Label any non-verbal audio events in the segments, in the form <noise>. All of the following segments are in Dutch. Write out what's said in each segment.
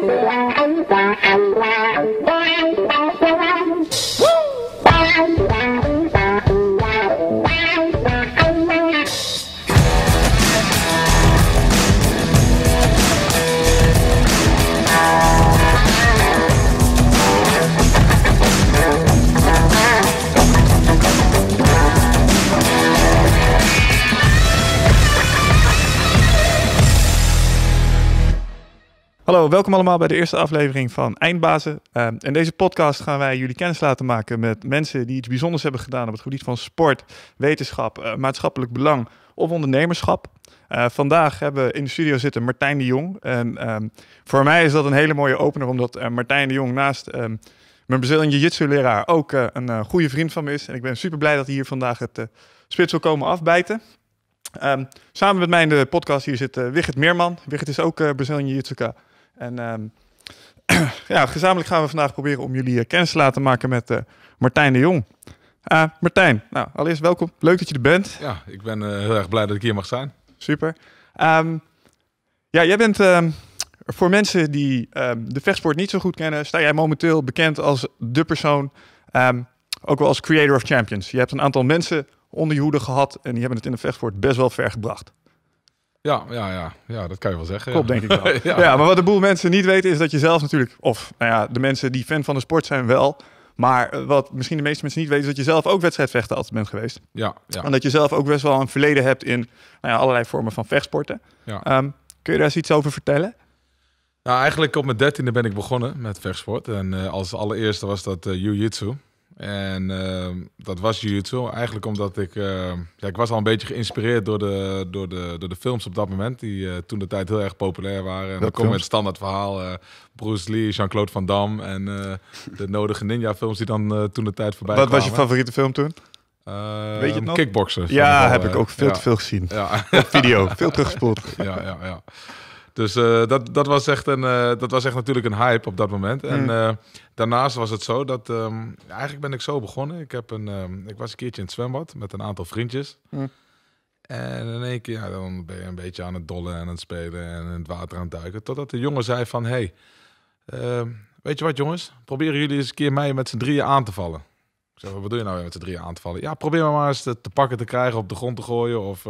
anh là anh và anh là welkom allemaal bij de eerste aflevering van Eindbazen. Eh, in deze podcast gaan wij jullie kennis laten maken met mensen die iets bijzonders hebben gedaan op het gebied van sport, wetenschap, eh, maatschappelijk belang of ondernemerschap. Eh, vandaag hebben we in de studio zitten Martijn de Jong. En ehm, voor mij is dat een hele mooie opener, omdat Martijn de Jong naast ehm, mijn Braziliaanse Jiu-Jitsu leraar ook een goede vriend van me is. En ik ben super blij dat hij hier vandaag het spits wil komen afbijten. Ehm, samen met mij in de podcast hier zit Wigert Meerman. Wigert is ook Braziliaanse Jiu-Jitsuka. En ehm, <clears throat> ja, gezamenlijk gaan we vandaag proberen om jullie eh, kennis te laten maken met eh, Martijn de Jong. Eh, Martijn, nou, allereerst welkom. Leuk dat je er bent. Ja, ik ben heel erg blij dat ik hier mag zijn. Super. Ehm, ja, jij bent ehm, voor mensen die de vechtsport niet zo goed kennen, sta jij momenteel bekend als de persoon, ook wel als creator of champions. Je hebt een aantal mensen onder je hoede gehad en die hebben het in de vechtsport best wel ver gebracht. Ja, ja, ja, ja, dat kan je wel zeggen. Klopt, ja. denk ik wel. <laughs> ja. maar wat de boel mensen niet weten is dat je zelf natuurlijk, of nou ja, de mensen die fan van de sport zijn wel, maar eh, wat misschien de meeste mensen niet weten, is dat je zelf ook wedstrijdvechter altijd bent geweest. Ja, ja. En dat je zelf ook best wel een verleden hebt in nou ja, allerlei vormen van vechtsporten. Ja. Ehm, kun je daar eens iets over vertellen? Nou, eigenlijk op mijn dertiende ben ik begonnen met vechtsport. En eh, als allereerste was dat uh, jiu-jitsu. En ehm, dat was jiu-jitsu eigenlijk omdat ik... Ehm, ja, ik was al een beetje geïnspireerd door de, door de, door de films op dat moment. Die eh, toen de tijd heel erg populair waren. En dat dan kom met het standaard verhaal. Eh, Bruce Lee, Jean-Claude Van Damme. En eh, de nodige ninja films die dan toen de tijd voorbij Wat was je favoriete film toen? Ehm, Weet je de Kickboxers. Ja, heb ik ook veel te veel gezien. Ja. Op video, veel <laughs> teruggespoeld. ja, ja, ja. Dus eh, dat, dat, was echt een, eh, dat was echt natuurlijk een hype op dat moment. En hmm. eh, daarnaast was het zo dat... Ehm, eigenlijk ben ik zo begonnen. Ik, heb een, ehm, ik was een keertje in het zwembad met een aantal vriendjes. Hmm. En in één keer ja, dan ben je een beetje aan het dollen en aan het spelen en in het water aan het duiken. Totdat de jongen zei van... Hey, ehm, weet je wat jongens? Proberen jullie eens een keer mij met z'n drieën aan te vallen. Ik zei, wat doe je nou weer met z'n drieën aan te vallen? Ja, probeer maar eens te, te pakken te krijgen, op de grond te gooien of...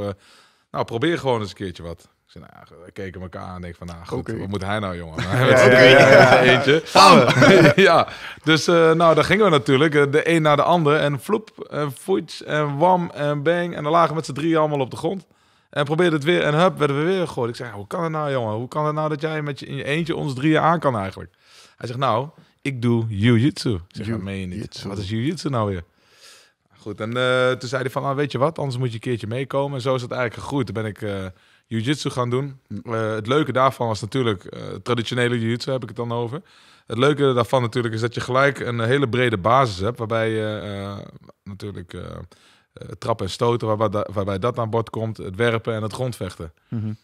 nou, probeer gewoon eens een keertje wat zei, nou, we keken elkaar aan en denk van, nou goed, wat moet hij nou, jongen? <laughs> ja, ja, <laughs> Eentje. <laughs> ja, dus eh, nou, daar gingen we natuurlijk, eh, de een naar de ander. En floep, en eh, voets, en wam, en bang. En dan lagen we met z'n drieën allemaal op de grond. En probeerde het weer, en hup, werden we weer gegooid. Ik zei, hoe kan het nou, jongen? Hoe kan het nou dat jij met je, in je eentje ons drieën aan kan eigenlijk? Hij zegt, nou, ik doe jiu-jitsu. Ik zeg, meen je niet. Wat is jiu-jitsu nou weer? Goed, en toen zei hij van, nou, weet je wat, anders moet je een keertje meekomen. En zo is het eigenlijk goed. Toen ben ik jiu-jitsu gaan doen. Eh, het leuke daarvan was natuurlijk eh, traditionele jiu-jitsu, heb ik het dan over. Het leuke daarvan natuurlijk is dat je gelijk een hele brede basis hebt, waarbij je eh, natuurlijk trappen en stoten, waarbij, dat aan bod komt, het werpen en het grondvechten. Mm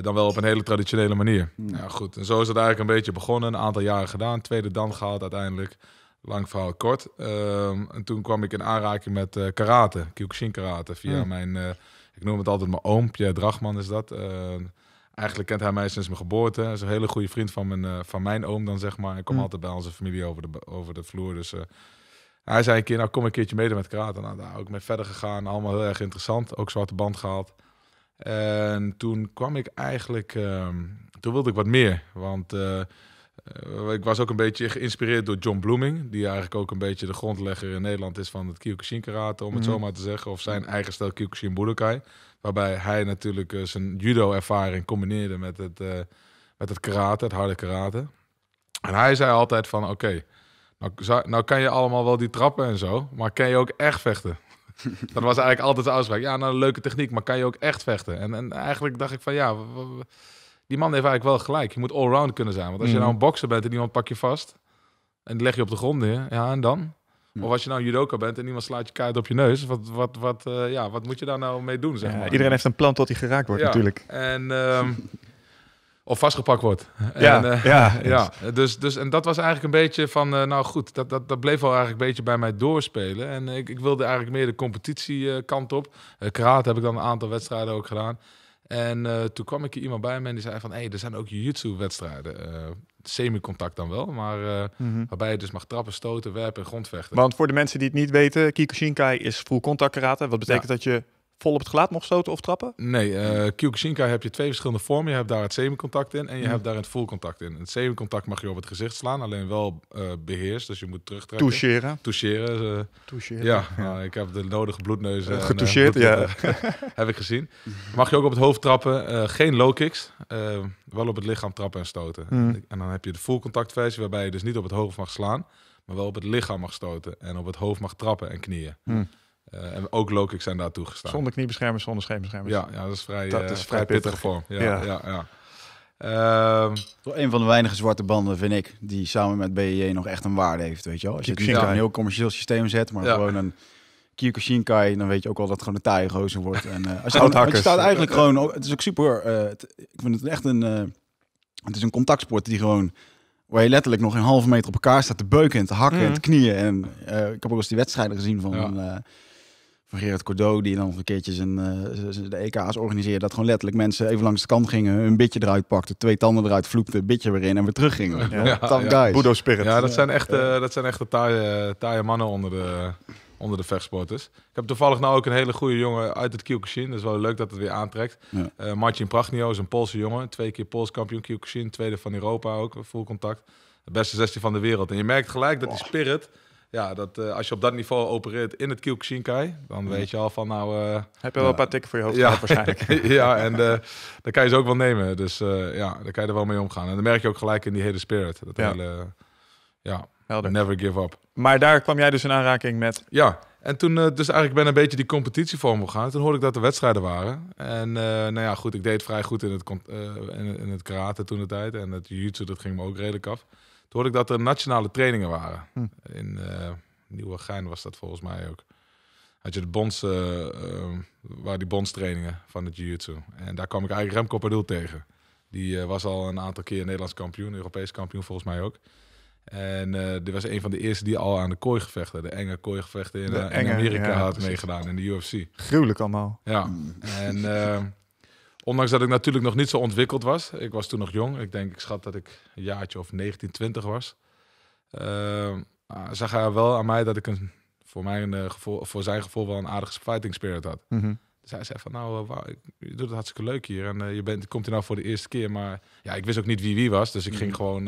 dan wel op een hele traditionele manier. Nou, Ja, goed. En zo is het eigenlijk een beetje begonnen, een aantal jaren gedaan, tweede dan gehaald uiteindelijk. Lang verhaal kort. Ehm, en toen kwam ik in aanraking met karate, Kyokushin karate, via mijn ik noem het altijd mijn oompje. Drachman is dat. Ehm, eigenlijk kent hij mij sinds mijn geboorte. Hij is een hele goede vriend van mijn, eh, van mijn oom dan, zeg maar. Hij komt mm. altijd bij onze familie over de, over de vloer. Dus eh, hij zei een keer, nou kom een keertje mede met kraten. Nou, daar ook mee verder gegaan. Allemaal heel erg interessant. Ook zwarte band gehad En toen kwam ik eigenlijk... Ehm, toen wilde ik wat meer, want eh, eh, ik was ook een beetje geïnspireerd door John Blooming, die eigenlijk ook een beetje de grondlegger in Nederland is van het Kyokushin karate, om het mhm. zo maar te zeggen, of zijn eigen stijl Kyokushin Budokai, waarbij hij natuurlijk eh, zijn judo ervaring combineerde met het, eh, met het karate, het harde karate. En hij zei altijd van, oké, nou, nou kan je allemaal wel die trappen en zo, maar kan je ook echt vechten? <laughs> dat was eigenlijk altijd de uitspraak. Ja, nou, een leuke techniek, maar kan je ook echt vechten? En, en eigenlijk dacht ik van, ja die man heeft eigenlijk wel gelijk. Je moet allround kunnen zijn. Want als je mhm. nou een bokser bent en iemand pak je vast en leg je op de grond neer, ja, en dan? Of als je nou een judoka bent en iemand slaat je kaart op je neus, wat, wat, wat, eh, ja, wat moet je daar nou mee doen? Zeg maar? iedereen heeft een plan tot hij geraakt wordt ja, natuurlijk. En, ehm, <laughs> of vastgepakt wordt. Ja, en, eh, ja, <laughs> ja. Dus, dus, en dat was eigenlijk een beetje van, eh, nou goed, dat, dat, dat bleef wel eigenlijk een beetje bij mij doorspelen. En ik, ik wilde eigenlijk meer de competitiekant op. Uh, karate heb ik dan een aantal wedstrijden ook gedaan. En eh, toen kwam ik iemand bij me en die zei van... hé, hey, er zijn ook jiu-jitsu-wedstrijden. Uh, semi-contact dan wel, maar eh, mhm. waarbij je dus mag trappen, stoten, werpen en grondvechten. Want voor de mensen die het niet weten, Kyokushinkai is full contact karate. Wat betekent dat je vol op het gelaat mocht stoten of trappen? Nee, uh, eh, Kyokushinka heb je twee verschillende vormen. Je hebt daar het semi-contact in en je mhm. hebt daar het full contact in. Het semi-contact mag je op het gezicht slaan, alleen wel uh, beheerst. Dus je moet terugtrekken. Toucheren. Toucheren. Toucheren. Ja, nou, ik heb de nodige bloedneuzen. Eh, Getoucheerd, ja. <laughs> heb ik gezien. Mag je ook op het hoofd trappen. geen low kicks. wel op het lichaam trappen en stoten. Mhm. En dan heb je de full contact versie, waarbij je dus niet op het hoofd mag slaan, maar wel op het lichaam mag stoten. En op het hoofd mag trappen en knieën. Mhm. Eh, en ook Lokik zijn daar toegestaan. Zonder kniebeschermers, zonder scheenbeschermers. Ja, ja, dat is vrij, dat eh, is vrij pittig. voor. Ja, ja. ja, ehm, een van de weinige zwarte banden, vind ik, die samen met BJJ nog echt een waarde heeft. Weet je wel? Als je niet een heel commercieel systeem zet, maar gewoon een Kyokushinkai, dan weet je ook al dat het gewoon een taaie gozer wordt. En, eh, als je, het staat eigenlijk gewoon, het is ook super, ik vind het echt een, het is een contactsport die gewoon waar je letterlijk nog een halve meter op elkaar staat te beuken en te hakken en mhm. te knieën. En ik heb ook eens die wedstrijden gezien van van Gerard Cordeau, die dan een keertje zijn, eh, de EK's organiseerde. Dat gewoon letterlijk mensen even langs de kant gingen, een bitje eruit pakten, twee tanden eruit vloekte, een bitje weer in en weer terug gingen. Ja, ja, ja. spirit. Ja, dat zijn echt, dat zijn echt de taaie, taaie mannen onder de, onder de vechtsporters. Ik heb toevallig nou ook een hele goede jongen uit het Kyokushin. Dat is wel leuk dat het weer aantrekt. Ja. Uh, is een Poolse jongen. Twee keer Pools kampioen Kyokushin. Tweede van Europa ook, vol contact. De beste 16 van de wereld. En je merkt gelijk dat die spirit ja, dat, eh, als je op dat niveau opereert in het Kyokushinkai, dan mhm. weet je al van nou... Eh, Heb je wel een paar tikken voor je hoofd ja. waarschijnlijk. <laughs> ja, en eh, dan kan je ze ook wel nemen. Dus ja, dan kan je er wel mee omgaan. En dan merk je ook gelijk in die hele spirit. Dat ja. hele, ja, Helder. never give up. Maar daar kwam jij dus in aanraking met... Ja, en toen dus eigenlijk ben een beetje die competitie voor me gaan. Toen hoorde ik dat er wedstrijden waren. En nou ja, goed, ik deed vrij goed in het, in, in het karate toen de tijd. En het jiu dat ging me ook redelijk af hoorde ik dat er nationale trainingen waren. Hm. In uh, eh, Nieuwegein was dat volgens mij ook. Had je de bonds, uh, waren die bondstrainingen van de jiu-jitsu. En daar kwam ik eigenlijk Remco Padul tegen. Die eh, was al een aantal keer Nederlands kampioen, Europees kampioen volgens mij ook. En die was een van de eerste die al aan de gevechten, de enge kooigevechten in, in Amerika had meegedaan in de UFC. Gruwelijk allemaal. Ja. Mm. En ehm, Ondanks dat ik natuurlijk nog niet zo ontwikkeld was. Ik was toen nog jong. Ik denk, ik schat dat ik een jaartje of 19, 20 was. Ehm, zag hij wel aan mij dat ik een, voor, mijn, eh, gevoel, voor zijn gevoel wel een aardige fighting spirit had. Mm Dus hij zei van, nou, eh, je doet het hartstikke leuk hier. En eh, je bent, komt hier nou voor de eerste keer. Maar ja, ik wist ook niet wie wie was. Dus ik ging mhm. gewoon...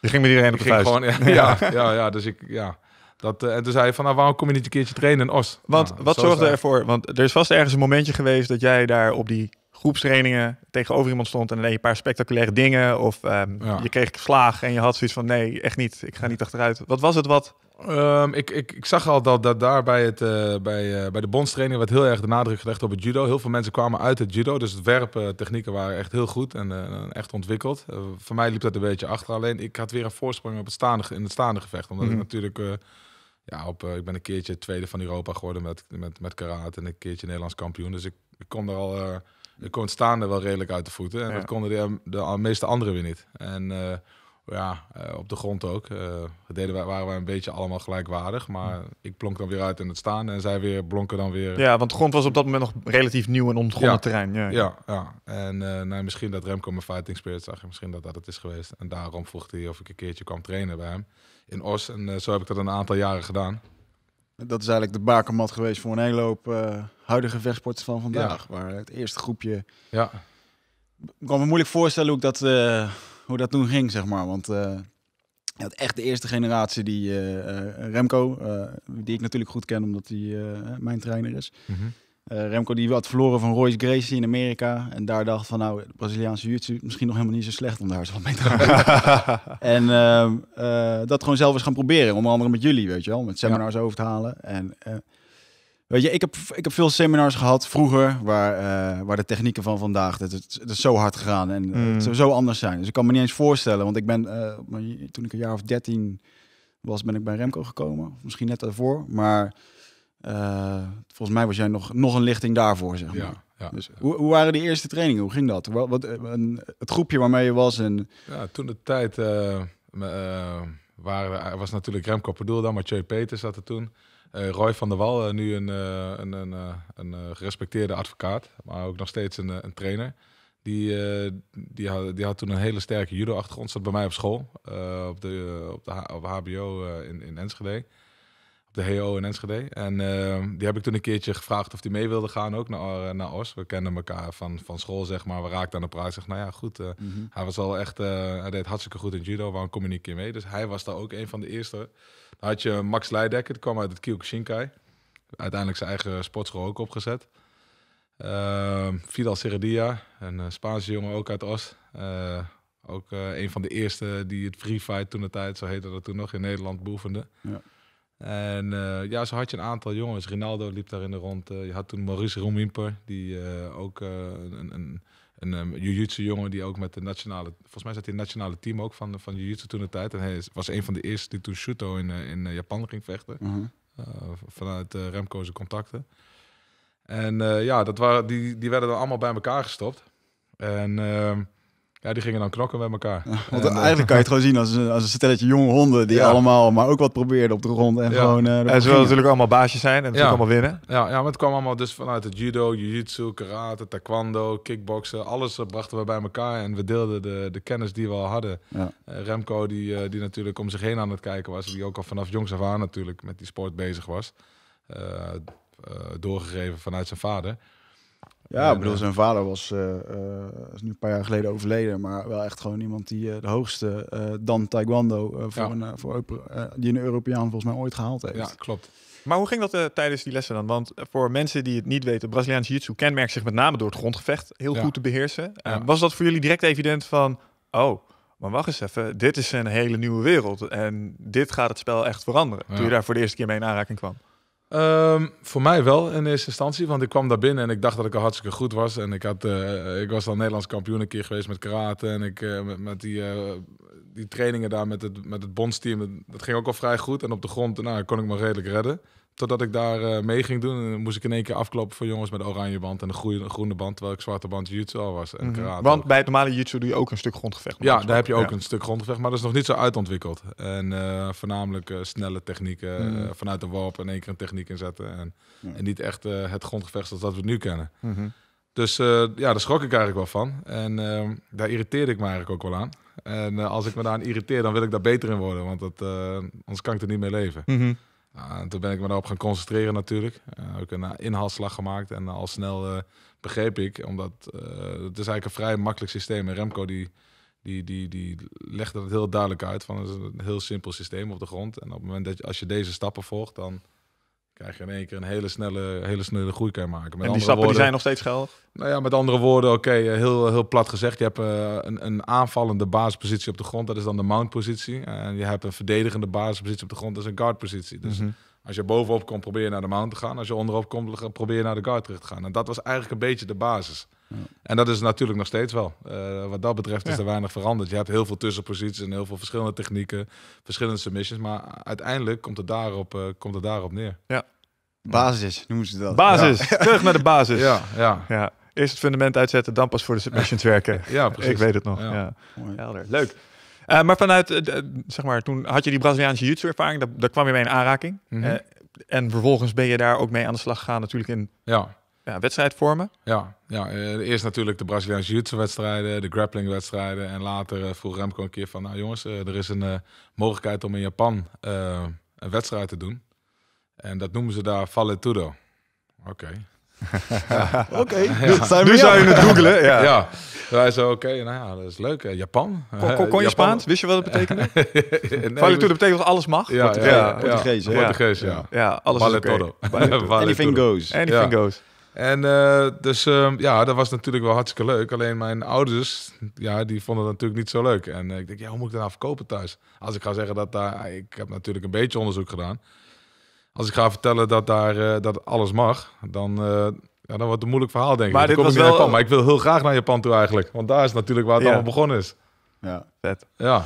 je ging met iedereen op de vuist. Gewoon, <laughs> ja, ja, ja, dus ik... Ja. Dat, en toen zei hij van, nou, waarom kom je niet een keertje trainen in Os? Want nou, wat zorgde ervoor? Want er is vast ergens een momentje geweest dat jij daar op die groepstrainingen tegenover iemand stond en dan deed je een paar spectaculaire dingen. Of ehm, je kreeg slaag en je had zoiets van nee, echt niet. Ik ga niet achteruit. Wat was het wat? Ehm, ik, ik, ik zag al dat, dat daar bij, het, eh, bij, eh, bij de bondstraining werd heel erg de nadruk gelegd op het judo. Heel veel mensen kwamen uit het judo, dus het werpen technieken waren echt heel goed en eh, echt ontwikkeld. voor mij liep dat een beetje achter. Alleen ik had weer een voorsprong op het staande, in het staande gevecht. Omdat ik mhm. natuurlijk ja, op, ik ben een keertje tweede van Europa geworden met, met, met karate en een keertje Nederlands kampioen. Dus ik, ik kon er al ik kon staande wel redelijk uit de voeten. En dat konden de, de, meeste anderen weer niet. En eh, ja, eh, op de grond ook. Eh, deden wij, waren wij een beetje allemaal gelijkwaardig. Maar hm. ik blonk dan weer uit in het staan en zij weer blonken dan weer. Ja, want de grond was op dat moment nog relatief nieuw en ontgonnen terrein. Ja, ja. ja. En nou, misschien dat Remco mijn fighting spirit zag. Misschien dat dat het is geweest. En daarom vroeg hij of ik een keertje kwam trainen bij hem in Os. En zo heb ik dat een aantal jaren gedaan. Dat is eigenlijk de bakermat geweest voor een hele hoop eh, huidige vechtsporters van vandaag. Ja. Waar het eerste groepje... Ja. Ik kan me moeilijk voorstellen hoe, dat, eh, hoe dat toen ging, zeg maar. Want uh, eh, het echt de eerste generatie, die Remco, die ik natuurlijk goed ken omdat hij mijn trainer is... Mhm. Eh, Remco die had verloren van Royce Gracie in Amerika. En daar dacht van nou, de Braziliaanse jiu misschien nog helemaal niet zo slecht om daar zo mee te gaan. <laughs> en ehm, eh, dat gewoon zelf eens gaan proberen. Onder andere met jullie, weet je wel. Met seminars over te halen. En eh, weet je, ik heb, ik heb veel seminars gehad vroeger. Waar, waar de technieken van vandaag, dat, het, is zo hard gegaan. En het mm. zo anders zijn. Dus ik kan me niet eens voorstellen. Want ik ben, toen ik een jaar of dertien was, ben ik bij Remco gekomen. Misschien net daarvoor. Maar... Eh, volgens mij was jij nog, nog een lichting daarvoor, zeg Ja. Dus hoe, hoe, waren die eerste trainingen? Hoe ging dat? Wat, wat eh, een, het groepje waarmee je was? En... Ja, toen de tijd eh, waren, was natuurlijk Remco Padoel dan, Mathieu Peters zat er toen. Uh, Roy van der Wal, nu een, een, een, een gerespecteerde advocaat, maar ook nog steeds een, een trainer. Die, die, had, die had toen een hele sterke judo-achtergrond, zat bij mij op school, op, de, op, de, op HBO in, in Enschede de HO e in Enschede. En ehm, die heb ik toen een keertje gevraagd of die mee wilde gaan ook naar, eh, naar Os. We kenden elkaar van, van school, zeg maar. We raakten aan de praat. Zeg, nou ja, goed. Eh, mhm. Hij was al echt, eh, hij deed hartstikke goed in judo. Waarom kom je niet keer mee? Dus hij was daar ook een van de eerste. Dan had je Max Leidekker, die kwam uit het Kyokushinkai. Uiteindelijk zijn eigen sportschool ook opgezet. Ehm, Vidal Seredia, een Spaanse jongen ook uit Os. ook een van de eerste die het free fight toen de tijd, zo heette dat toen nog, in Nederland beoefende. Ja. En eh, ja, zo had je een aantal jongens. Rinaldo liep daar in de rond. Eh, je had toen Maurice Roemimper, die eh, ook een, een, een jiu-jitsu jongen die ook met de nationale... Volgens mij zat hij in het nationale team ook van, van jiu-jitsu toen de tijd. En hij was een van de eerste die toen Shuto in, in Japan ging vechten. Mhm. vanuit Remco's contacten. En ja, dat waren, die, die werden dan allemaal bij elkaar gestopt. En ehm, ja, die gingen dan knokken met elkaar. want eigenlijk eh, kan je het gewoon zien als een, als een stelletje jonge honden die allemaal, maar ook wat probeerden op de grond. En, gewoon, en eh, ze wilden natuurlijk allemaal baasjes zijn en ze allemaal winnen. Ja, ja, maar het kwam allemaal dus vanuit het judo, jiu-jitsu, karate, taekwondo, kickboksen. Alles brachten we bij elkaar en we deelden de, de kennis die we al hadden. Eh, Remco, die, die natuurlijk om zich heen aan het kijken was, die ook al vanaf jongs af aan natuurlijk met die sport bezig was. doorgegeven vanuit zijn vader. Ja, ik eh, bedoel, zijn vader was eh, eh, nu een paar jaar geleden overleden, maar wel echt gewoon iemand die de hoogste dan taekwondo voor, een, voor die een Europeaan volgens mij ooit gehaald heeft. Ja, klopt. Maar hoe ging dat tijdens die lessen dan? Want voor mensen die het niet weten, Braziliaans Jiu-Jitsu kenmerkt zich met name door het grondgevecht heel goed te beheersen. Was dat voor jullie direct evident van, oh, maar wacht eens even, dit is een hele nieuwe wereld en dit gaat het spel echt veranderen, toen je daar voor de eerste keer mee in aanraking kwam? Ehm, voor mij wel in eerste instantie, want ik kwam daar binnen en ik dacht dat ik al hartstikke goed was. En ik, had, eh, ik was al Nederlands kampioen een keer geweest met karate en ik, eh, met, die, eh, die trainingen daar met het, met het bondsteam. Dat ging ook al vrij goed en op de grond nou, kon ik me redelijk redden. Totdat ik daar uh, mee ging doen, eh, moest ik in één keer afkloppen voor jongens met de oranje band en de groene, groene band, terwijl ik zwarte band jutsu al was. En mhm. Want bij het normale jutsu doe je ook een stuk grondgevecht. Ja, daar heb je ook een stuk grondgevecht, maar dat is nog niet zo uitontwikkeld. En eh, voornamelijk snelle technieken, mhm. vanuit de warp in één keer een techniek inzetten. En, en niet echt het grondgevecht zoals dat we het nu kennen. Mhm. Dus ja, daar schrok ik eigenlijk wel van. En ehm, daar irriteerde ik me eigenlijk ook wel aan. En als ik me daaraan irriteer, dan wil ik daar beter in worden, want dat, anders kan ik er niet mee leven. Ah, toen ben ik me daarop gaan concentreren natuurlijk. Uh, ook een eh, inhaalslag gemaakt en eh, al snel begreep ik, omdat het is eigenlijk een vrij makkelijk systeem. En Remco die, die, die, die legde het heel duidelijk uit. Van, het is een heel simpel systeem op de grond. En op het moment dat je, als je deze stappen volgt, dan krijg je in één keer een hele snelle, hele snelle groei kan maken. Met en die stappen woorden, zijn nog steeds geldig? Nou ja, met andere woorden, oké, eh, heel, heel plat gezegd. Je hebt eh, een, een aanvallende basispositie op de grond, dat is dan de mountpositie. En je hebt een verdedigende basispositie op de grond, dat is een guardpositie. Dus mhm. Als je bovenop komt, probeer je naar de mount te gaan. Als je onderop komt, probeer je naar de guard terug te gaan. En dat was eigenlijk een beetje de basis. En dat is natuurlijk nog steeds wel. Eh, wat dat betreft is er weinig veranderd. Je hebt heel veel tussenposities en heel veel verschillende technieken, verschillende submissions. Maar uiteindelijk komt het daarop, eh, komt het daarop neer. Ja. Basis noemen ze dat. Basis. Terug naar de basis. Ja, ja. ja. Eerst het fundament uitzetten, dan pas voor de submissions werken. Ja, precies. Ik weet het nog. Ja. Helder. Leuk. Eh, maar vanuit, eh, zeg maar, toen had je die Braziliaanse jiu-jitsu-ervaring, daar, kwam je mee in aanraking. Mhm. Eh, en vervolgens ben je daar ook mee aan de slag gegaan, natuurlijk in ja. Ja, wedstrijdvormen. Ja, ja eerst natuurlijk de Braziliaanse jiu-jitsu-wedstrijden, de grappling-wedstrijden. En later vroeg Remco een keer van, nou jongens, er is een mogelijkheid om in Japan een wedstrijd te doen. En dat noemen ze daar Tudo. Oké, <laughs> Oké, dus zijn nu zou je het googelen. ja. Wij zo, oké, nou ja, dat is leuk. Eh, Japan. Eh, kon, je Japan. Spaans? Wist je wat het betekende? <laughs> nee, dat betekent dat alles mag? Ja, Portugees, ja. Portugees, ja. Portugees, ja. ja. alles vale <laughs> Anything goes. Anything goes. En eh, dus ehm, ja, dat was natuurlijk wel hartstikke leuk. Alleen mijn ouders, ja, die vonden het natuurlijk niet zo leuk. En ik denk, ja, hoe moet ik dat nou verkopen thuis? Als ik ga zeggen dat daar, ik heb natuurlijk een beetje onderzoek gedaan als ik ga vertellen dat daar eh, dat alles mag, dan, eh, ja, dan wordt een moeilijk verhaal, denk ik. Maar, dit was ik wel... maar ik wil heel graag naar Japan toe eigenlijk. Want daar is natuurlijk waar het allemaal begonnen is. Ja, vet. Ja.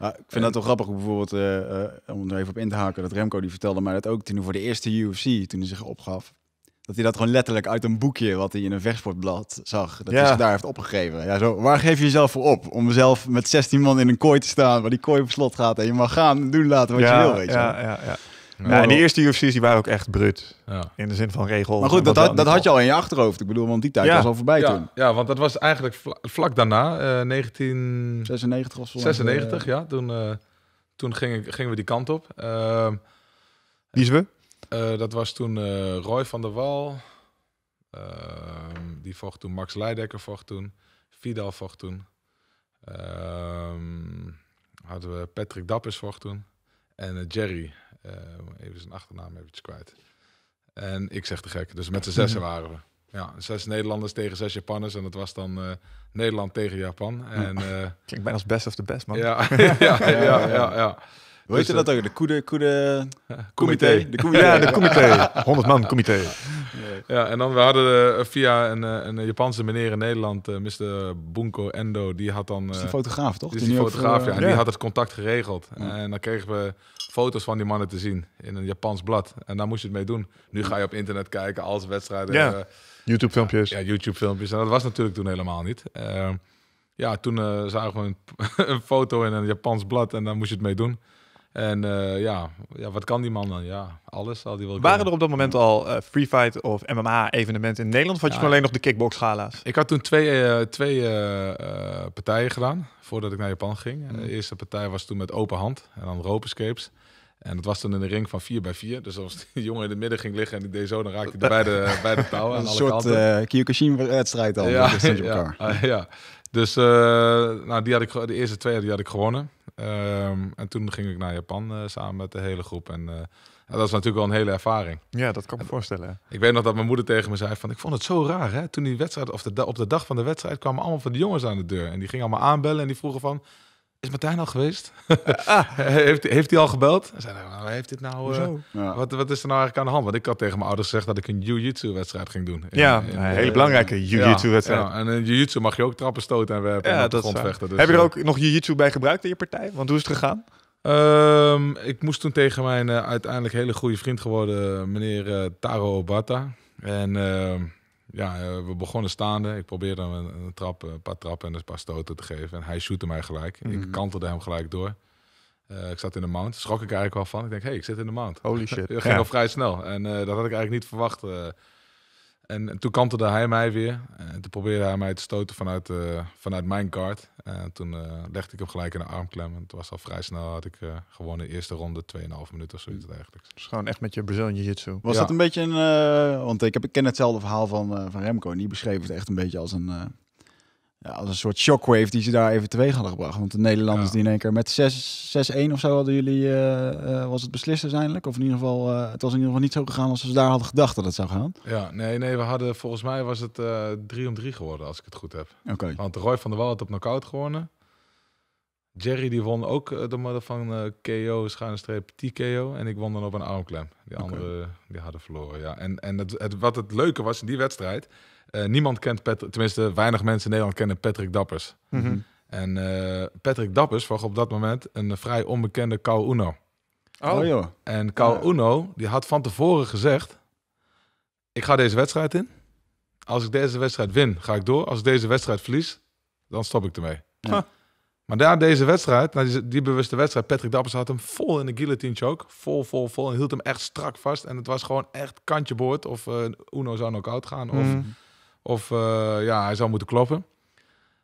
ik vind dat toch grappig, bijvoorbeeld, eh, om er even op in te haken, dat Remco die vertelde mij dat ook toen hij voor de eerste UFC, toen hij zich opgaf, dat hij dat gewoon letterlijk uit een boekje wat hij in een vechtsportblad zag, dat hij daar heeft opgegeven. Ja, zo, waar geef je jezelf voor op? Om zelf met 16 man in een kooi te staan, waar die kooi op slot gaat en je mag gaan doen laten wat je wil, weet je. Ja, ja, ja. Ja, ja nou, en de eerste UFC's die waren ook echt brut. Ja. In de zin van regel. Maar goed, dat, had, dat had je al in je achterhoofd. Ik bedoel, want die tijd was al voorbij toen. Ja, want dat was eigenlijk vlak, daarna, 1996 of zo. 96, ja. Toen, eh, toen gingen, gingen we die kant op. Uh, ehm, Wie is we? Eh, dat was toen eh, Roy van der Wal. Ehm, die vocht toen Max Leidekker vocht toen. Vidal vocht toen. Ehm, hadden we Patrick Dappes vocht toen. En Jerry. Eh, even zijn achternaam even kwijt. En ik zeg te gek. Dus met z'n zessen mhm. waren we. Ja, zes Nederlanders tegen zes Japanners. En dat was dan eh, Nederland tegen Japan. Mhm. En, uh, Klinkt bijna als best of the best, man. Ja, <laughs> <laughs> ja, ja, ja, ja, Weet je dat ook? De Koede... koede comité. De comité. Ja, de comité. 100 <laughs> man comité. Ja, en dan we hadden eh, via een, eh, een Japanse meneer in Nederland, eh, Mr. Bunko Endo, die had dan... Is een fotograaf, toch? Die, is fotograaf, ja. En die had het contact geregeld. En dan kregen we foto's van die mannen te zien in een Japans blad. En daar moest je het mee doen. Nu ga je op internet kijken, als wedstrijden. YouTube-filmpjes. Ja, YouTube-filmpjes. En dat was natuurlijk toen helemaal niet. ja, toen zagen we een, <laughs> een, foto in een Japans blad en daar moest je het mee doen. En eh, ja, ja, wat kan die man dan? Ja, alles zal die wel Waren er op dat moment al uh, free fight of MMA-evenementen in Nederland? Of had je toen alleen nog de kickbox-gala's? Ik had toen twee, eh, twee partijen gedaan, voordat ik naar Japan ging. De mhm. eerste partij was toen met open hand en dan rope En dat was dan in een ring van 4 bij 4 Dus als die <laughs> jongen in het midden ging liggen en die deed zo, dan raakte hij bij de, <laughs> bij de touw. Aan een alle soort uh, Kyokushin-wedstrijd al. Ja, <laughs> ja, ah, ja, Dus nou, die had ik, de eerste twee die had ik gewonnen. Ehm, en toen ging ik naar Japan eh, samen met de hele groep. En eh, dat was natuurlijk wel een hele ervaring. Ja, dat kan ik me voorstellen. Ik weet nog dat mijn moeder tegen me zei van... ik vond het zo raar, hè? Toen die wedstrijd, of de, op de dag van de wedstrijd... kwamen allemaal van de jongens aan de deur. En die gingen allemaal aanbellen en die vroegen van... Is Martijn al geweest? <laughs> Ah. <laughs> heeft, heeft hij al gebeld? Hij zei, nou, heeft dit nou... Eh, wat, wat is er nou eigenlijk aan de hand? Want ik had tegen mijn ouders gezegd dat ik een jiu wedstrijd ging doen. ja, een hele belangrijke jiu wedstrijd Ja, ja, en een jiu mag je ook trappen, stoten en werpen ja, de dat grond Dus, Heb je er eh, ook nog jiu bij gebruikt in je partij? Want hoe is het gegaan? Ehm, ik moest toen tegen mijn eh, uiteindelijk hele goede vriend geworden meneer Taro Obata. En... Ehm, ja, eh, we begonnen staande. Ik probeerde hem een, trap, een paar trappen en een paar stoten te geven. En hij shootte mij gelijk. Ik mhm. kantelde hem gelijk door. Eh, ik zat in de mount. Schrok ik eigenlijk wel van. Ik denk, hé, hey, ik zit in de mount. Holy shit. dat <laughs> ging ja. al vrij snel. En eh, dat had ik eigenlijk niet verwacht. En toen kantelde hij mij weer. En eh, toen probeerde hij mij te stoten vanuit, eh, vanuit mijn kaart. En eh, toen legde ik hem gelijk in de armklem. En toen was al vrij snel, had ik gewoon de eerste ronde 2,5 minuten of zoiets eigenlijk. Dus gewoon echt met je Brazilian Jiu-Jitsu. Was dat een beetje een... want ik, heb, ik ken hetzelfde verhaal van, van Remco. En die beschreef het echt een beetje als een ja, als een soort shockwave die ze daar even teweeg hadden gebracht. Want de Nederlanders die in één keer met 6-1 of zo hadden jullie, eh, eh, was het beslist uiteindelijk? Of in ieder geval, eh, het was in ieder geval niet zo gegaan als ze daar hadden gedacht dat het zou gaan. Ja, nee, nee, we hadden volgens mij was het 3 3 geworden als ik het goed heb. Oké. Want Roy van der Wal had op knockout gewonnen. Jerry die won ook de modder van KO, streep TKO. En ik won dan op een armklem. Die okay. andere die hadden verloren, ja. En, en het, wat het leuke was in die wedstrijd... Eh, niemand kent Patrick, tenminste weinig mensen in Nederland kennen Patrick Dappers. Mhm. Mhm. En eh, Patrick Dappers was op dat moment een vrij onbekende Kau Uno. Oh, oh En Kau Uno die had van tevoren gezegd: Ik ga deze wedstrijd in. Als ik deze wedstrijd win, ga ik door. Als ik deze wedstrijd verlies, dan stop ik ermee. Maar daar deze wedstrijd, die, bewuste wedstrijd, Patrick Dappers had hem vol in de guillotine choke. Vol, vol, vol. En hield hem echt strak vast. En het was gewoon echt kantje boord. Of eh, Uno zou nog oud gaan. Of mhm. Of eh, ja, hij zou moeten kloppen.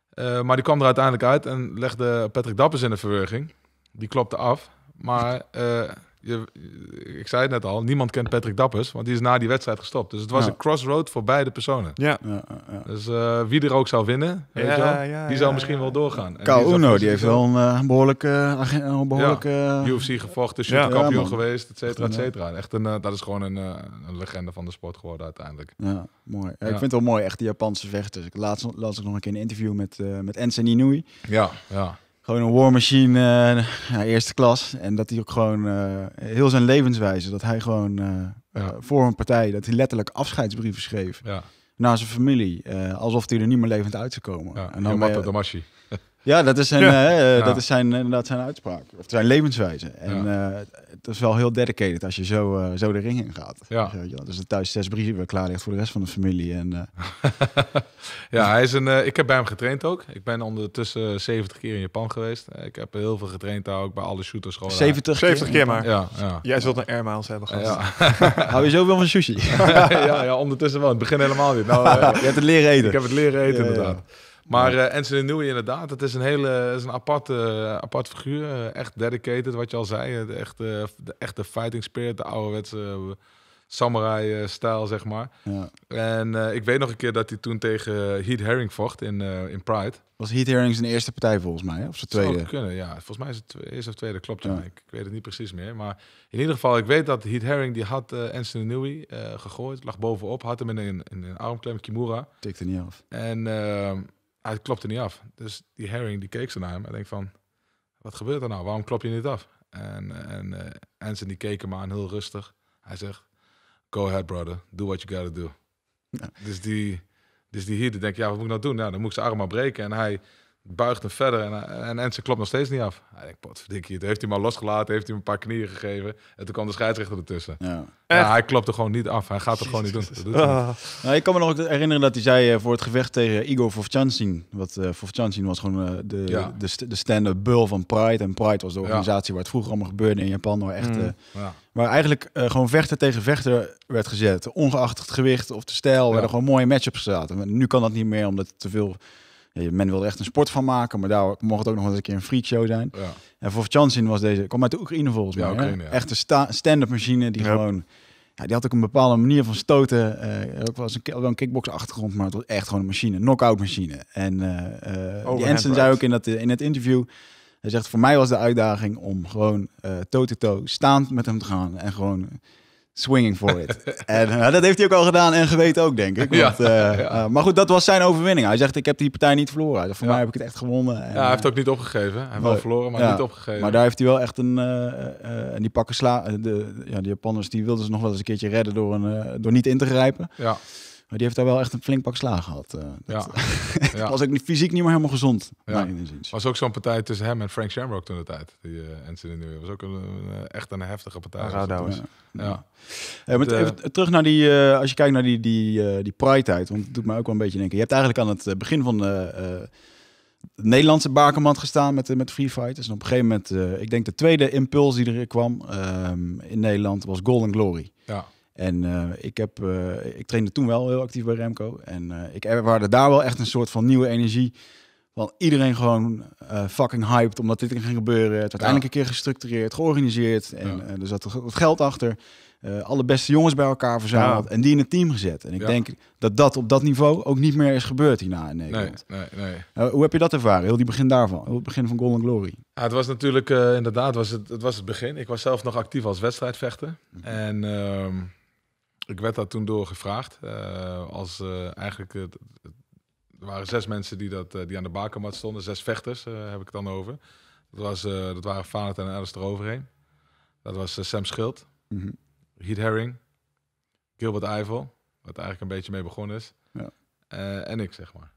Eh, maar die kwam er uiteindelijk uit en legde Patrick Dappers in de verwerking. Die klopte af. Maar eh, je, ik zei het net al, niemand kent Patrick Dappers, want die is na die wedstrijd gestopt. Dus het was een crossroad voor beide personen. Ja. ja, dus eh, wie er ook zou winnen, weet wel, die zou misschien wel doorgaan. Kao Uno, die, heeft wel een eh, behoorlijke... Eh, behoorlijke UFC gevochten, superkampioen geweest, et cetera, et cetera. Echt een, dat is gewoon een, een, legende van de sport geworden uiteindelijk. Ja, mooi. ik vind het wel mooi, echt die Japanse vechters. Ik laatst, laatst nog een keer een interview met, met Anthony Ja, ja gewoon een war machine uh, eerste klas. En dat hij ook gewoon eh, heel zijn levenswijze, dat hij gewoon eh, voor een partij, dat hij letterlijk afscheidsbrieven schreef. Ja. Naar zijn familie, alsof hij er niet meer levend uit zou komen. Ja, en dan ja, dat is zijn, <laughs> ja. dat is zijn, inderdaad zijn uitspraak, of zijn levenswijze. En dat is wel heel dedicated als je zo, eh, zo de ring in gaat. Ja. Dus dat thuis zes brieven klaar ligt voor de rest van de familie. En, eh, <laughs> ja, hij is een, eh, ik heb bij hem getraind ook. Ik ben ondertussen 70 keer in Japan geweest. Ik heb heel veel getraind daar ook bij alle shooters. Gewoon 70, 70 keer, maar. Ja, ja, Jij zult een Air Miles hebben gehad. <laughs> Hou je zoveel van sushi? <laughs> ja, ja, ondertussen wel. Het begin helemaal niet. Nou, je hebt het leren eten. Ik heb het leren eten, inderdaad. Maar ja. uh, Anthony inderdaad, het is een hele is een apart, eh, apart figuur. Eh, echt dedicated, wat je al zei. De echte, de echte fighting spirit, de ouderwetse samurai-stijl, zeg maar. Ja. En ik weet nog een keer dat hij toen tegen Heat Herring vocht in, in Pride. Was Heat Herring zijn eerste partij volgens mij, of zijn tweede? Zou kunnen, ja. Volgens mij is het eerste of tweede, klopt. Ik, weet het niet precies meer. Maar in ieder geval, ik weet dat Heat Herring, die had uh, Anthony gegooid. Lag bovenop, had hem in een, in een armklem, Kimura. Tikte niet af. En ehm, hij ah, klopte niet af. Dus die herring die keek ze naar hem en denk van, wat gebeurt er nou? Waarom klop je niet af? En, en uh, Anson die keek hem aan, heel rustig. Hij zegt, go ahead brother, do what you gotta do. Dus die... Dus die hier die denkt, ja, wat moet ik nou doen? Nou, dan moet ik ze arm maar breken. En hij buigt hem verder en, en ze klopt nog steeds niet af. Hij denkt, potverdikkie, heeft hij maar losgelaten, heeft hij een paar knieën gegeven. En toen kwam de scheidsrechter ertussen. Ja. hij klopt er gewoon niet af, hij gaat er gewoon niet doen. Ah. Nou, ik kan me nog herinneren dat hij zei eh, voor het gevecht tegen Igor Vovchanshin. Wat uh, was gewoon eh, de, de, de stand-up van Pride. En Pride was de organisatie waar het vroeger allemaal gebeurde in Japan. Waar, echt, mm. eigenlijk gewoon vechter tegen vechter werd gezet. Ongeacht het gewicht of de stijl, werden gewoon mooie matchups zaten. nu kan dat niet meer omdat te veel men wilde echt een sport van maken, maar daar mocht het ook nog wel eens een keer een show zijn. Ja. En voor Chansin was deze, kom uit de Oekraïne volgens mij. Ja, Oekraïne, Echt een stand-up machine die gewoon... Ja, die had ook een bepaalde manier van stoten. Uh, ook wel, een, wel een kickbox achtergrond, maar het was echt gewoon een machine. Een knockout machine. En uh, die zei ook in, dat, in het interview... Hij zegt, voor mij was de uitdaging om gewoon toe-to-toe staand met hem te gaan. En gewoon swinging for it. <laughs> en eh, dat heeft hij ook al gedaan en geweten ook, denk ik. Want, eh, eh, maar goed, dat was zijn overwinning. Hij zegt, ik heb die partij niet verloren. voor mij heb ik het echt gewonnen. En, ja, hij heeft ook niet opgegeven. Hij heeft wel verloren, maar niet opgegeven. Maar daar heeft hij wel echt een... en die pakken sla... De, ja, de Japanners die wilden ze nog wel eens een keertje redden door, een, door niet in te grijpen. Ja die heeft daar wel echt een flink pak slaag gehad. Uh, dat ja. <laughs> was ik fysiek niet meer helemaal gezond. Ja. was ook zo'n partij tussen hem en Frank Shamrock toen de tijd. Die uh, eh, nu was ook een, eh, echt een heftige partij. Rauw ja. ja. maar terug naar die, als je kijkt naar die, die, uh, die Pride-tijd. Want het doet mij ook wel een beetje denken. Je hebt eigenlijk aan het begin van de... Nederlandse bakermand gestaan met, met Free Fighters. En op een gegeven moment, ik denk de tweede impuls die er kwam ehm, in Nederland was Golden Glory. Ja. En eh, ik, heb, eh, ik trainde toen wel heel actief bij Remco. En eh, ik waarde daar wel echt een soort van nieuwe energie. Want iedereen gewoon fucking hyped omdat dit ging gebeuren. Het werd eindelijk een keer gestructureerd, georganiseerd. En er zat wat geld achter. alle beste jongens bij elkaar verzameld en die in het team gezet. En ik denk dat dat op dat niveau ook niet meer is gebeurd hierna in Nederland. Nee, nee, nee. hoe heb je dat ervaren? Heel die begin daarvan, heel het begin van Golden Glory. Ja, het was natuurlijk inderdaad, was het, het was het begin. Ik was zelf nog actief als wedstrijdvechter. Mhm. En... Ehm, ik werd daar toen door gevraagd. Eh, als eh, eigenlijk, eh, er waren zes mensen die, dat, die aan de bakermat stonden. Zes vechters heb ik het dan over. Dat, was, dat waren Fanat en Alice overheen Dat was Sam Schild, mm Heat Herring, Gilbert Eiffel, wat eigenlijk een beetje mee begonnen is. Ja. en ik, zeg maar.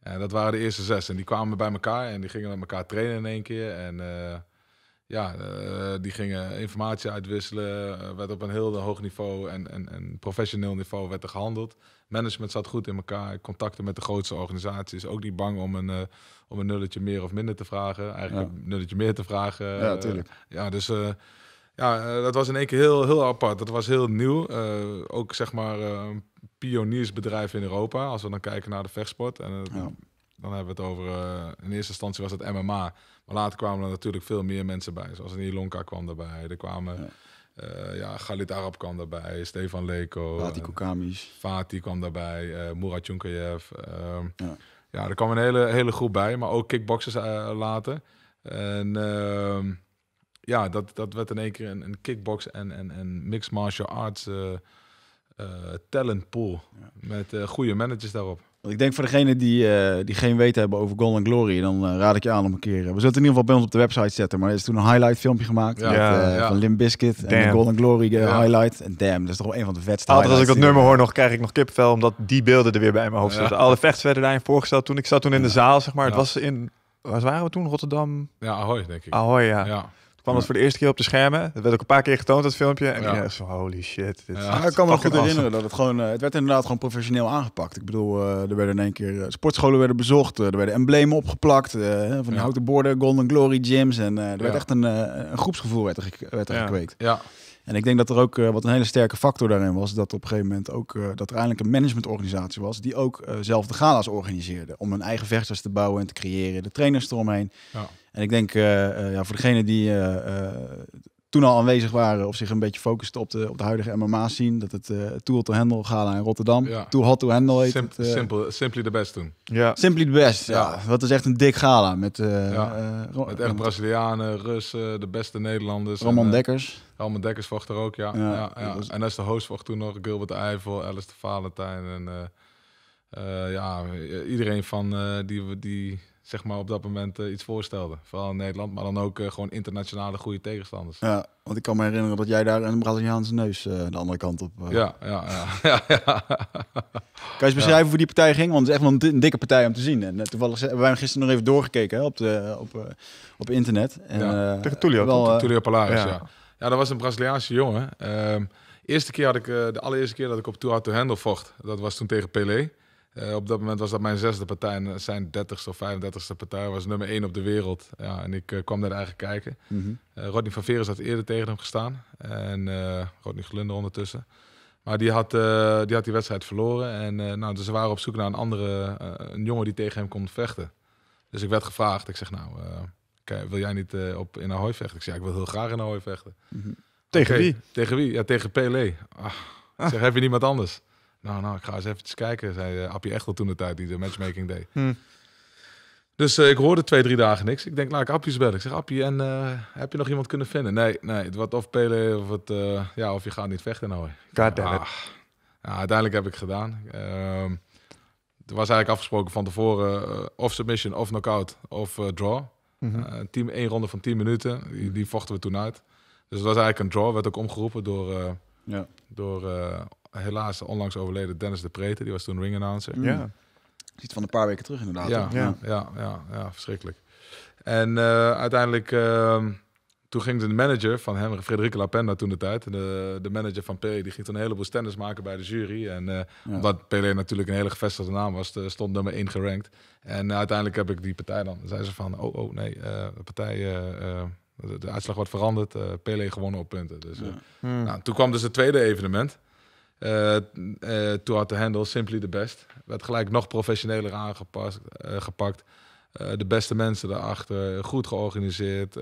En dat waren de eerste zes. En die kwamen bij elkaar en die gingen met elkaar trainen in één keer. En ja, eh, die gingen informatie uitwisselen. Eh, werd op een heel hoog niveau en, en, en professioneel niveau werd er gehandeld. Management zat goed in elkaar. Contacten met de grootste organisaties. Ook niet bang om een, eh, om een nulletje meer of minder te vragen. Eigenlijk een nulletje meer te vragen. Ja, natuurlijk. ja, dus ja, dat was in één keer heel, heel apart. Dat was heel nieuw. ook zeg maar een pioniersbedrijf in Europa. Als we dan kijken naar de vechtsport. En ja. Dan hebben we het over, eh, in eerste instantie was het MMA. Maar later kwamen er natuurlijk veel meer mensen bij. Zoals Nilonka kwam erbij. Er kwamen... Ja. Eh, ja, Galit Arab kwam daarbij, Stefan Leko. Fatih eh, Koukamis. Fatih kwam daarbij, uh, Murat Junkayev. Ehm, ja. er kwam een hele, hele groep bij, maar ook kickboxers later. En ehm, ja, dat, dat werd in één keer een, een kickbox en, en, en mixed martial arts talent pool. Met goede managers daarop ik denk voor degene die, eh, die geen weten hebben over Golden Glory, dan eh, raad ik je aan om een keer. Eh, we zullen in ieder geval bij ons op de website zetten. Maar er is toen een highlight filmpje gemaakt van Lim Biscuit en de Golden Glory ja. highlight. En damn, dat is toch wel een van de vetste. Altijd als ik dat nummer hoor, nog krijg ik nog kipvel, omdat die beelden er weer bij mijn hoofd zitten. Alle vechts werden daarin voorgesteld toen ik zat toen in de zaal, zeg maar. Het was in, waar waren we toen? Rotterdam. Ja, Ahoy denk ik. Ahoy, ja kwam het voor de eerste keer op de schermen. Het werd ook een paar keer getoond, dat filmpje. En ja. holy shit. ja, ah, ik kan me goed herinneren dat het gewoon... Eh, het werd inderdaad gewoon professioneel aangepakt. Ik bedoel, eh, er werden in één keer... Eh, sportscholen werden bezocht. er werden emblemen opgeplakt. van de houten borden, Golden Glory gyms. En er werd echt een, een groepsgevoel werd er, gekweekt. Ja. En ik denk dat er ook wat een hele sterke factor daarin was, dat op een gegeven moment ook dat er eigenlijk een managementorganisatie was die ook zelf de gala's organiseerde om hun eigen vechters te bouwen en te creëren, de trainers eromheen. Ja. En ik denk, eh, eh, ja, voor degene die eh, toen al aanwezig waren of zich een beetje focusten op de, op de huidige MMA zien Dat het uh, Tool to Handle gala in Rotterdam. Ja. Hot to Handle het, Simply the Best toen. Ja. Simply the Best, ja. Dat is echt een dik gala met... ja. met echt Brazilianen, Russen, de beste Nederlanders. Roman Dekkers. Roman Dekkers vocht er ook, ja. ja. En dat is de host vocht toen nog. Gilbert Eiffel, Alice de Valentijn en... ja, iedereen van die... die zeg maar, op dat moment eh, iets voorstelde. Vooral in Nederland, maar dan ook eh, gewoon internationale goede tegenstanders. Ja, want ik kan me herinneren dat jij daar een Braziliaanse neus eh, de andere kant op... Ja, ja, ja. <laughs> ja, ja. kan je beschrijven hoe die partij ging? Want het is echt een, dikke partij om te zien. En toevallig hebben wij gisteren nog even doorgekeken hè, op, de, op, op internet. En, ja. Tegen Tulio. Wel, Tulio ja. ja. dat was een Braziliaanse jongen. Ehm, eerste keer had ik, de allereerste keer dat ik op Tour to Handle vocht, dat was toen tegen Pelé. Eh, op dat moment was dat mijn zesde partij. En eh, zijn dertigste of 35ste partij was nummer één op de wereld. Ja, en ik eh, kwam daar eigenlijk kijken. Mm Rodney van Veren had eerder tegen hem gestaan. En Rodney Glunder ondertussen. Maar die had, die had die wedstrijd verloren. En nou, dus ze waren op zoek naar een andere, een jongen die tegen hem kon vechten. Dus ik werd gevraagd. Ik zeg nou, wil jij niet op, in Ahoy vechten? Ik zeg, ja, ik wil heel graag in hooi vechten. Mhm. Tegen wie? Tegen wie? Ja, tegen Pele. Ah, zeg, heb je niemand anders? Nou, nou, ik ga eens even kijken, zei uh, Appie Echtel toen de tijd die de matchmaking deed. Hmm. Dus eh, ik hoorde twee, drie dagen niks. Ik denk, laat ik Appie's bellen. Ik zeg, Appie, en eh, heb je nog iemand kunnen vinden? Nee, nee, het wordt of pelen of, het, ja, of je gaat niet vechten. Nou, ah. ja, uiteindelijk heb ik gedaan. er ehm, was eigenlijk afgesproken van tevoren of submission, of knockout, of draw. Mm team, één ronde van 10 minuten, die, vochten we toen uit. Dus het was eigenlijk een draw, werd ook omgeroepen door, ja. door helaas onlangs overleden Dennis de Preter. Die was toen ring announcer. Mm. Ja. Ziet van een paar weken terug inderdaad. Ja, ja. ja, ja, ja, verschrikkelijk. En eh, uiteindelijk ehm, toen ging de manager van hem, Frederik Lapenda toen de tijd, de, de manager van Pelé, die ging toen een heleboel standards maken bij de jury. En uh, ja. omdat e natuurlijk een hele gevestigde naam was, eh, stond nummer 1 gerankt. En uiteindelijk heb ik die partij dan. Zei ze van, oh, oh nee, de partij, de, de, uitslag wordt veranderd. Pelé gewonnen op punten. Dus, hmm. nou, toen kwam dus het tweede evenement. Eh, eh, to had to Handle, Simply the Best. Werd gelijk nog professioneler aangepakt. Eh, gepakt. de beste mensen daarachter, goed georganiseerd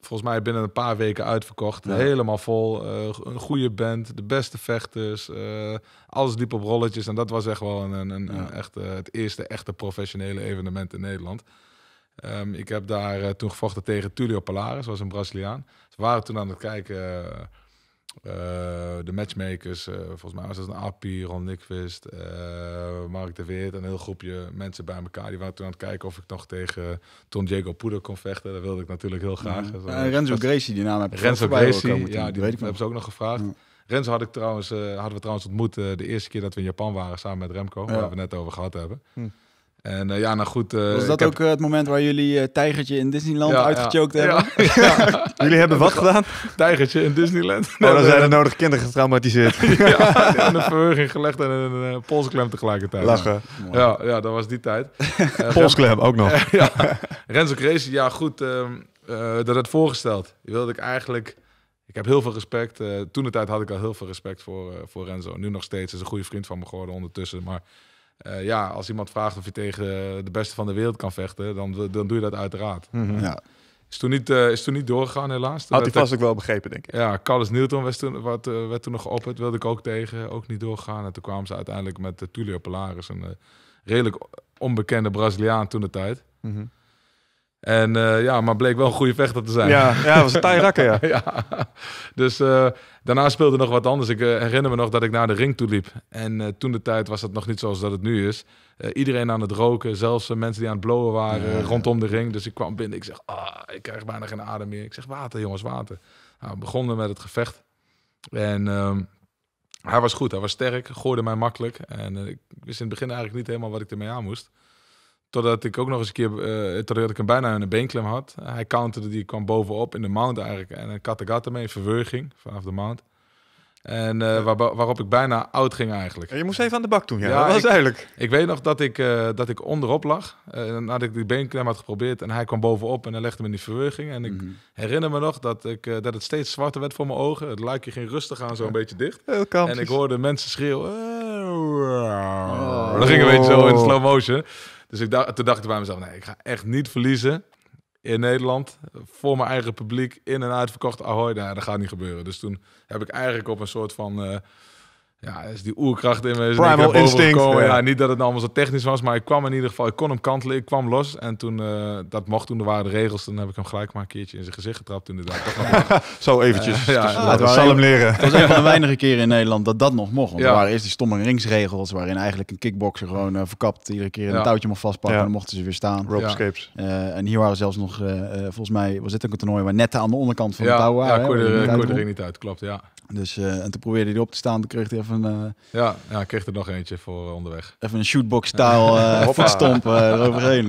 volgens mij binnen een paar weken uitverkocht. Helemaal vol. een goede band, de beste vechters. alles diep op rolletjes. En dat was echt wel een, een, een het eerste echte professionele evenement in Nederland. Ehm, ik heb daar toen gevochten tegen Tulio Palares, was een Braziliaan. Ze waren toen aan het kijken eh, de matchmakers, eh, volgens mij was dat een Appie, Ron Nikwist, eh, Mark de Weert. Een heel groepje mensen bij elkaar. Die waren toen aan het kijken of ik nog tegen Ton Diego Poeder kon vechten. Dat wilde ik natuurlijk heel graag. Mhm. Renzo Gracie, die naam heb ik Renzo Gracie, ja, die, weet ik hebben ze ook nog gevraagd. Renzo had ik trouwens, hadden we trouwens ontmoet de eerste keer dat we in Japan waren samen met Remco, waar we het net over gehad hebben. Hm. En eh, ja, nou goed. Eh, was dat ook eh, het moment waar jullie Tijgertje in Disneyland ja, hebben? <laughs> Ja, jullie hebben wat gedaan? <laughs> Tijgertje in Disneyland. Oh, dan zijn er nodig kinderen getraumatiseerd. <laughs> ja, en een verheuging gelegd en een, polsklem tegelijkertijd. Lachen. Ja, ja, dat was die tijd. polsklem ook nog. ja. Renzo Gracie, ja goed, ehm, dat had voorgesteld. Je wilde ik eigenlijk... Ik heb heel veel respect. Toen de tijd had ik al heel veel respect voor, voor Renzo. Nu nog steeds. Hij is een goede vriend van me geworden ondertussen. Maar eh, ja, als iemand vraagt of je tegen de beste van de wereld kan vechten, dan, dan doe je dat uiteraard. Mhm. ja. Is toen, niet, uh, is toen niet doorgegaan, helaas. Had hij vast ook wel begrepen, denk ik. Ja, Carlos Newton werd toen, wat, eh, werd toen nog geopperd. Wilde ik ook tegen. Ook niet doorgaan. En toen kwamen ze uiteindelijk met Tulio Polaris. Een redelijk onbekende Braziliaan toen de tijd. Mm en eh, ja, maar bleek wel een goede vechter te zijn. Ja, ja was een taai Rakken. <laughs> ja. Dus eh, daarna speelde nog wat anders. Ik eh, herinner me nog dat ik naar de ring toe liep. En toen de tijd was dat nog niet zoals dat het nu is. iedereen aan het roken, zelfs mensen die aan het blowen waren rondom de ring. Dus ik kwam binnen, ik zeg, ah, ik krijg bijna geen adem meer. Ik zeg, water jongens, water. Nou, we begonnen met het gevecht. En ehm, hij was goed, hij was sterk, gooide mij makkelijk. En ik wist in het begin eigenlijk niet helemaal wat ik ermee aan moest. Totdat ik ook nog eens een keer, uh, totdat ik hem bijna een beenklem had. Hij counterde die, kwam bovenop in de mount eigenlijk. En een katagata mee, verwerging vanaf de mount. En eh, waarop ik bijna oud ging eigenlijk. Je moest even aan de bak toen, ja. ja dat was eigenlijk. Ik weet nog dat ik, eh, dat ik onderop lag. Uh, nadat ik die beenklem had geprobeerd. En hij kwam bovenop en hij legde me in die verwerking. En ik mhm. herinner me nog dat, ik, dat het steeds zwarter werd voor mijn ogen. Het luikje ging rustig aan, zo een beetje dicht. En ik hoorde mensen schreeuwen. Oh. Dat ging een beetje zo in slow motion. Dus ik dacht, toen dacht ik bij mezelf, nee, ik ga echt niet verliezen in Nederland. Voor mijn eigen publiek, in- en uitverkocht Ahoy. Nou, dat gaat niet gebeuren. Dus toen heb ik eigenlijk op een soort van... Eh, ja, is die oerkracht in me. Is Primal instinct. Ja. niet dat het allemaal zo technisch was, maar ik kwam in ieder geval, ik kon hem kantelen, ik kwam los. En toen, eh, dat mocht toen, er waren de regels, dan heb ik hem gelijk maar een keertje in zijn gezicht getrapt inderdaad. <laughs> zo eventjes. ja, zal dus ah, hem leren. Het was een van de weinige keren in Nederland dat dat nog mocht. Want er waren eerst die stomme ringsregels, waarin eigenlijk een kickboxer gewoon eh, verkapt iedere keer een touwtje mocht vastpakken en dan mochten ze weer staan. Rope escapes. Eh, en hier waren zelfs nog, volgens mij was dit een toernooi waar net aan de onderkant van de touw Ja, kon de er niet uit, klopt, ja. Dus, eh, en toen probeerde hij op te staan. Toen kreeg hij even een... Eh, ja, ja, kreeg er nog eentje voor eh, onderweg. Even een shootbox-taal uh, <laughs> voetstomp eroverheen.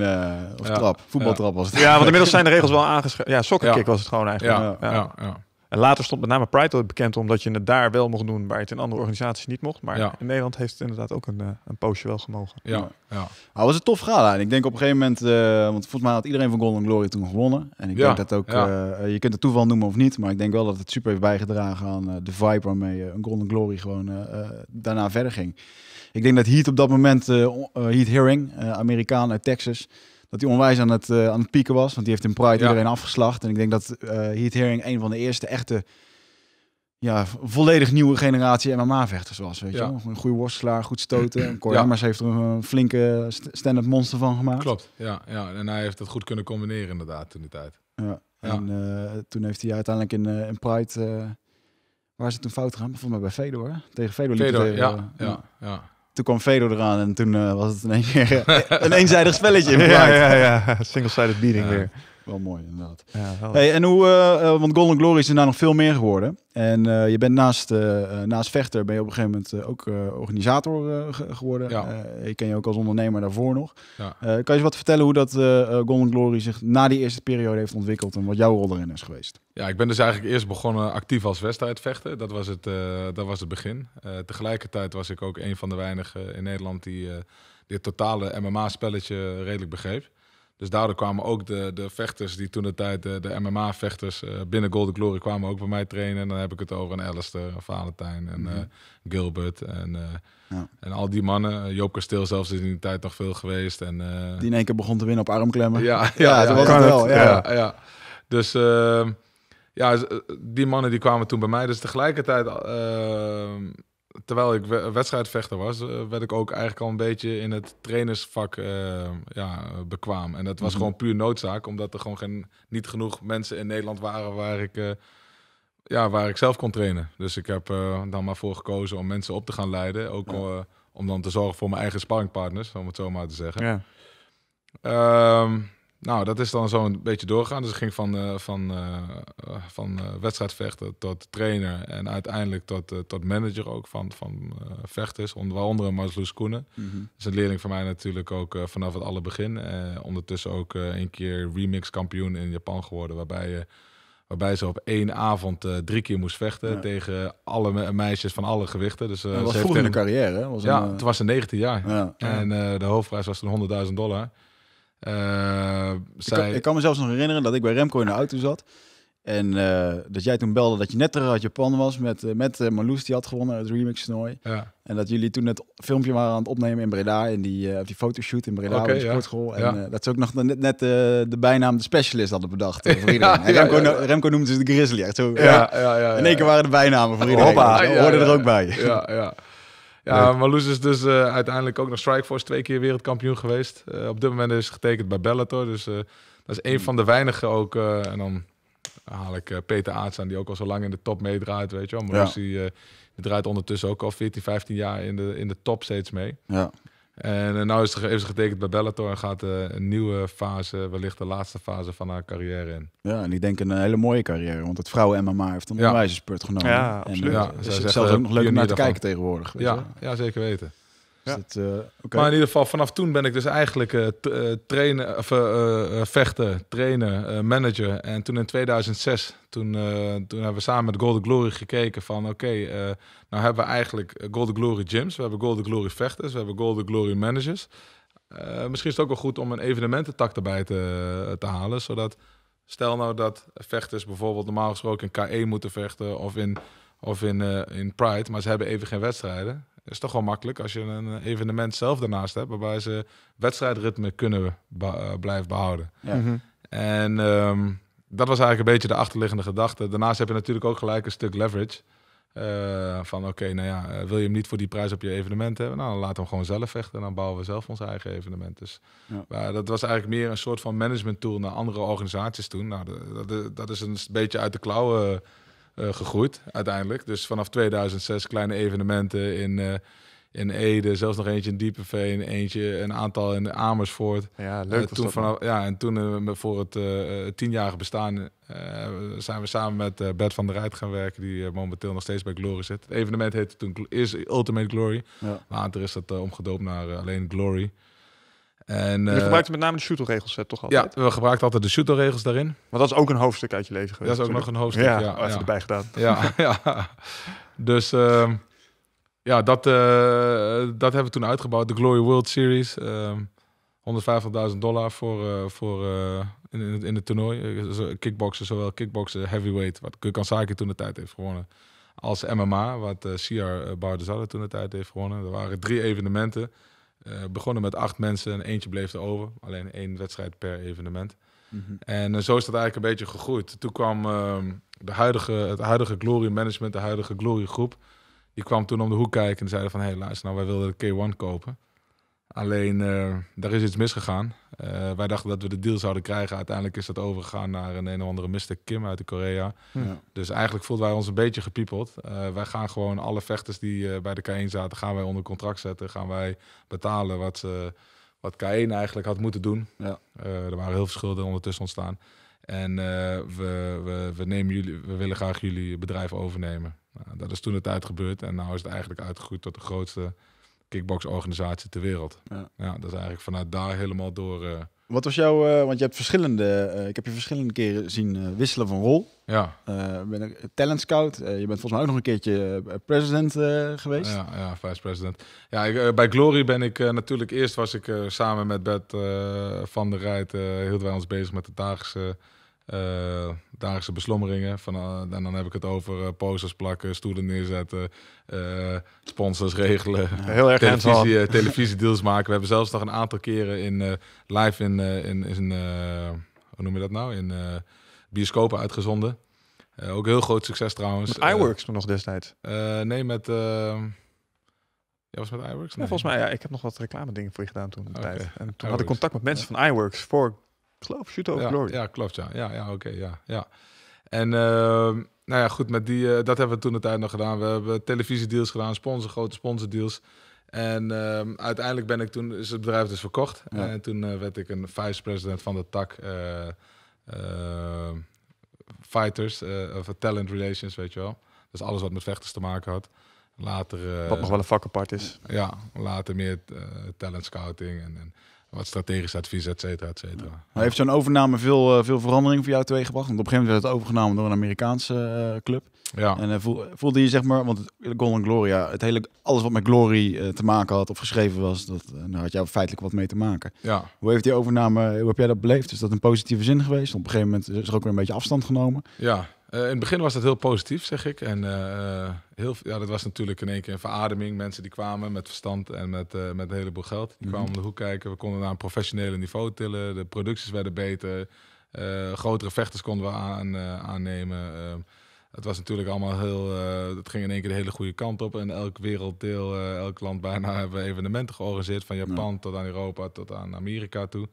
of trap. Voetbaltrap was het. Ja, want inmiddels zijn de regels wel aangeschreven. Ja, sokkenkick was het gewoon eigenlijk. ja. ja. En later stond met name Pride bekend omdat je het daar wel mocht doen, waar je het in andere organisaties niet mocht. Maar in Nederland heeft het inderdaad ook een, eh, een poosje wel gemogen. Ja, ja. Ah, was een tof gala. En ik denk op een gegeven moment, eh, want volgens mij had iedereen van Golden Glory toen gewonnen. En ik denk dat ook, uh, je kunt het toeval noemen of niet, maar ik denk wel dat het super heeft bijgedragen aan de vibe waarmee een Golden Glory gewoon daarna verder ging. Ik denk dat Heat op dat moment, Heat Herring, Amerikaan uit Texas, dat hij onwijs aan het, eh, aan het pieken was. Want die heeft in Pride iedereen afgeslacht. En ik denk dat uh, eh, Heat Herring een van de eerste echte... Ja, volledig nieuwe generatie MMA-vechters was, weet je Een goede worstelaar, goed stoten. <clears throat> Cor ja. heeft er een flinke stand-up monster van gemaakt. Klopt, ja, ja. En hij heeft dat goed kunnen combineren inderdaad toen die tijd. Ja, en eh, toen heeft hij uiteindelijk in, een Pride... waar is het toen fout gegaan? Bijvoorbeeld bij Fedor, Tegen Fedor, Fedor ja, ja. ja toen kwam Fedor eraan en toen eh, was het een, <laughs> een eenzijdig spelletje. In ja, ja, ja. Single-sided beating weer wel mooi inderdaad. hey, en hoe, eh, eh, want Golden Glory is daarna nog veel meer geworden. En eh, je bent naast, naast vechter ben je op een gegeven moment ook organisator geworden. ik ken je ook als ondernemer daarvoor nog. Ja. kan je wat vertellen hoe dat Golden Glory zich na die eerste periode heeft ontwikkeld en wat jouw rol erin is geweest? Ja, ik ben dus eigenlijk eerst begonnen actief als wedstrijdvechter. Dat was het, dat was het begin. tegelijkertijd was ik ook een van de weinigen in Nederland die dit totale MMA-spelletje redelijk begreep. Dus daardoor kwamen ook de, de vechters die toen de tijd, de, MMA-vechters eh, binnen Golden Glory kwamen ook bij mij trainen. En dan heb ik het over een Alistair, Valentijn en mhm. eh, Gilbert en, eh, ja. en al die mannen. Joop Kasteel zelfs is in die tijd nog veel geweest. En, die in één keer begon te winnen op armklemmen. Ja, ja, ja, dat was het wel. Ja. Ja, Dus ja, die mannen die kwamen toen bij mij. Dus tegelijkertijd terwijl ik wedstrijdvechter was, eh, werd ik ook eigenlijk al een beetje in het trainersvak uh, ja, bekwaam. En dat was mhm. gewoon puur noodzaak, omdat er gewoon geen, niet genoeg mensen in Nederland waren waar ik, eh, ja, waar ik zelf kon trainen. Dus ik heb uh, dan maar voor gekozen om mensen op te gaan leiden. Ook om dan te zorgen voor mijn eigen sparringpartners, om het zo maar te zeggen. Ja. Ehm, nou, dat is dan zo een beetje doorgaan. Dus ik ging van, uh, van, eh, eh, van uh, wedstrijdvechter tot trainer en uiteindelijk tot, tot manager ook van, van vechters, onder, waaronder Marcelus Koenen. Mm Dat is een leerling van mij natuurlijk ook vanaf het alle begin. ondertussen ook een keer remix kampioen in Japan geworden, waarbij, waarbij ze op één avond drie keer moest vechten tegen alle meisjes van alle gewichten. Dus, dat was vroeg in de carrière, hè? Was ja, een, was ze 19 jaar. Ja. En de hoofdprijs was toen 100.000 dollar. Eh, ik, kan, me zelfs nog herinneren dat ik bij Remco in de auto zat. En eh, dat jij toen belde dat je net terug uit Japan was met, eh, met Marloes, die had gewonnen het Remix toernooi. Ja. En dat jullie toen het filmpje waren aan het opnemen in Breda, in die, die fotoshoot in Breda, okay, op de sportschool. En dat ze ook nog net, net de bijnaam de specialist hadden bedacht voor <laughs> iedereen. Remco, Remco, noemde ze de grizzly, echt zo. In één keer waren de bijnamen voor iedereen. Hoppa, hoorde er ook bij. ja. Ja, maar is dus eh, uiteindelijk ook nog Strikeforce twee keer wereldkampioen geweest. Eh, op dit moment is getekend bij Bellator. Dus eh, dat is een van de weinigen ook. en dan haal ik Peter Aarts aan, die ook al zo lang in de top meedraait, weet je wel. Maar ja. die, draait ondertussen ook al 14, 15 jaar in de, in de top steeds mee. Ja. En eh, nu is ze, heeft ze getekend bij Bellator en gaat eh, een nieuwe fase, wellicht de laatste fase van haar carrière in. Ja, en ik denk een hele mooie carrière, want het vrouwen MMA heeft een ja. genomen. Ja, absoluut. En, eh, ja, is zelfs ook nog leuk om naar te kijken tegenwoordig. Ja, ja, zeker weten. Dus eh, maar in ieder geval, vanaf toen ben ik dus eigenlijk uh, trainen, of, vechten, trainen, manager. En toen in 2006, toen, toen hebben we samen met Golden Glory gekeken van... oké, okay, nou hebben we eigenlijk Golden Glory gyms, we hebben Golden Glory vechters, we hebben Golden Glory managers. misschien is het ook wel goed om een evenemententak erbij te, te halen, zodat... Stel nou dat vechters bijvoorbeeld normaal gesproken in K1 moeten vechten of in, of in, in Pride, maar ze hebben even geen wedstrijden is toch wel makkelijk als je een evenement zelf daarnaast hebt, waarbij ze wedstrijdritme kunnen eh, blijven behouden. Ja. Mhm. En ehm, dat was eigenlijk een beetje de achterliggende gedachte. Daarnaast heb je natuurlijk ook gelijk een stuk leverage. Eh, van oké, nou ja, eh, wil je hem niet voor die prijs op je evenement hebben? Nou, dan laten we hem gewoon zelf vechten en dan bouwen we zelf ons eigen evenement. Dus maar dat was eigenlijk meer een soort van management tool naar andere organisaties toen. Nou, dat is een beetje uit de klauwen eh, gegroeid uiteindelijk. Dus vanaf 2006 kleine evenementen in, uh, in Ede, zelfs nog eentje in Diepenveen, eentje, een aantal in Amersfoort. Ja, leuk. Uh, toen vanaf, ja, en toen voor het tienjarige bestaan zijn we samen met Bert van der Rijt gaan werken, die momenteel nog steeds bij Glory zit. Het evenement heette toen is Ultimate Glory, ja. later is dat omgedoopt naar alleen Glory. En, je eh, gebruikte met name de shooterregels toch altijd? Ja, we gebruikten altijd de shooterregels daarin. Want dat is ook een hoofdstuk uit je leven geweest. Dat is ook nog een hoofdstuk, ja. ja, erbij gedaan. Ja, <laughs> ja. Dus ehm, ja, dat, eh, dat hebben we toen uitgebouwd. De Glory World Series. 150.000 ehm, dollar voor, eh, voor, in, in, het, in het toernooi. Kickboksen, zowel kickboksen heavyweight, wat Kukansaki toen de tijd heeft gewonnen, als MMA, wat uh, Siar toen de tijd heeft gewonnen. Er waren drie evenementen. Uh, begonnen met acht mensen en eentje bleef er over. Alleen één wedstrijd per evenement. Mhm. En eh, zo is dat eigenlijk een beetje gegroeid. Toen kwam ehm, de huidige, het huidige Glory Management, de huidige Glory Groep. Die kwam toen om de hoek kijken en zeiden van... hé, nou, wij wilden de K1 kopen. Alleen, daar eh, is iets misgegaan. Eh, wij dachten dat we de deal zouden krijgen. Uiteindelijk is dat overgegaan naar een een of andere Mr. Kim uit de Korea. Ja. Dus eigenlijk voelden wij ons een beetje gepiepeld. Eh, wij gaan gewoon alle vechters die bij de K1 zaten, gaan wij onder contract zetten. Gaan wij betalen wat, ze, wat K1 eigenlijk had moeten doen. Ja. er waren heel veel schulden ondertussen ontstaan. En we, we, we, nemen jullie, we willen graag jullie bedrijf overnemen. Nou, dat is toen het tijd gebeurd. En nu is het eigenlijk uitgegroeid tot de grootste organisatie ter wereld. Ja. dat is eigenlijk vanuit daar helemaal door. Eh, Wat was jouw, eh, want je hebt verschillende, eh, ik heb je verschillende keren zien wisselen van rol. Ja. ben een talent scout. je bent volgens mij ook nog een keertje president geweest. Ja, ja vice-president. Ja, ik, bij Glory ben ik natuurlijk eerst was ik samen met Bert van der Rijt hielden wij ons bezig met de dagelijkse uh, beslommeringen. Van, eh, en dan heb ik het over eh, posters plakken, stoelen neerzetten, sponsors regelen. heel erg televisie, televisiedeals maken. We hebben zelfs nog een aantal keren in, live in, in, hoe noem je dat nou? In bioscopen uitgezonden. ook heel groot succes trouwens. Met iWorks nog destijds? nee, met... Ja, was met iWorks? Nee. volgens mij, ja, ik heb nog wat reclamedingen voor je gedaan toen. tijd. En toen hadden had ik contact met mensen van iWorks voor geloof, Shoot of ja, Glory. Ja, klopt, ja. Ja, ja oké, ja, ja. En ehm, nou ja, goed, met die, eh, dat hebben we toen de tijd nog gedaan. We hebben televisiedeals gedaan, sponsor, grote sponsordeals. En ehm, uiteindelijk ben ik toen, is het bedrijf dus verkocht. En toen eh, werd ik een vice-president van de tak eh, ehm, Fighters, of Talent Relations, weet je wel. Dus alles wat met vechters te maken had. Later, wat nog wel een vak apart is. Ja, later meer talent scouting. En, en wat strategisch advies, et cetera, et cetera. Ja. Heeft zo'n overname veel, eh, veel verandering voor jou gebracht? Want op een gegeven moment werd het overgenomen door een Amerikaanse eh, club. Ja. En eh, voelde je zeg maar, want Golden Gloria, het hele, alles wat met Glory te maken had of geschreven was, dat, nou had jij feitelijk wat mee te maken. Ja. Hoe heeft die overname, hoe heb jij dat beleefd? Is dat een positieve zin geweest? Op een gegeven moment is er ook weer een beetje afstand genomen. Ja, eh, in het begin was dat heel positief, zeg ik. En eh, heel, ja, dat was natuurlijk in één keer een verademing. Mensen die kwamen met verstand en met, eh, met een heleboel geld. Die mhm. kwamen om de hoek kijken. We konden naar een professionele niveau tillen. De producties werden beter. grotere vechters konden we aan, aannemen. het was natuurlijk allemaal heel... het ging in één keer de hele goede kant op. En elk werelddeel, elk land bijna <laughs> hebben we evenementen georganiseerd. Van Japan tot aan Europa, tot aan Amerika toe.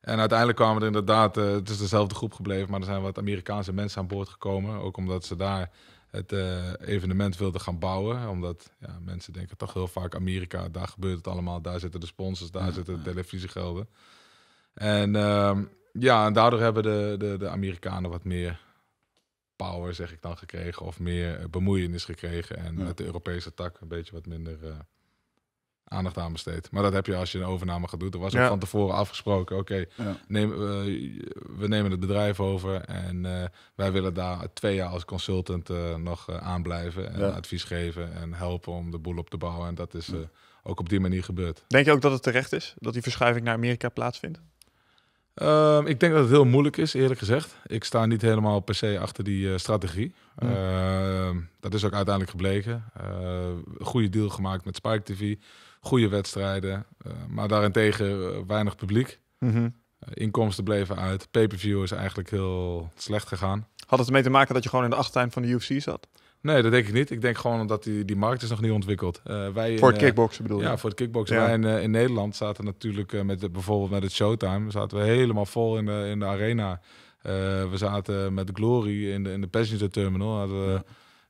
En uiteindelijk kwamen er inderdaad, eh, het is dezelfde groep gebleven, maar er zijn wat Amerikaanse mensen aan boord gekomen. Ook omdat ze daar het eh, evenement wilden gaan bouwen. Omdat ja, mensen denken toch heel vaak Amerika, daar gebeurt het allemaal. Daar zitten de sponsors, daar zitten de televisiegelden. En ehm, ja, en daardoor hebben de, de, de Amerikanen wat meer power, zeg ik dan, gekregen. Of meer eh, bemoeienis gekregen. En met de Europese tak een beetje wat minder aandacht aan besteed. Maar dat heb je als je een overname gaat doen. Er was ook van tevoren afgesproken, oké, eh, we nemen het bedrijf over en eh, wij willen daar twee jaar als consultant uh, nog aanblijven en advies geven en helpen om de boel op te bouwen. En dat is ook op die manier gebeurd. Denk je ook dat het terecht is dat die verschuiving naar Amerika plaatsvindt? Ehm, ik denk dat het heel moeilijk is, eerlijk gezegd. Ik sta niet helemaal per se achter die strategie. Ehm, dat is ook uiteindelijk gebleken. Uh, goede deal gemaakt met Spike TV goede wedstrijden. Eh, maar daarentegen eh, weinig publiek. Mhm. Eh, inkomsten bleven uit. Pay-per-view is eigenlijk heel slecht gegaan. Had het ermee te maken dat je gewoon in de achtertuin van de UFC zat? Nee, dat denk ik niet. Ik denk gewoon dat die, die markt is nog niet ontwikkeld. wij voor het kickboksen bedoel je? Ja, voor het kickboksen. Wij in, in, Nederland zaten natuurlijk met bijvoorbeeld met het Showtime, zaten we helemaal vol in de, in de arena. we zaten met Glory in de, in de Passenger Terminal. Hadden we,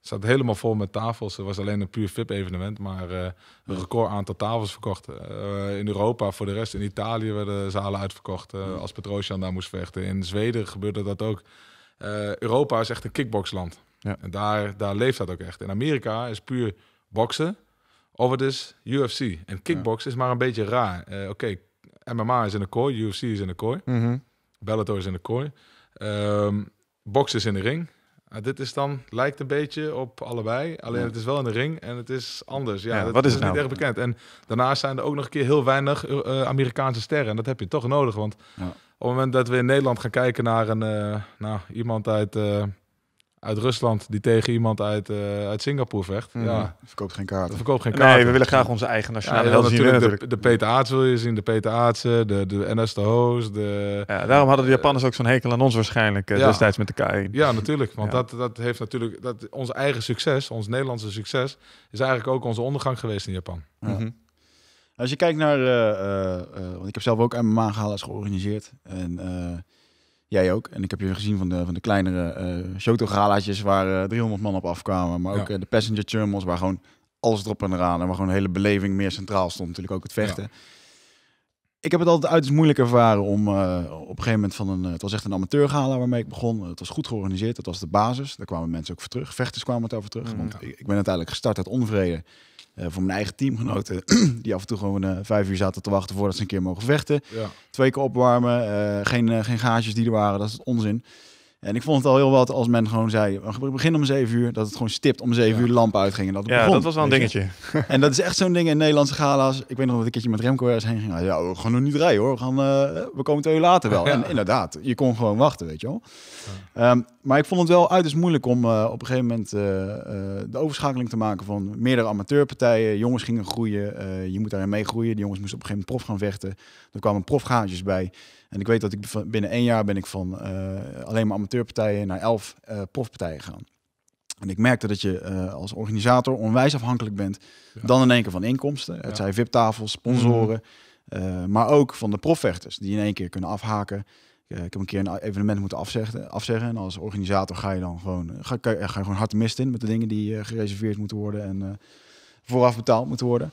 zat helemaal vol met tafels. Het was alleen een puur VIP-evenement, maar eh, een record aantal tafels verkocht. Eh, in Europa voor de rest, in Italië werden zalen uitverkocht eh, mm. als Petrosian daar moest vechten. In Zweden gebeurde dat ook. Europa is echt een kickboxland. Ja. En daar, daar leeft dat ook echt. In Amerika is puur boksen of het is UFC. En kickbox is maar een beetje raar. Oké, MMA is in de kooi, UFC is in de kooi, mhm. Bellator is in de kooi. Um, boksen is in de ring. Ah, dit is dan, lijkt een beetje op allebei. Alleen het is wel in de ring en het is anders. Ja, dat is, niet nou? echt bekend. En daarnaast zijn er ook nog een keer heel weinig eh, eh, Amerikaanse sterren. En dat heb je toch nodig. Want op het moment dat we in Nederland gaan kijken naar een, eh, nou, iemand uit uit Rusland die tegen iemand uit, eh, uit Singapore vecht. Mhm. Ja. Verkoopt geen kaarten. Verkoopt geen kaarten. Nee, we willen graag onze eigen nationale ja, natuurlijk, De, de Peter Aarts wil je zien, de Peter Aartsen, de, de NS de Hoos. De, ja, daarom hadden de Japanners ook zo'n hekel aan ons waarschijnlijk eh, ja. destijds met de k Ja, natuurlijk. Want Dat, dat heeft natuurlijk, dat, ons eigen succes, ons Nederlandse succes, is eigenlijk ook onze ondergang geweest in Japan. Als je kijkt naar, eh, want ik heb zelf ook MMA gehaald georganiseerd. En Jij ook. En ik heb je gezien van de, van de kleinere uh, eh, shoto waar 300 eh, man op afkwamen. Maar ook eh, de passenger terminals waar gewoon alles erop en eraan. En waar gewoon een hele beleving meer centraal stond. Natuurlijk ook het vechten. Ik heb het altijd uiterst moeilijk ervaren om op een gegeven moment van een... Het was echt een amateurgala waarmee ik begon. Het was goed georganiseerd. Dat was de basis. Daar kwamen mensen ook voor terug. Vechters kwamen het over terug. Mm, want ik, ik, ben uiteindelijk gestart uit onvrede. Eh, voor mijn eigen teamgenoten, <clears throat> die af en toe gewoon eh, vijf uur zaten te wachten voordat ze een keer mogen vechten. Ja. Twee keer opwarmen, eh, geen, geen gaasjes die er waren, dat is onzin. En ik vond het al heel wat als men gewoon zei, we beginnen om zeven uur, dat het gewoon stipt om zeven uur de lamp uitging. En dat ja, begon, dat was wel een dingetje. <laughs> en dat is echt zo'n ding in Nederlandse gala's. Ik weet nog dat ik een keertje met Remco ergens heen ging. Ja, we gaan nog niet rijden hoor, we, gaan, eh, we komen twee uur later wel. <laughs> En inderdaad, je kon gewoon wachten, weet je wel. Ehm, maar ik vond het wel uiterst moeilijk om eh, op een gegeven moment eh, de overschakeling te maken van meerdere amateurpartijen. Jongens gingen groeien, je moet daarin meegroeien. De jongens moesten op een gegeven moment prof gaan vechten. Er kwamen profgaatjes bij. En ik weet dat ik binnen één jaar ben ik van eh, alleen maar amateurpartijen naar elf eh, profpartijen gegaan. En ik merkte dat je eh, als organisator onwijs afhankelijk bent dan in één keer van inkomsten. Het zijn VIP-tafels, sponsoren, mhm. maar ook van de profvechters die in één keer kunnen afhaken. ik heb een keer een evenement moeten afzeggen, afzeggen. En als organisator ga je dan gewoon, ga, je gewoon hard de mist in met de dingen die gereserveerd moeten worden en vooraf betaald moeten worden.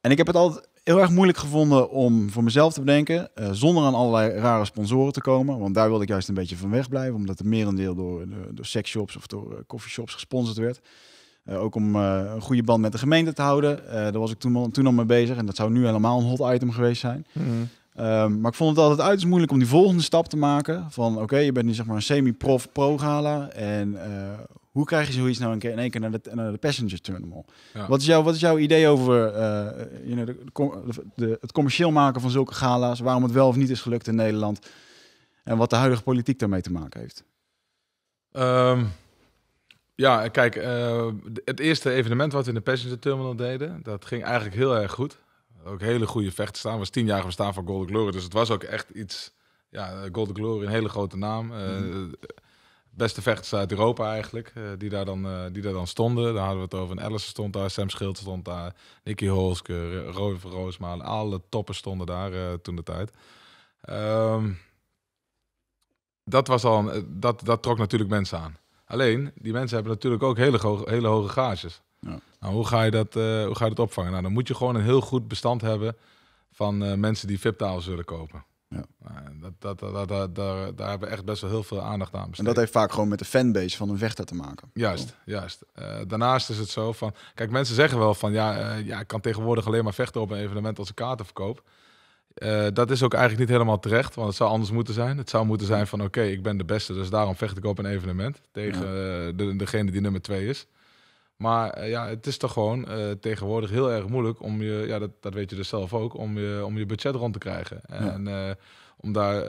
En ik heb het altijd heel erg moeilijk gevonden om voor mezelf te bedenken. Eh, zonder aan allerlei rare sponsoren te komen. Want daar wilde ik juist een beetje van weg blijven. Omdat het merendeel door, eh, door seksshops of door eh, coffeeshops gesponsord werd. ook om een goede band met de gemeente te houden. daar was ik toen, toen al mee bezig. En dat zou nu helemaal een hot item geweest zijn. Mhm. Ehm, maar ik vond het altijd uiterst moeilijk om die volgende stap te maken. Van oké, je bent nu zeg maar een semi-prof pro-gala. En uh, hoe krijg je zoiets nou een keer in één keer naar de, passenger terminal? Wat, is jouw, wat is jouw idee over uh, eh, you know, de, het commercieel maken van zulke gala's? Waarom het wel of niet is gelukt in Nederland? En wat de huidige politiek daarmee te maken heeft? Ehm, ja, kijk, eh, het eerste evenement wat we in de passenger terminal deden, dat ging eigenlijk heel erg goed. Ook hele goede vechten staan. was tien jaar bestaan van Golden Glory, dus het was ook echt iets ja, Golden Glory, een hele grote naam. Eh, mhm beste vechters uit Europa eigenlijk, eh, die, daar dan, eh, die daar dan stonden. Daar hadden we het over. En Ellison stond daar, Sam Schild stond daar, Nicky Holske, Roy van Roosmalen. Alle toppen stonden daar eh, toen de tijd. Ehm, dat, was al dat, dat trok natuurlijk mensen aan. Alleen, die mensen hebben natuurlijk ook hele, hoge, hele hoge gages. Ja. Nou, hoe, ga je dat, hoe ga je dat opvangen? Nou, dan moet je gewoon een heel goed bestand hebben van mensen die VIP-tafels willen kopen. Ja. Nou, dat, dat, dat, dat, daar, daar hebben we echt best wel heel veel aandacht aan besteed. En dat heeft vaak gewoon met de fanbase van een vechter te maken. Juist, juist. Eh, daarnaast is het zo van... Kijk, mensen zeggen wel van... Ja, eh, ja, ik kan tegenwoordig alleen maar vechten op een evenement als ik kaarten verkoop. Eh, dat is ook eigenlijk niet helemaal terecht, want het zou anders moeten zijn. Het zou moeten zijn van... Oké, ik ben de beste, dus daarom vecht ik op een evenement. Tegen de, degene die nummer twee is. Maar eh, ja, het is toch gewoon eh, tegenwoordig heel erg moeilijk om je, ja, dat, dat weet je dus zelf ook, om je, om je budget rond te krijgen. En eh, om daar,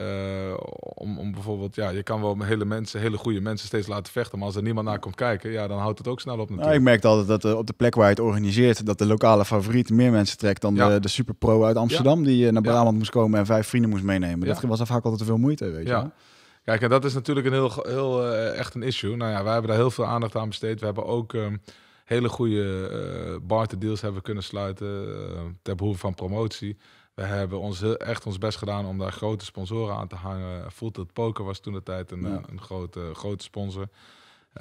om, om bijvoorbeeld, ja, je kan wel hele mensen, hele goede mensen steeds laten vechten, maar als er niemand naar komt kijken, ja, dan houdt het ook snel op nou, natuurlijk. ik merk altijd dat op de plek waar je het organiseert, dat de lokale favoriet meer mensen trekt dan de, de superpro uit Amsterdam, die naar Brabant moest komen en vijf vrienden moest meenemen. Dat was vaak altijd te veel moeite, weet je Kijk, en dat is natuurlijk een heel, heel eh, echt een issue. Nou ja, wij hebben daar heel veel aandacht aan besteed. We hebben ook ehm, hele goede uh, barterdeals hebben kunnen sluiten eh, ter behoeve van promotie. We hebben ons heel, echt ons best gedaan om daar grote sponsoren aan te hangen. Full Poker was toen de tijd een, een grote, grote sponsor.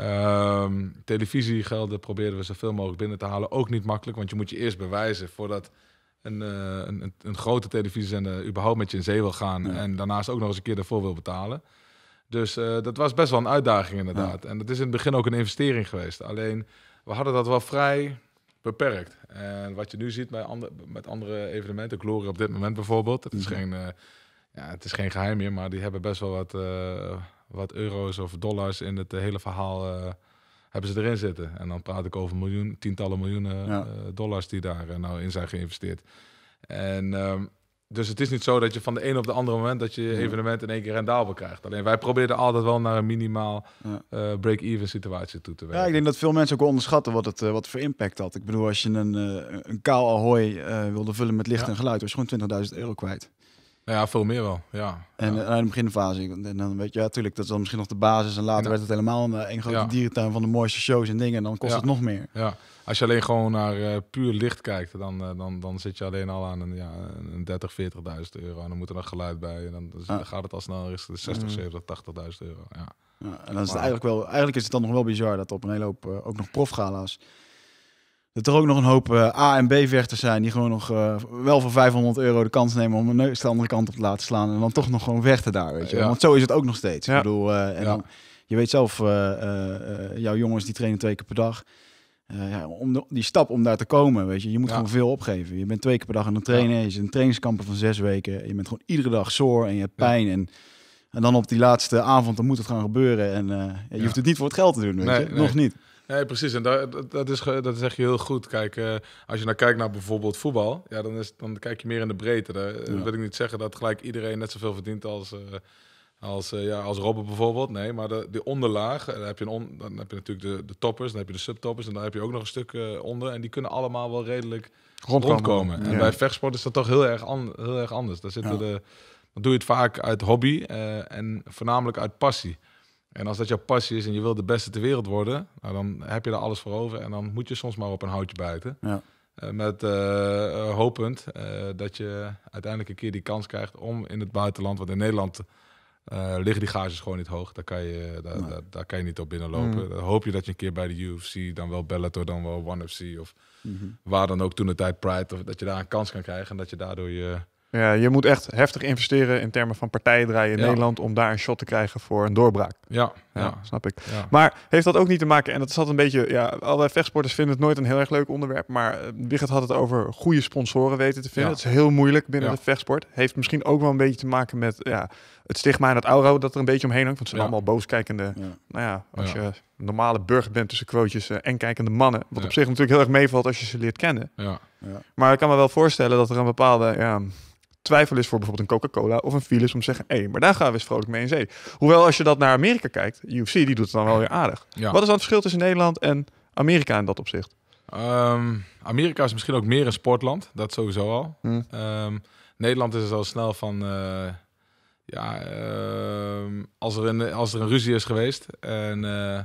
Um, televisiegelden probeerden we zoveel mogelijk binnen te halen. Ook niet makkelijk, want je moet je eerst bewijzen voordat een, een, een, een grote televisiezender überhaupt met je in zee wil gaan. En daarnaast ook nog eens een keer ervoor wil betalen. Dus eh, dat was best wel een uitdaging inderdaad. En dat is in het begin ook een investering geweest. Alleen, we hadden dat wel vrij beperkt. En wat je nu ziet bij andere, met andere evenementen, Glory op dit moment bijvoorbeeld, het is, mhm. geen, eh, ja, het is geen geheim meer, maar die hebben best wel wat, eh, wat euro's of dollars in het hele verhaal hebben ze erin zitten. En dan praat ik over miljoen, tientallen miljoenen dollars die daar nou in zijn geïnvesteerd. En ehm, dus het is niet zo dat je van de een op de andere moment dat je, evenement in één keer rendabel krijgt. Alleen wij proberen altijd wel naar een minimaal eh, break-even situatie toe te werken. Ja, ik denk dat veel mensen ook onderschatten wat het eh, wat voor impact had. Ik bedoel, als je een, uh, een kaal Ahoy wilde vullen met licht en geluid, was je gewoon 20.000 euro kwijt. Ja, veel meer wel. Ja. En ja. de beginfase. En dan weet je, natuurlijk, dat is dan misschien nog de basis. En later werd het helemaal een, een grote dierentuin van de mooiste shows en dingen. En dan kost het nog meer. Ja. Als je alleen gewoon naar eh, puur licht kijkt, dan, eh, dan, dan zit je alleen al aan een, ja, 30, 40.000 euro. En dan moet er nog geluid bij. En dan, dan gaat het al snel richting de 60, 70, 80.000 euro. Ja. ja. en dan is het eigenlijk, wel, eigenlijk is het dan nog wel bizar dat op een hele hoop eh, ook nog profgala's dat er ook nog een hoop A- en B-vechters zijn die gewoon nog wel voor 500 euro de kans nemen om een neus de andere kant op te laten slaan. En dan toch nog gewoon vechten daar, weet je. Want zo is het ook nog steeds. Ik bedoel, en dan, je weet zelf, jouw jongens die trainen twee keer per dag. Eh, om die stap om daar te komen, weet je, je moet gewoon veel opgeven. Je bent twee keer per dag aan het trainen, je zit in trainingskampen van zes weken, je bent gewoon iedere dag zoor en je hebt pijn en, en dan op die laatste avond dan moet het gaan gebeuren en eh, je hoeft het niet voor het geld te doen, weet je? nog niet. Nee, precies. En dat, dat, is, dat zeg je heel goed. Kijk, eh, als je nou kijkt naar bijvoorbeeld voetbal, ja, dan, is, dan kijk je meer in de breedte. Dan wil ik niet zeggen dat gelijk iedereen net zoveel verdient als als, uh, ja, als Robben bijvoorbeeld, nee. Maar de, de onderlaag, eh, dan heb, je een dan heb je natuurlijk de, de toppers, dan heb je de subtoppers... en daar heb je ook nog een stuk eh, onder. En die kunnen allemaal wel redelijk rondkomen. En bij vechtsport is dat toch heel erg, heel erg anders. Daar zitten de, dan doe je het vaak uit hobby en voornamelijk uit passie. En als dat jouw passie is en je wil de beste ter wereld worden... Nou, dan heb je daar alles voor over en dan moet je soms maar op een houtje bijten. Ja. met hopend dat je uiteindelijk een keer die kans krijgt om in het buitenland... wat in Nederland eh, liggen die gages gewoon niet hoog. Daar kan je, daar, daar, daar kan je niet op binnenlopen. Mm. Dan hoop je dat je een keer bij de UFC, dan wel Bellator, dan wel One FC of mhm. waar dan ook toen de tijd Pride, of, dat je daar een kans kan krijgen en dat je daardoor je ja, je moet echt heftig investeren in termen van partijen draaien in Nederland om daar een shot te krijgen voor een doorbraak. Ja, ja, snap ik. Maar heeft dat ook niet te maken, en dat zat een beetje, ja, alle vechtsporters vinden het nooit een heel erg leuk onderwerp, maar eh, Wigert had het over goede sponsoren weten te vinden. Dat is heel moeilijk binnen de vechtsport. Heeft misschien ook wel een beetje te maken met ja, het stigma en het aura dat er een beetje omheen hangt, want ze zijn allemaal booskijkende, nou ja, als je normale burger bent tussen quotejes eh, en kijkende mannen, wat op zich natuurlijk heel erg meevalt als je ze leert kennen. Ja. Maar ik kan me wel voorstellen dat er een bepaalde, ja, twijfel is voor bijvoorbeeld een Coca-Cola of een Philips om te zeggen, hé, hey, maar daar gaan we eens vrolijk mee in zee. Hoewel als je dat naar Amerika kijkt, UFC die doet het dan wel weer aardig. Wat is dan het verschil tussen Nederland en Amerika in dat opzicht? Ehm, Amerika is misschien ook meer een sportland, dat sowieso al. Hm. Ehm, Nederland is dus al snel van, eh, ja, ehm, als, er een, als er een ruzie is geweest en... Eh,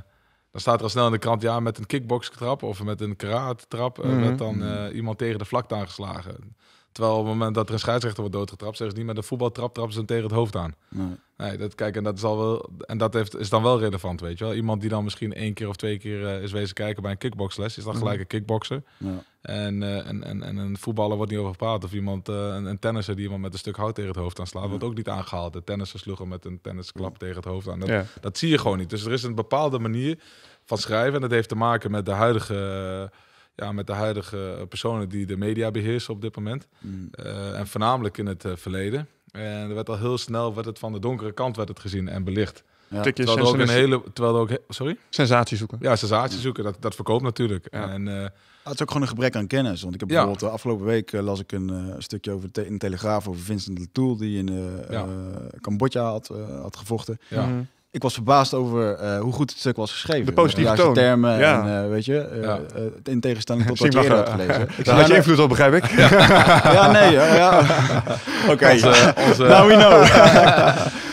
dan staat er al snel in de krant, ja, met een kickbox-trap of met een karate trap eh, hm. werd dan iemand tegen de vlakte aangeslagen. Terwijl op het moment dat er een scheidsrechter wordt doodgetrapt, zeggen ze niet met een voetbaltrap trappen ze hem tegen het hoofd aan. Nee. nee. dat, kijk, en dat, is, al wel, en dat heeft, is dan wel relevant, weet je wel. Iemand die dan misschien één keer of twee keer eh, is wezen kijken bij een kickboxles, is dan gelijk een kickboxer. Ja. En, eh, en, en, en een voetballer wordt niet over gepraat. Of iemand, eh, een, een, tennisser die iemand met een stuk hout tegen het hoofd aan slaat wordt ook niet aangehaald. De tennisser sloeg hem met een tennisklap tegen het hoofd aan. Dat, dat zie je gewoon niet. Dus er is een bepaalde manier van schrijven en dat heeft te maken met de huidige ja, met de huidige eh, personen die de media beheersen op dit moment. Mm. Eh, en voornamelijk in het eh, verleden. En er werd al heel snel werd het van de donkere kant werd het gezien en belicht. Ja. terwijl ook een hele, terwijl ook, sorry? Sensatie zoeken. Ja, sensatie zoeken. Dat, dat verkoopt natuurlijk. En, ah, het is ook gewoon een gebrek aan kennis. Want ik heb bijvoorbeeld de afgelopen week las ik een stukje over in de Telegraaf over Vincent de Tool, die in Cambodja had, had gevochten. Ja. Mhm ik was verbaasd over eh, hoe goed het stuk was geschreven. De positieve toon. termen, en, eh, weet je. Uh, in tegenstelling tot <laughs> wat je eerder had gelezen. <laughs> ik Daar had je invloed op, begrijp ik. <laughs> ja. nee. Ja, Oké. Okay. Now we know.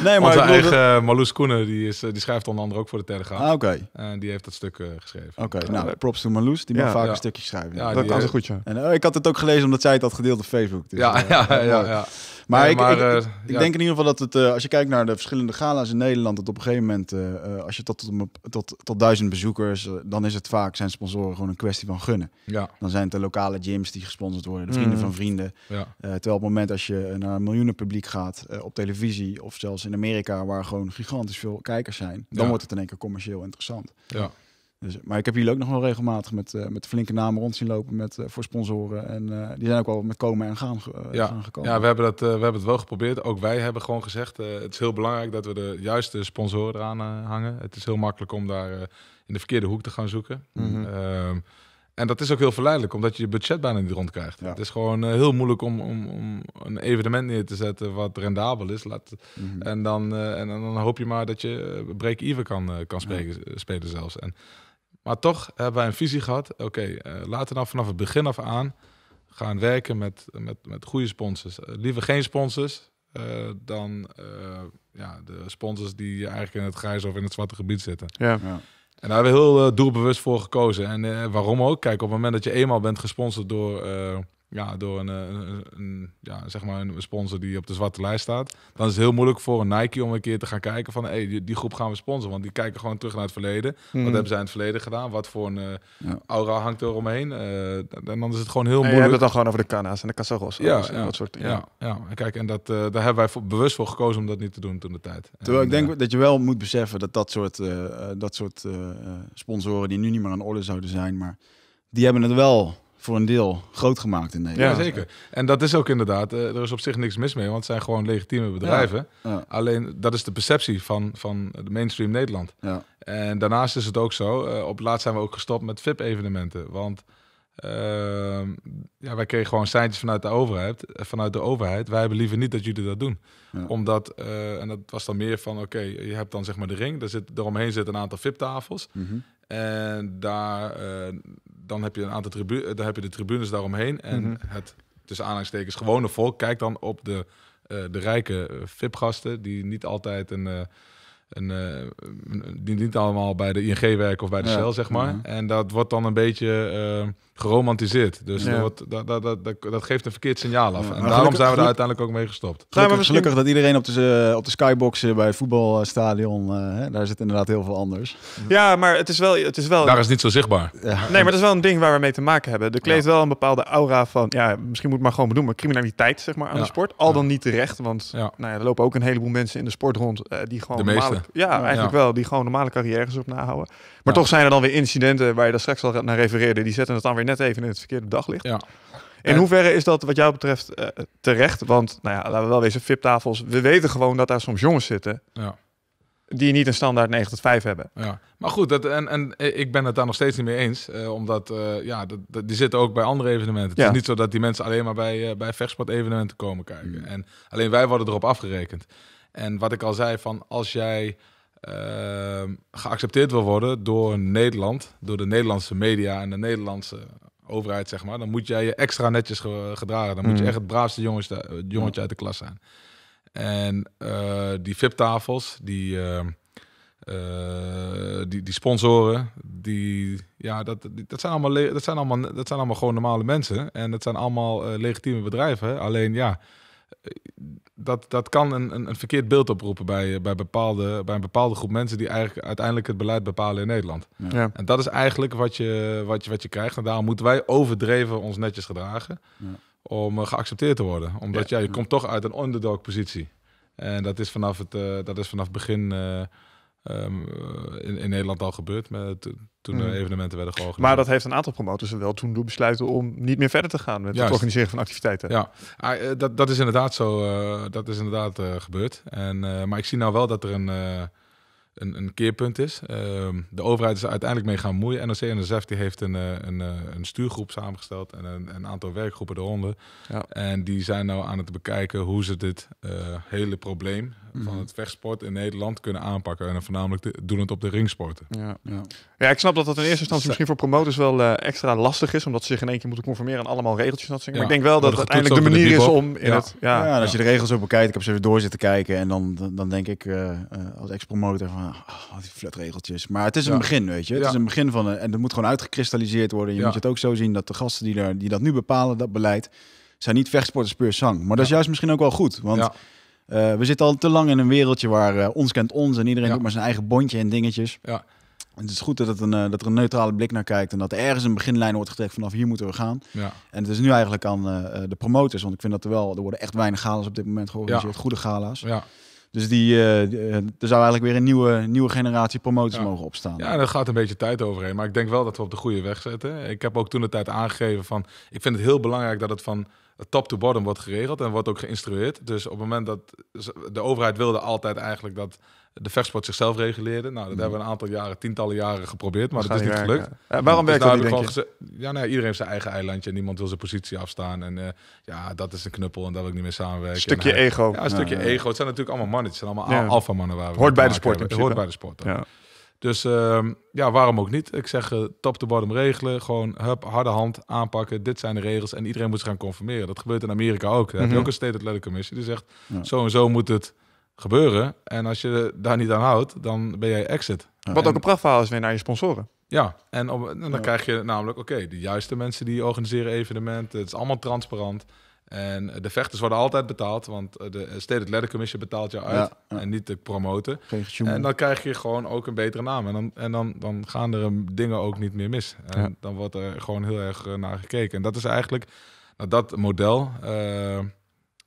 nee, maar onze eigen Marloes Koenen, die, is, die schrijft onder andere ook voor de Telegraaf. Ah, oké. En die heeft dat stuk geschreven. Oké, nou, props to Marloes. Die mag vaak een stukje schrijven. Ja, dat kan ze goed, ja. En ik had het ook gelezen omdat zij het had gedeeld op Facebook. Dus, ja, ja, ja. Maar, ik, eh, ik, denk in ieder geval dat het, eh, als je kijkt naar de verschillende gala's in Nederland, dat op een gegeven moment, eh, als je tot, tot, tot, tot duizend bezoekers, dan is het vaak zijn sponsoren gewoon een kwestie van gunnen. Ja. Dan zijn het de lokale gyms die gesponsord worden, de vrienden mm. van vrienden. Ja. terwijl op het moment als je naar een miljoenen publiek gaat op televisie of zelfs in Amerika, waar gewoon gigantisch veel kijkers zijn, dan wordt het in één keer commercieel interessant. Ja. Dus, maar ik heb jullie ook nog wel regelmatig met, uh, met flinke namen rond zien lopen met, uh, voor sponsoren. En eh, die zijn ook wel met komen en gaan, Gaan gekomen. Ja, we hebben, dat, we hebben het wel geprobeerd. Ook wij hebben gewoon gezegd, het is heel belangrijk dat we de juiste sponsoren eraan hangen. Het is heel makkelijk om daar in de verkeerde hoek te gaan zoeken. Mhm. Ehm, en dat is ook heel verleidelijk, omdat je je budget bijna niet rond krijgt. Het is gewoon heel moeilijk om, om, om, een evenement neer te zetten wat rendabel is. Laat, mhm. en, dan, en dan hoop je maar dat je break-even kan, kan spelen, zelfs. En maar toch hebben wij een visie gehad. Oké, eh, laten we dan nou vanaf het begin af aan gaan werken met, met, met goede sponsors. Eh, liever geen sponsors eh, dan ja, de sponsors die eigenlijk in het grijze of in het zwarte gebied zitten. Ja. ja. En daar hebben we heel doelbewust voor gekozen. En waarom ook? Kijk, op het moment dat je eenmaal bent gesponsord door ja, door eh, een, ja, zeg maar een sponsor die op de zwarte lijst staat. Dan is het heel moeilijk voor een Nike om een keer te gaan kijken van... Hey, die, die groep gaan we sponsoren. Want die kijken gewoon terug naar het verleden. Wat hmm. hebben zij in het verleden gedaan? Wat voor een eh, aura hangt er omheen? Eh, en dan is het gewoon heel moeilijk. En hebben het dan gewoon over de Cana's en de Casagos. Ja, ja, dat soort Ja, ja. En kijk, en dat, daar hebben wij voor, bewust voor gekozen om dat niet te doen toen de tijd. Terwijl ik denk dat je wel moet beseffen dat dat soort, dat soort sponsoren... die nu niet meer aan de orde zouden zijn, maar die hebben het wel voor een deel groot gemaakt in Nederland. Ja, zeker. En dat is ook inderdaad, eh, er is op zich niks mis mee, want het zijn gewoon legitieme bedrijven. Alleen dat is de perceptie van, van de mainstream Nederland. Ja. En daarnaast is het ook zo, eh, op laatst zijn we ook gestopt met VIP-evenementen. Want ehm, ja, wij kregen gewoon seintjes vanuit de overheid. Eh, vanuit de overheid. Wij hebben liever niet dat jullie dat doen. Omdat, en dat was dan meer van, oké, je hebt dan zeg maar de ring. Daar zit, eromheen zitten een aantal VIP-tafels. Mm en daar, eh, dan heb je een aantal tribunes, eh, daar heb je de tribunes daaromheen. En mhm. het tussen aanhalingstekens gewone volk kijkt dan op de, eh, de rijke VIP-gasten, die niet altijd een. die niet allemaal bij de ING werken of bij de cel zeg maar. Mhm. En dat wordt dan een beetje geromantiseerd. Dus dat, dat, dat, dat, geeft een verkeerd signaal af. en daarom zijn we daar uiteindelijk ook mee gestopt. Gelukkig, we gelukkig dat iedereen op de, eh, op de skyboxen eh, bij het voetbalstadion, eh, daar zit inderdaad heel veel anders. Ja, maar het is wel... Het is wel daar is niet zo zichtbaar. Nee, maar dat is wel een ding waar we mee te maken hebben. Er kleeft wel een bepaalde aura van, ja, misschien moet ik maar gewoon benoemen, criminaliteit zeg maar, aan de sport. Al dan niet terecht, want nou ja, er lopen ook een heleboel mensen in de sport rond die gewoon... De meeste. Normale, ja, eigenlijk wel, die gewoon normale carrières op nahouden. Maar toch zijn er dan weer incidenten waar je daar straks al naar refereerde, die zetten het dan weer net even in het verkeerde daglicht. Ja. In eh, hoeverre is dat wat jou betreft eh, terecht? Want, nou ja, laten we wel deze VIP-tafels, we weten gewoon dat daar soms jongens zitten. Ja die niet een standaard 9 tot 5 hebben. Ja. Maar goed, dat, en, eh, ik ben het daar nog steeds niet mee eens. omdat ja, dat, die zitten ook bij andere evenementen. Het ja. is niet zo dat die mensen alleen maar bij, bij vechtsport-evenementen komen kijken. Hmm. En alleen wij worden erop afgerekend. En wat ik al zei, van als jij Ehm, geaccepteerd wil worden door Nederland, door de Nederlandse media en de Nederlandse overheid, zeg maar, dan moet jij je extra netjes gedragen. Dan moet je mm. echt het braafste eh, jongetje, jongetje uit de klas zijn. En eh, die VIP-tafels, die, ehm, eh, die, die, sponsoren, die, ja, dat, dat, zijn allemaal dat, zijn allemaal, dat zijn allemaal gewoon normale mensen. En dat zijn allemaal legitieme bedrijven. Alleen ja, dat, dat kan een, een, een verkeerd beeld oproepen bij, eh, bij, bepaalde, bij een bepaalde groep mensen die eigenlijk uiteindelijk het beleid bepalen in Nederland. Ja. En dat is eigenlijk wat je, wat, je, wat je krijgt. En daarom moeten wij overdreven ons netjes gedragen ja. om eh, geaccepteerd te worden. Omdat jij je komt toch uit een underdog positie. En dat is vanaf het eh, dat is vanaf begin Ehm, eh, in, in, Nederland al gebeurd met, toen de hmm. evenementen werden georganiseerd. Maar dat heeft een aantal promotors wel toen doen besluiten om niet meer verder te gaan met het organiseren van activiteiten. Ja, ah, eh, dat, dat is inderdaad zo. Eh, dat is inderdaad gebeurd. En, maar ik zie nou wel dat er een een, een keerpunt is. Ehm, de overheid is er uiteindelijk mee gaan moeien. NOC en NSF die heeft een, eh, een, eh, een stuurgroep samengesteld en een, een aantal werkgroepen eronder. Ja. En die zijn nou aan het bekijken hoe ze dit eh, hele probleem van mhm. het vechtsport in Nederland kunnen aanpakken. En voornamelijk doen het op de ringsporten. Ja, ja. ja, ik snap dat dat in eerste instantie misschien voor promoters wel extra lastig is, omdat ze zich in één keer moeten conformeren aan allemaal regeltjes. Dat ja. Maar ik denk wel dat, het uiteindelijk de manier is om in het... Ja, als je de regels ook bekijkt, ik heb ze even door zitten kijken en dan, dan, denk ik als ex-promotor van eh, ah, die flatregeltjes. Maar het is een begin, weet je. Het is een begin van een, eh, en dat moet gewoon uitgekristalliseerd worden. Je moet het ook zo zien dat de gasten die, er, die dat nu bepalen, dat beleid, zijn niet vechtsporters puur Maar dat is juist misschien ook wel goed, want eh, we zitten al te lang in een wereldje waar ons kent ons en iedereen doet maar zijn eigen bondje en dingetjes. Ja. En het is goed dat, het een, dat er een neutrale blik naar kijkt en dat er ergens een beginlijn wordt getrekt vanaf hier moeten we gaan. Ja. En het is nu eigenlijk aan de promotors, want ik vind dat er wel, er worden echt weinig gala's op dit moment georganiseerd, goede gala's. Ja. Dus die, eh, eh, er zou eigenlijk weer een nieuwe, nieuwe generatie promoters mogen opstaan. Ja, daar gaat een beetje tijd overheen. Maar ik denk wel dat we op de goede weg zitten. Ik heb ook toen de tijd aangegeven van... Ik vind het heel belangrijk dat het van top to bottom wordt geregeld en wordt ook geïnstrueerd. Dus op het moment dat... De overheid wilde altijd eigenlijk dat de vechtsport zichzelf reguleerde. Nou, dat mhm. hebben we een aantal jaren, tientallen jaren geprobeerd, maar dat is niet gelukt. Eh, dus nou ja. waarom werkt dat niet, Ja, iedereen heeft zijn eigen eilandje en niemand wil zijn positie afstaan. En eh, ja, dat is een knuppel en daar wil ik niet meer samenwerken. Stukje ego. Ja, een stukje ego. Het zijn natuurlijk allemaal mannen. het zijn allemaal ja. alfa mannen waar we Hoort bij de sport Hoort bij de sport. Ja. Dus ehm, ja, waarom ook niet? Ik zeg eh, top to bottom regelen. Gewoon hup, harde hand aanpakken. Dit zijn de regels en iedereen moet zich gaan conformeren. Dat gebeurt in Amerika ook. Daar heb je mhm. ook een State Athletic Commissie die zegt zo en zo moet het gebeuren. En als je daar niet aan houdt, dan ben jij exit. Wat ook een prachtverhaal is weer naar je sponsoren. Ja, en, dan krijg je namelijk, oké, de juiste mensen die organiseren evenementen. Het is allemaal transparant. En de vechters worden altijd betaald, want eh, de State Athletic Commission betaalt jou uit en niet de promoten. En dan krijg je gewoon ook een betere naam. En dan, en dan, dan gaan er dingen ook niet meer mis. En dan wordt er gewoon heel erg eh, naar gekeken. En dat is eigenlijk nou, dat model. Eh,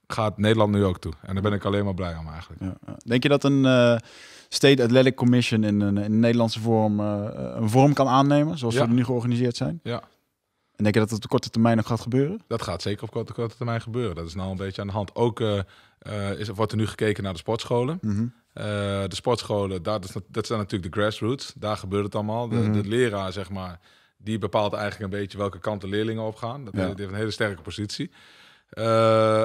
gaat Nederland nu ook toe. En daar ben ik alleen maar blij om eigenlijk. Ja. Denk je dat een eh, State Athletic Commission in een, Nederlandse vorm eh, een vorm kan aannemen, zoals ja. we nu georganiseerd zijn? Ja. En denk je dat dat op korte termijn nog gaat gebeuren? Dat gaat zeker op korte, korte termijn gebeuren. Dat is nou een beetje aan de hand. Ook uh, is, wordt er nu gekeken naar de sportscholen. Mhm. de sportscholen, dat, dat zijn natuurlijk de grassroots. Daar gebeurt het allemaal. De, mhm. leraar, zeg maar, die bepaalt eigenlijk een beetje welke kant de leerlingen op gaan. Dat heeft een hele sterke positie. Eh,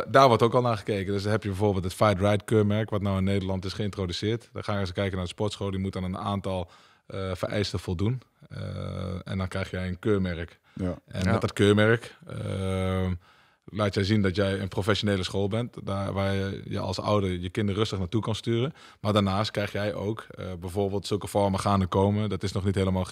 daar wordt ook al naar gekeken. Dus dan heb je bijvoorbeeld het Fight Ride keurmerk, wat nou in Nederland is geïntroduceerd. Dan gaan ze kijken naar de sportschool, die moet aan een aantal eh, vereisten voldoen. Eh, en dan krijg jij een keurmerk. Ja. En met dat keurmerk laat jij zien dat jij een professionele school bent, daar, waar je, je als ouder je kinderen rustig naartoe kan sturen. Maar daarnaast krijg jij ook bijvoorbeeld zulke vormen gaan er komen. Dat is nog niet helemaal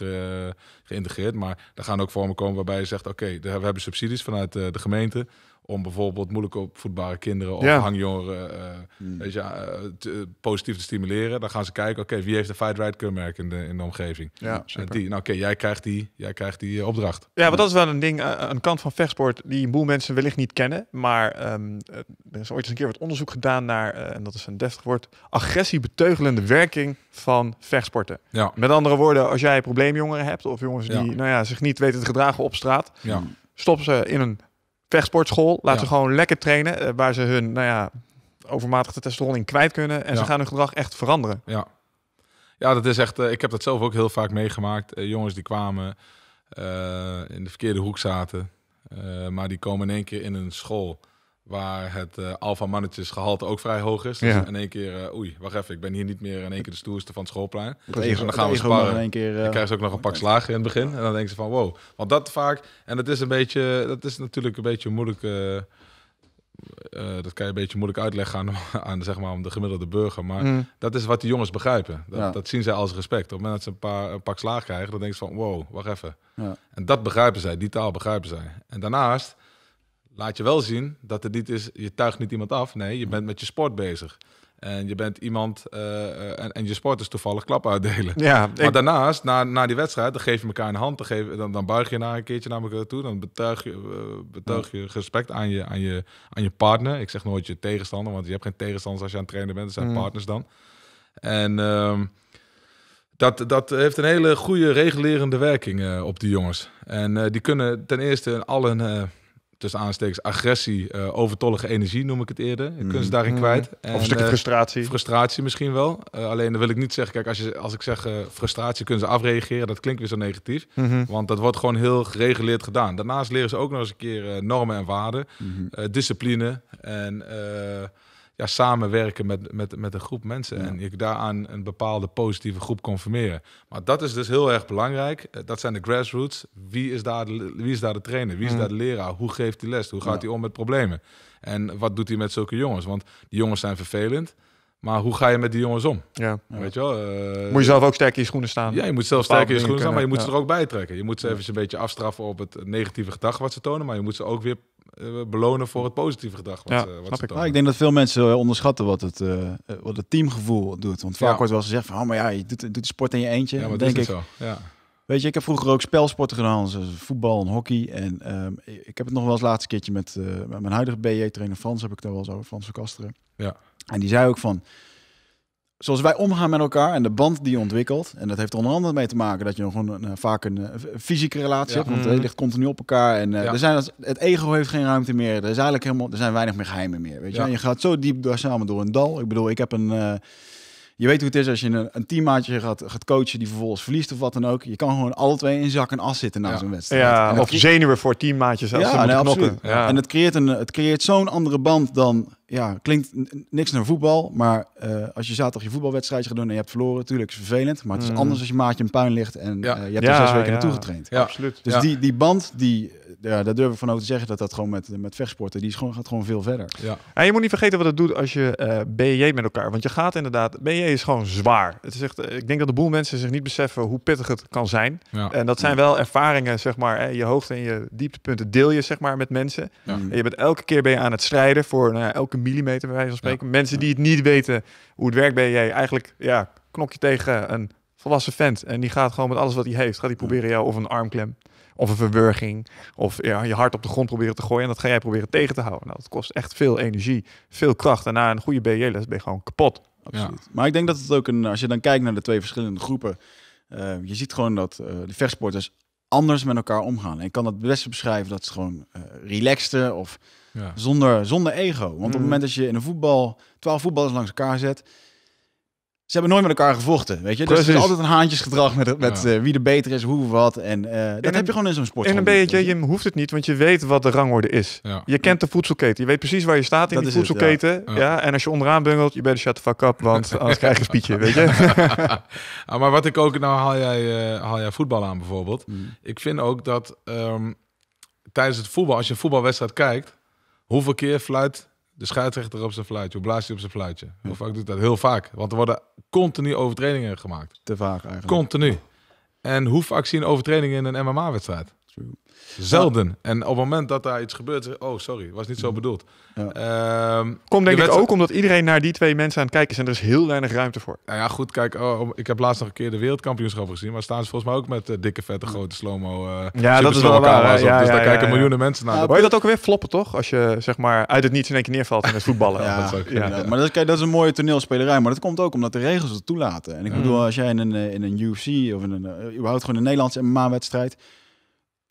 geïntegreerd, maar er gaan ook vormen komen waarbij je zegt: Oké, we hebben subsidies vanuit de gemeente om bijvoorbeeld moeilijk opvoedbare kinderen of ja. hangjongeren eh, hmm. eh, eh, positief te stimuleren. Dan gaan ze kijken, oké, wie heeft de fight right keurmerk in de, in de omgeving? Ja, die, nou, oké, jij krijgt die, jij krijgt die opdracht. Ja, want dat is wel een ding, een kant van vechtsport die een boel mensen wellicht niet kennen. Maar ehm, er is ooit eens een keer wat onderzoek gedaan naar, en dat is een deftig woord, agressiebeteugelende werking van vechtsporten. Ja. Met andere woorden, als jij probleemjongeren hebt of jongens die nou ja, zich niet weten te gedragen op straat, ja. stop ze in een vechtsportschool. laten ze gewoon lekker trainen. Eh, waar ze hun nou ja, overmatige testosteron in kwijt kunnen. En ze gaan hun gedrag echt veranderen. Ja, ja dat is echt. Eh, ik heb dat zelf ook heel vaak meegemaakt. Eh, jongens die kwamen in de verkeerde hoek zaten. maar die komen in één keer in een school waar het uh, eh, alfa mannetjesgehalte ook vrij hoog is. Dus in één keer, eh, oei, wacht even, ik ben hier niet meer in één keer de stoerste van het schoolplein. En dan gaan we sparen. Keer, uh, dan eh, krijgen ze ook nog een pak slagen in het begin. En dan denken ze van, wow. Want dat vaak, en dat is, een beetje, dat is natuurlijk een beetje moeilijk... dat kan je een beetje moeilijk uitleggen aan, <laughs> aan, zeg maar, de gemiddelde burger. Maar mm. dat is wat die jongens begrijpen. Dat, dat, zien zij als respect. Op het moment dat ze een, paar, een pak slaag krijgen, dan denken ze van... wow, wacht even. Ja. En dat begrijpen zij, die taal begrijpen zij. En daarnaast laat je wel zien dat het niet is, je tuigt niet iemand af. Nee, je bent met je sport bezig. En je bent iemand, eh, eh, en, en, je sport is toevallig klap uitdelen. Ja, Maar daarnaast, na, na die wedstrijd, dan geef je elkaar een hand. Dan, dan, dan buig je naar een keertje naar elkaar toe. Dan betuig je, eh, betuig je respect aan je, aan, je, aan je partner. Ik zeg nooit je tegenstander, want je hebt geen tegenstanders als je aan het trainen bent. Dat zijn mm. partners dan. En ehm, dat, dat heeft een hele goede regulerende werking op die jongens. En die kunnen ten eerste al hun tussen aanstekens agressie, uh, overtollige energie noem ik het eerder. kunnen ze mm. daarin mm. kwijt. of een stukje eh, frustratie. Frustratie misschien wel. Eh, alleen dan wil ik niet zeggen, kijk, als, je, als ik zeg frustratie kunnen ze afreageren, dat klinkt weer zo negatief. Mhm. Want dat wordt gewoon heel gereguleerd gedaan. Daarnaast leren ze ook nog eens een keer normen en waarden, mhm. discipline en ja, samenwerken met, met, met een groep mensen. En je daaraan een bepaalde positieve groep conformeren. Maar dat is dus heel erg belangrijk. Eh, dat zijn de grassroots. Wie is daar de, wie is daar de trainer? Wie is mm. daar de leraar? Hoe geeft hij les? Hoe gaat hij om met problemen? En wat doet hij met zulke jongens? Want die jongens zijn vervelend. Maar hoe ga je met die jongens om? Ja. Weet je wel, eh, moet je zelf ook sterk in je schoenen staan. Ja, je moet zelf sterk in je schoenen staan, maar je moet ze er ook bij trekken. Je moet ze even een beetje afstraffen op het negatieve gedrag wat ze tonen, maar je moet ze ook weer eh, belonen voor het positieve gedrag. Wat, ja, wat ze ik. Nou, ik. denk dat veel mensen onderschatten wat het, eh, wat het teamgevoel doet. Want vaak wordt wel gezegd van, oh, maar ja, je doet, doet de sport in je eentje. Ja, maar dat denk ik, zo. Ja. Weet je, ik heb vroeger ook spelsporten gedaan, zoals voetbal en hockey. En ehm, ik heb het nog wel eens laatste keertje met, met mijn huidige BJ-trainer Frans, heb ik daar wel zo, over, Frans Kasteren. Ja. En die zei ook van, zoals wij omgaan met elkaar en de band die je ontwikkelt. En dat heeft onder andere mee te maken dat je gewoon een, vaak een, eh, fysieke relatie hebt. Want eh, mhm. het ligt continu op elkaar. En uh, er zijn, het ego heeft geen ruimte meer. Er, is eigenlijk helemaal, er zijn weinig meer geheimen meer. Weet je? je gaat zo diep door, samen door een dal. Ik bedoel, ik heb een. Je weet hoe het is als je een, een teammaatje gaat, coachen die vervolgens verliest of wat dan ook. Je kan gewoon alle twee in zak en as zitten na zo'n wedstrijd. Ja, of je zenuwen voor teammaatjes als ze nee, En het creëert, een, het creëert zo'n andere band dan... Ja, klinkt niks naar voetbal, maar eh, als je zaterdag je voetbalwedstrijdje gaat doen en je hebt verloren, natuurlijk is het vervelend. Maar het is mm. anders als je maatje een puin ligt en eh, je hebt er zes weken naartoe getraind. Ja, absoluut. Dus die, die band die ja, daar durven we van over te zeggen dat dat gewoon met, met vechtsporten, die is gewoon, gaat gewoon veel verder. Ja. En je moet niet vergeten wat het doet als je uh, eh, BJ met elkaar, want je gaat inderdaad, BJ is gewoon zwaar. Het is echt, eh, ik denk dat de boel mensen zich niet beseffen hoe pittig het kan zijn. Ja. En dat zijn wel ervaringen, zeg maar, je hoogte en je dieptepunten deel je zeg maar met mensen. Ja. En mm. je bent elke keer ben je aan het strijden voor nou elke millimeter bij wijze van spreken. Mensen die het niet weten hoe het werkt BJ, eigenlijk ja, knok je tegen een volwassen vent en die gaat gewoon met alles wat hij heeft, gaat hij proberen jou of een armklem of een verwerging. of ja, je hart op de grond proberen te gooien. En dat ga jij proberen tegen te houden. Nou, dat kost echt veel energie, veel kracht. En na een goede bj ben je gewoon kapot. Absoluut. Ja. Maar ik denk dat het ook een, als je dan kijkt naar de twee verschillende groepen, eh, je ziet gewoon dat eh, de vechtsporters anders met elkaar omgaan. En ik kan dat best beschrijven dat ze gewoon uh, relaxter of zonder, zonder ego. Want op het mhm. moment dat je in een voetbal twaalf voetballers langs elkaar zet, ze hebben nooit met elkaar gevochten, weet je. Dus het is altijd een haantjesgedrag met, met ja. Eh, wie er beter is, hoe, wat. En uh, eh, dat heb je gewoon in zo'n sport. En een beetje, je hoeft het niet, want je weet wat de rangorde is. Ja. Je kent de voedselketen. Je weet precies waar je staat in de voedselketen. ja. En als je onderaan bungelt, je bent shut the fuck up, want <laughs> anders krijg je een spietje, weet je. <laughs> Ah, maar wat ik ook, nou haal jij, eh, haal jij voetbal aan bijvoorbeeld. Hmm. Ik vind ook dat ehm, tijdens het voetbal, als je een voetbalwedstrijd kijkt, hoeveel keer fluit de scheidsrechter op zijn fluitje, blaast hij op zijn fluitje. Hoe vaak doet dat? Heel vaak. Want er worden continu overtredingen gemaakt. Te vaak eigenlijk. Continu. En hoe vaak zie je een overtreding in een MMA-wedstrijd? Zelden. En op het moment dat daar iets gebeurt, oh sorry, was niet zo mhm. bedoeld. Ja. Ehm, komt denk ik ook omdat iedereen naar die twee mensen aan het kijken is en er is heel weinig ruimte voor. Nou ja, goed, kijk, oh, ik heb laatst nog een keer de wereldkampioenschap gezien, maar staan ze volgens mij ook met eh, dikke, vette, grote slow eh, ja, dat is wel waar. Ja, dus daar kijken miljoenen mensen naar. Hoor je dat ook weer floppen, toch? Als je zeg maar uit het niets in één keer neervalt en het voetballen. ja, dat ja. Maar dat is, dat is een mooie toneelspelerij, maar dat komt ook omdat de regels het toelaten. En ik bedoel, als jij in een, eh, in een UFC of in een, überhaupt gewoon een Nederlandse MMA-wedstrijd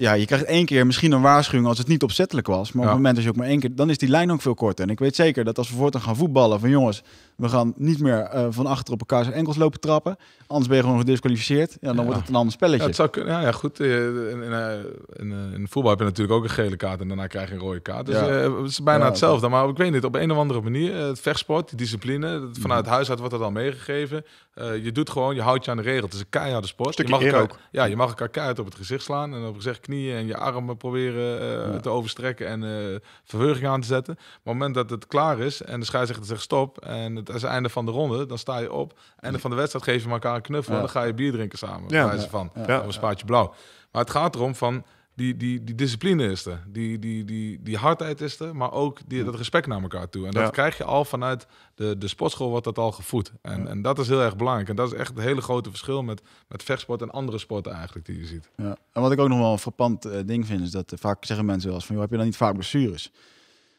ja, je krijgt één keer misschien een waarschuwing als het niet opzettelijk was. Maar op het moment dat je ook maar één keer... Dan is die lijn ook veel korter. En ik weet zeker dat als we voortaan gaan voetballen van jongens... We gaan niet meer eh, van achter op elkaar zijn enkels lopen trappen. Anders ben je gewoon gedisqualificeerd. Ja, dan wordt het een ander spelletje. het zou kunnen. Ja, ja goed. Eh, in, in, eh, in, in, voetbal heb je natuurlijk ook een gele kaart en daarna krijg je een rode kaart. Dus het is bijna hetzelfde. Maar ik weet niet, op een of andere manier, het vechtsport, die discipline, vanuit huis uit wordt dat al meegegeven. Eh, je doet gewoon, je houdt je aan de regels. Het is een keiharde sport. Stukje je mag ook. Ja, je mag elkaar keihard op het gezicht slaan en op het knieën en je armen proberen eh, te overstrekken en uh, eh, verheuging aan te zetten. Maar op het moment dat het klaar is en de scheidsrechter zegt stop en het is het einde van de ronde, dan sta je op. Einde van de wedstrijd geven we elkaar een knuffel en dan ga je bier drinken samen. Ja. Van, ja. Of een spaatje blauw. Maar het gaat erom van die, die, die discipline is er. Die, die, die, die hardheid is er, maar ook die, dat respect naar elkaar toe. En dat krijg je al vanuit de, de sportschool, wordt dat al gevoed. En, en dat is heel erg belangrijk. En dat is echt het hele grote verschil met, met vechtsport en andere sporten eigenlijk die je ziet. Ja. En wat ik ook nog wel een verpand eh, ding vind, is dat eh, vaak zeggen mensen wel eens van, joh, heb je dan niet vaak blessures?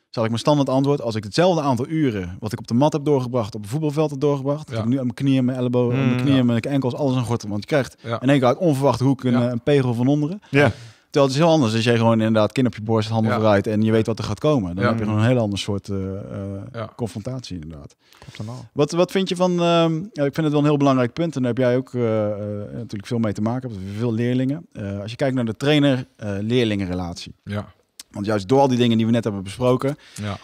Zal ik mijn standaard antwoord, als ik hetzelfde aantal uren wat ik op de mat heb doorgebracht, op het voetbalveld heb doorgebracht, ja. heb ik nu aan mijn knieën, mijn elleboog, mm, mijn knieën, mijn enkels, alles een gortel. Want je krijgt in één keer onverwachte hoek een, eh, een, pegel van onderen. Ja. Terwijl het is heel anders als jij gewoon inderdaad kind op je borst, handen vooruit en je weet wat er gaat komen. Dan heb je gewoon een heel ander soort eh, eh, confrontatie inderdaad. Wat, wat vind je van, ehm, ik vind het wel een heel belangrijk punt en daar heb jij ook eh, natuurlijk veel mee te maken, veel leerlingen. als je kijkt naar de trainer-leerlingenrelatie. Ja. Want juist door al die dingen die we net hebben besproken, ja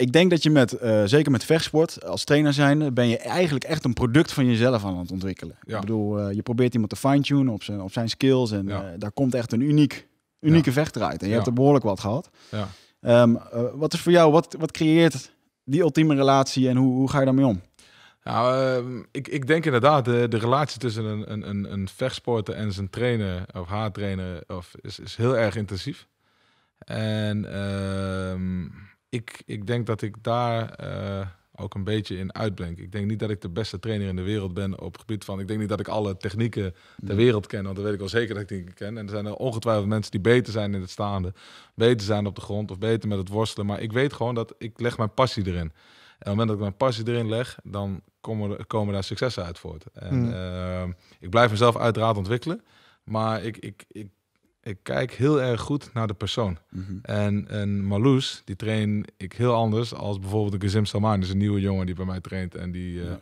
ik denk dat je met, eh, zeker met vechtsport, als trainer zijn, ben je eigenlijk echt een product van jezelf aan het ontwikkelen. Ja. Ik bedoel, eh, je probeert iemand te fine-tunen op zijn, op zijn skills en eh, daar komt echt een uniek, unieke vechter uit. En je hebt er behoorlijk wat gehad. Ehm, wat is voor jou, wat, wat creëert die ultieme relatie en hoe, hoe ga je daarmee om? Ehm, ik, ik denk inderdaad, de, relatie tussen een, een, een, een vechtsporter en zijn trainer of haar trainer of, is, is heel erg intensief. En... Ehm, ik, ik denk dat ik daar eh, ook een beetje in uitblink. Ik denk niet dat ik de beste trainer in de wereld ben op het gebied van. Ik denk niet dat ik alle technieken ter wereld ken, want dan weet ik wel zeker dat ik die ken. En er zijn er ongetwijfeld mensen die beter zijn in het staande, beter zijn op de grond of beter met het worstelen. Maar ik weet gewoon dat ik leg mijn passie erin. En op het moment dat ik mijn passie erin leg, dan komen, komen daar successen uit voort. En mm. ehm, ik blijf mezelf uiteraard ontwikkelen. Maar ik, ik, ik ik kijk heel erg goed naar de persoon. Mhm. En, een Marloes, die train ik heel anders als bijvoorbeeld de Gazim Salman. is een nieuwe jongen die bij mij traint en die eh,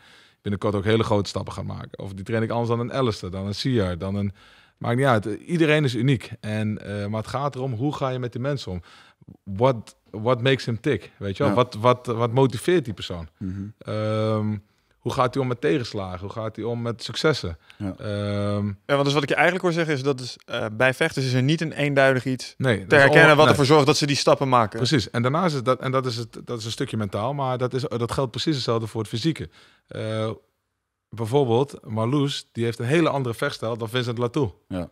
binnenkort ook hele grote stappen gaat maken. Of die train ik anders dan een Alistair, dan een Siar, dan een... Maakt niet uit. Iedereen is uniek. En, eh, maar het gaat erom, hoe ga je met die mensen om? What, what makes him tick? Weet je wel? Wat, wat, wat motiveert die persoon? Mhm. Ehm, hoe gaat hij om met tegenslagen? Hoe gaat hij om met successen? Ja. Ehm, ja, want dus wat ik je eigenlijk hoor zeggen is dat is, dus, eh, bij vechters is er niet een eenduidig iets nee, te herkennen wat ervoor zorgt dat ze die stappen maken. Precies. En daarnaast is dat, en dat is, het, dat is een stukje mentaal, maar dat, is, dat geldt precies hetzelfde voor het fysieke. Eh, bijvoorbeeld Marloes, die heeft een hele andere vechtstijl dan Vincent Latou. Ja.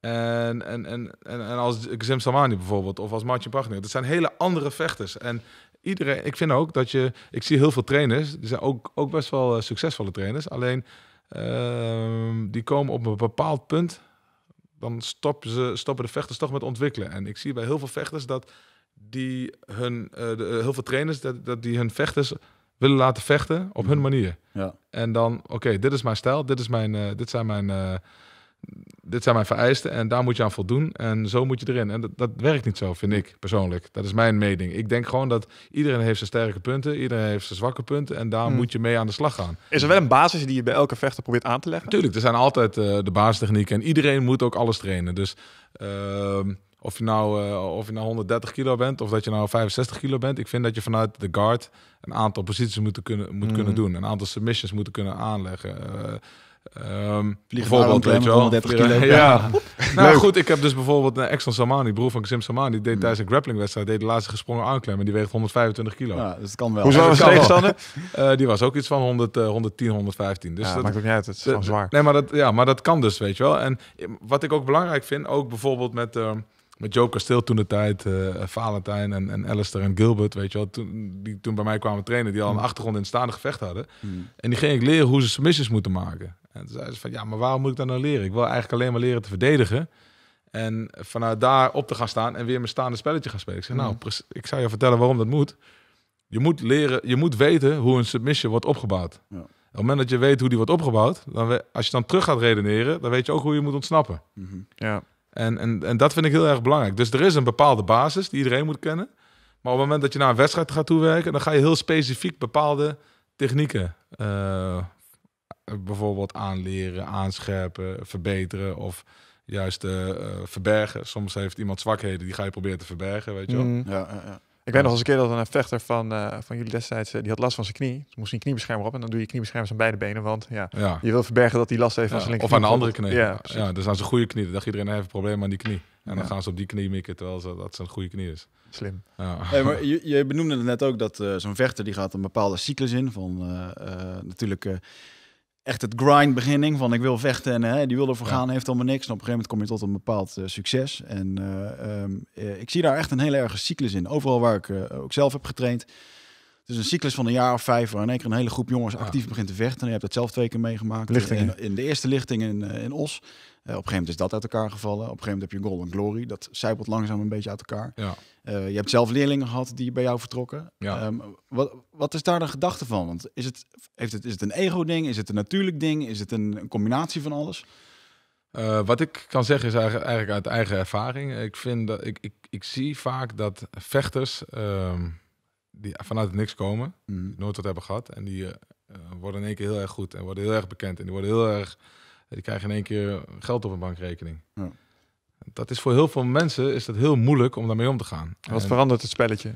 En, en, en, en, en als Gzim Samani bijvoorbeeld, of als Martin Pagner. Dat zijn hele andere vechters. En iedereen, ik vind ook dat je, ik zie heel veel trainers, die zijn ook, ook best wel eh, succesvolle trainers, alleen ehm, die komen op een bepaald punt, dan stoppen, ze, stoppen de vechters toch met ontwikkelen. En ik zie bij heel veel vechters dat die hun, eh, eh, heel veel trainers, dat, dat die hun vechters willen laten vechten op hun mhm. manier. Ja. En dan, oké, dit is mijn stijl, dit, is mijn, dit zijn mijn dit zijn mijn vereisten en daar moet je aan voldoen en zo moet je erin. En dat, dat werkt niet zo, vind ik persoonlijk. Dat is mijn mening. Ik denk gewoon dat iedereen heeft zijn sterke punten, iedereen heeft zijn zwakke punten en daar hmm. moet je mee aan de slag gaan. Is er wel een basis die je bij elke vechter probeert aan te leggen? Tuurlijk, er zijn altijd uh, de basistechnieken en iedereen moet ook alles trainen. Dus ehm, of, je nou, eh, of je nou 130 kilo bent of dat je nou 65 kilo bent, ik vind dat je vanuit de guard een aantal posities moet kunnen, moet kunnen hmm. doen, een aantal submissions moeten kunnen aanleggen eh, Um, bijvoorbeeld, weet je wel. 130 kilo. Ja. nou goed, ik heb dus bijvoorbeeld een eh, Exxon Samani, broer van Kim Samani, die deed mm. tijdens een grapplingwedstrijd, deed de laatste gesprongen aanklemmen, en die weegt 125 kilo. Ja, dus het kan wel. Hoe de eh, die was ook iets van 100, 110, 115. Dus ja, dat maakt ook niet uit, het is gewoon zwaar. Nee, maar dat, ja, maar dat kan dus, weet je wel. En eh, wat ik ook belangrijk vind, ook bijvoorbeeld met... met Joe Kasteel toen de tijd, uh, Valentijn en, en Alistair en Gilbert, weet je wel, toen, die toen bij mij kwamen trainen, die al een mm. achtergrond in staande gevecht hadden. Mm. En die ging ik leren hoe ze submissions moeten maken. En toen zei ze van, ja, maar waarom moet ik dan nou leren? Ik wil eigenlijk alleen maar leren te verdedigen. En vanuit daar op te gaan staan en weer mijn staande spelletje gaan spelen. Ik zei, nou, mm. ik zou je vertellen waarom dat moet. Je moet leren, je moet weten hoe een submission wordt opgebouwd. Ja. Op het moment dat je weet hoe die wordt opgebouwd, dan als je dan terug gaat redeneren, dan weet je ook hoe je moet ontsnappen. Mhm. Ja. En, en, en dat vind ik heel erg belangrijk. Dus er is een bepaalde basis die iedereen moet kennen. Maar op het moment dat je naar een wedstrijd gaat toewerken, dan ga je heel specifiek bepaalde technieken uh, eh, bijvoorbeeld aanleren, aanscherpen, verbeteren of juist eh, eh, verbergen. Soms heeft iemand zwakheden, die ga je proberen te verbergen, weet je wel. Mm. Ja, ja, Ik weet nog eens een keer dat een vechter van, van jullie destijds, die had last van zijn knie. Dus moest zijn een kniebeschermer op en dan doe je kniebeschermers aan beide benen. Want ja, je wil verbergen dat hij last heeft van zijn linkerknie Of aan de andere knie. Ja, dus aan zijn goede knie. Dan dacht iedereen heeft een probleem aan die knie. En dan gaan ze op die knie mikken, terwijl ze, dat zijn goede knie is. Slim. maar <laughs> je, je, benoemde het net ook dat zo'n vechter die gaat een bepaalde cyclus in. Van natuurlijk echt het grind beginning van ik wil vechten en hè, die wil ervoor gaan, heeft allemaal niks. op een gegeven moment kom je tot een bepaald eh, succes. En eh, ehm, eh, ik zie daar echt een hele erge cyclus in. Overal waar ik ook zelf heb getraind. Het is een cyclus van een jaar of vijf waar in één keer een hele groep jongens actief begint te vechten. En je hebt dat zelf twee keer meegemaakt. In, in, de eerste lichting in, in Os. Eh, op een gegeven moment is dat uit elkaar gevallen. Op een gegeven moment heb je Golden Glory. Dat zijpelt langzaam een beetje uit elkaar. Ja. Eh, je hebt zelf leerlingen gehad die bij jou vertrokken. Ja. Ehm, wat, wat, is daar de gedachte van? Want is het, heeft het, is het een ego-ding? Is het een natuurlijk ding? Is het een, combinatie van alles? Eh, wat ik kan zeggen is eigenlijk, uit eigen ervaring. Ik, vind dat, ik, ik, ik zie vaak dat vechters ehm, die vanuit niks komen, mhm. nooit wat hebben gehad, en die worden in één keer heel erg goed en worden heel erg bekend en die worden heel erg die krijgen in één keer geld op een bankrekening. Ja. Dat is voor heel veel mensen is dat heel moeilijk om daarmee om te gaan. Wat verandert het spelletje?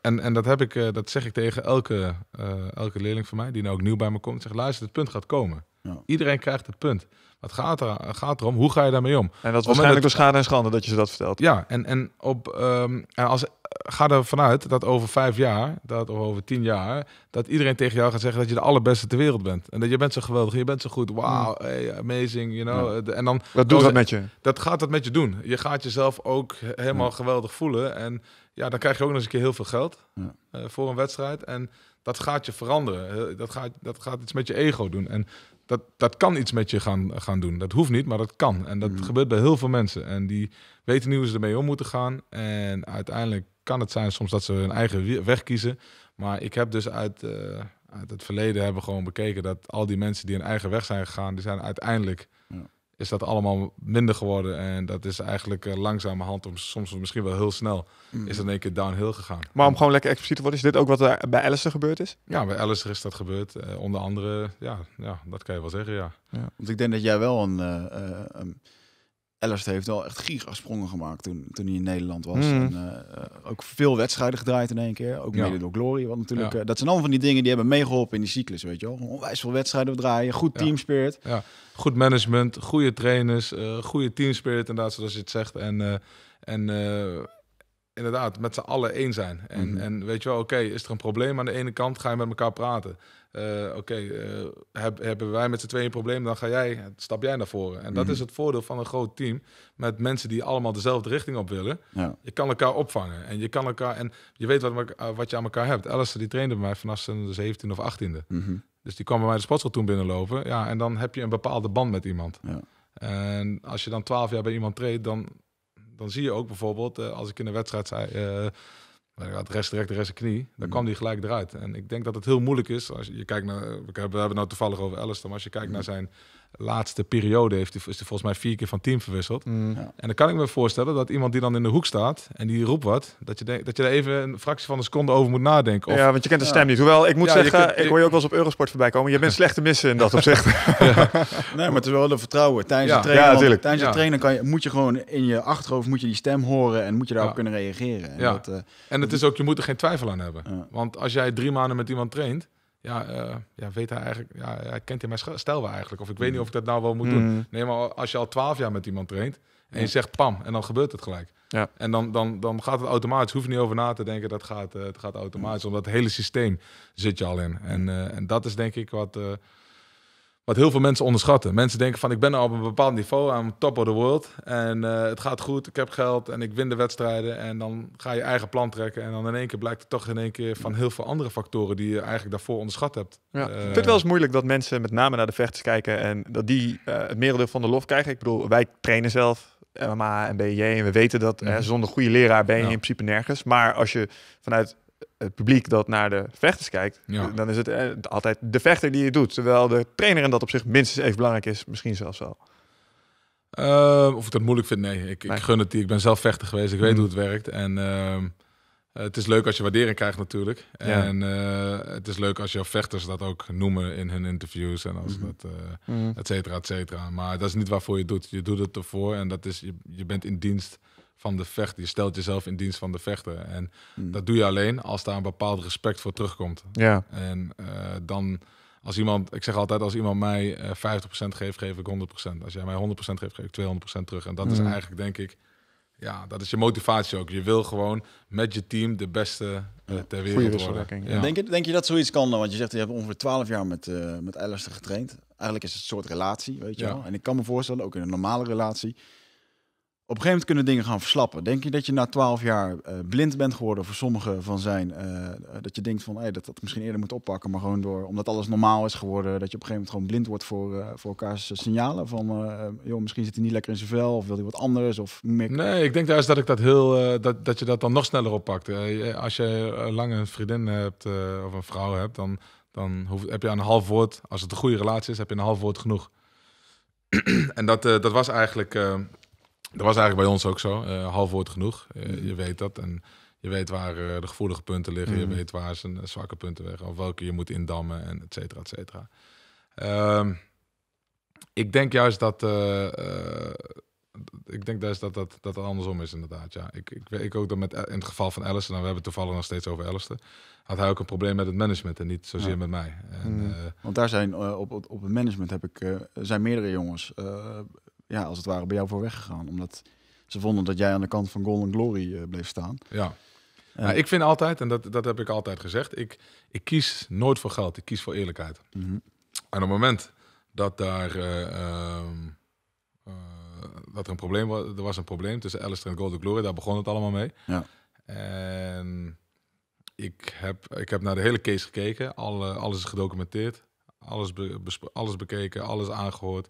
en en dat, heb ik, eh, dat zeg ik tegen elke, eh, elke leerling van mij die nou ook nieuw bij me komt. Zeg, luister, het punt gaat komen. Ja. Iedereen krijgt het punt. Het gaat, er, gaat erom, hoe ga je daarmee om? En dat is waarschijnlijk door schade en schande dat je ze dat vertelt. Ja, en, en, op, ehm, als, ga ervan uit dat over vijf jaar, dat, of over tien jaar, dat iedereen tegen jou gaat zeggen dat je de allerbeste ter wereld bent. En dat je bent zo geweldig, je bent zo goed, wauw, mm. amazing, you know. Eh, en dan, dat doet dat met je? Dat gaat dat met je doen. Je gaat jezelf ook helemaal geweldig voelen. En ja, dan krijg je ook nog eens een keer heel veel geld ja. Eh, voor een wedstrijd. En dat gaat je veranderen. Eh, dat gaat, dat gaat iets met je ego doen. En dat, dat kan iets met je gaan, gaan doen. Dat hoeft niet, maar dat kan. En dat mhm. gebeurt bij heel veel mensen. En die weten niet hoe ze ermee om moeten gaan. En uiteindelijk kan het zijn soms dat ze hun eigen weg kiezen. Maar ik heb dus uit, eh, uit het verleden hebben gewoon bekeken dat al die mensen die hun eigen weg zijn gegaan, die zijn uiteindelijk ja is dat allemaal minder geworden. En dat is eigenlijk uh, langzamerhand, om soms misschien wel heel snel, mm. is dat in één keer downhill gegaan. Maar om gewoon lekker expliciet te worden, is dit ook wat er bij Alistair gebeurd is? Ja, bij Alistair is dat gebeurd. Eh, onder andere, ja, ja, dat kan je wel zeggen, ja. ja. Want ik denk dat jij wel een, eh, een Ellers heeft wel echt gigasprongen gemaakt toen, toen hij in Nederland was. Hmm. En, eh, ook veel wedstrijden gedraaid in één keer. Ook mede door Glory. Want natuurlijk, eh, dat zijn allemaal van die dingen die hebben meegeholpen in die cyclus. Weet je wel. Onwijs veel wedstrijden draaien. Goed team Goed management, goede trainers, uh, goede teamspirit, inderdaad zoals je het zegt. En, en inderdaad met z'n allen één zijn. En, mhm. en weet je wel, oké, is er een probleem aan de ene kant, ga je met elkaar praten. Eh, oké, okay, eh, hebben wij met z'n tweeën een probleem, dan ga jij, stap jij naar voren. En dat mhm. is het voordeel van een groot team met mensen die allemaal dezelfde richting op willen. Ja. Je kan elkaar opvangen en je kan elkaar en je weet wat, wat je aan elkaar hebt. Alistair die trainde bij mij vanaf zijn 17 of 18e. Mhm. Dus die kwam bij mij de sportschool toen binnenlopen. Ja, en dan heb je een bepaalde band met iemand. Ja. En als je dan twaalf jaar bij iemand treedt, dan dan zie je ook bijvoorbeeld, eh, als ik in een wedstrijd zei, uh, rest direct, rest een knie, dan mm. kwam die gelijk eruit. En ik denk dat het heel moeilijk is, als je, kijkt naar, we hebben het nou toevallig over Alistair, maar als je kijkt mm. naar zijn laatste periode heeft, is er volgens mij vier keer van team verwisseld. Mm. En dan kan ik me voorstellen dat iemand die dan in de hoek staat en die roept wat, dat je, denk, dat je daar even een fractie van een seconde over moet nadenken. Of, ja, want je kent de stem niet. Hoewel, ik moet zeggen, ik hoor je ook wel eens op Eurosport voorbij komen. Je bent slecht te missen in dat <laughs> opzicht. nee, maar het is wel de vertrouwen. Tijdens ja, trainer, tijdens het trainen kan je, moet je gewoon in je achterhoofd moet je die stem horen en moet je daarop kunnen reageren. En, dat, eh, en het is ook, je moet er geen twijfel aan hebben. Want als jij drie maanden met iemand traint, ja, eh, ja, weet hij eigenlijk, ja, hij kent in mijn stel wel eigenlijk. Of ik weet niet of ik dat nou wel moet doen. Mm. Nee, maar als je al twaalf jaar met iemand traint en je zegt pam, en dan gebeurt het gelijk. Ja. En dan, dan, dan gaat het automatisch, hoef je niet over na te denken, dat gaat, eh, het gaat automatisch. Omdat het hele systeem zit je al in. En, eh, en dat is denk ik wat wat heel veel mensen onderschatten. Mensen denken van ik ben al op een bepaald niveau, aan top of the world. En eh, het gaat goed, ik heb geld en ik win de wedstrijden. En dan ga je eigen plan trekken. En dan in één keer blijkt het toch in één keer van heel veel andere factoren die je eigenlijk daarvoor onderschat hebt. Ja. Uh, het wel eens moeilijk dat mensen met name naar de vechters kijken en dat die eh, het merendeel van de lof krijgen. Ik bedoel, wij trainen zelf MMA en BJ en we weten dat mhm. hè, zonder goede leraar ben je in principe nergens. Maar als je vanuit het publiek dat naar de vechters kijkt, dan is het eh, altijd de vechter die je doet. Terwijl de trainer in dat op zich minstens even belangrijk is, misschien zelfs wel. Ehm, of ik dat moeilijk vind, nee. Ik, ik gun het die. Ik ben zelf vechter geweest, ik weet mm. hoe het werkt. En ehm, het is leuk als je waardering krijgt natuurlijk. En eh, het is leuk als jouw vechters dat ook noemen in hun interviews en als mhm. dat, mm. et cetera, et cetera. Maar dat is niet waarvoor je het doet. Je doet het ervoor en dat is, je, je bent in dienst van de vechter. Je stelt jezelf in dienst van de vechter. En hmm. dat doe je alleen als daar een bepaald respect voor terugkomt. Ja. En eh, dan, als iemand, ik zeg altijd, als iemand mij uh, eh, 50% geeft, geef ik 100%. Als jij mij 100% geeft, geef ik 200% terug. En dat is hmm. eigenlijk, denk ik, ja, dat is je motivatie ook. Je wil gewoon met je team de beste eh, ter wereld worden. Ja. Denk, je, denk je dat zoiets kan? Want je zegt, je hebt ongeveer 12 jaar met, uh, met Alistair getraind. Eigenlijk is het een soort relatie, weet je ja. wel. En ik kan me voorstellen, ook in een normale relatie op een gegeven moment kunnen dingen gaan verslappen. Denk je dat je na twaalf jaar eh, blind bent geworden voor sommige van zijn? Eh, dat je denkt van hey, dat dat misschien eerder moet oppakken, maar gewoon door, omdat alles normaal is geworden, dat je op een gegeven moment gewoon blind wordt voor, uh, voor elkaars signalen. Van joh, misschien zit hij niet lekker in zijn vel of wil hij wat anders. Of meer... Nee, ik denk juist dat ik dat heel dat, dat je dat dan nog sneller oppakt. als je lange een vriendin hebt of een vrouw hebt, dan, dan hoef, heb je aan een half woord, als het een goede relatie is, heb je een half woord genoeg. <clears throat> en dat, dat was eigenlijk dat was eigenlijk bij ons ook zo. Eh, half woord genoeg. Eh, je weet dat. En je weet waar eh, de gevoelige punten liggen. Je mm. weet waar zijn zwakke punten liggen. Of welke je moet indammen. En et cetera, et cetera. Ehm, ik denk juist dat. ik denk juist dat dat, dat andersom is, inderdaad. Ja. Ik, ik weet ik ook dat met, in het geval van Alistair, nou, we hebben het toevallig nog steeds over Alistair, had hij ook een probleem met het management en niet zozeer met mij. En, mm. Want daar zijn op, op, op het management heb ik, zijn meerdere jongens ja, als het ware bij jou voor weggegaan. Omdat ze vonden dat jij aan de kant van Golden Glory eh, bleef staan. Ja. Nou, ik vind altijd, en dat, dat heb ik altijd gezegd, ik, ik kies nooit voor geld, ik kies voor eerlijkheid. Mhm. En op het moment dat daar eh, ehm, eh, dat er een probleem was, er was een probleem tussen Alistair en Golden Glory, daar begon het allemaal mee. Ja. En ik heb, ik heb naar de hele case gekeken, alle, alles is gedocumenteerd, alles, alles bekeken, alles aangehoord.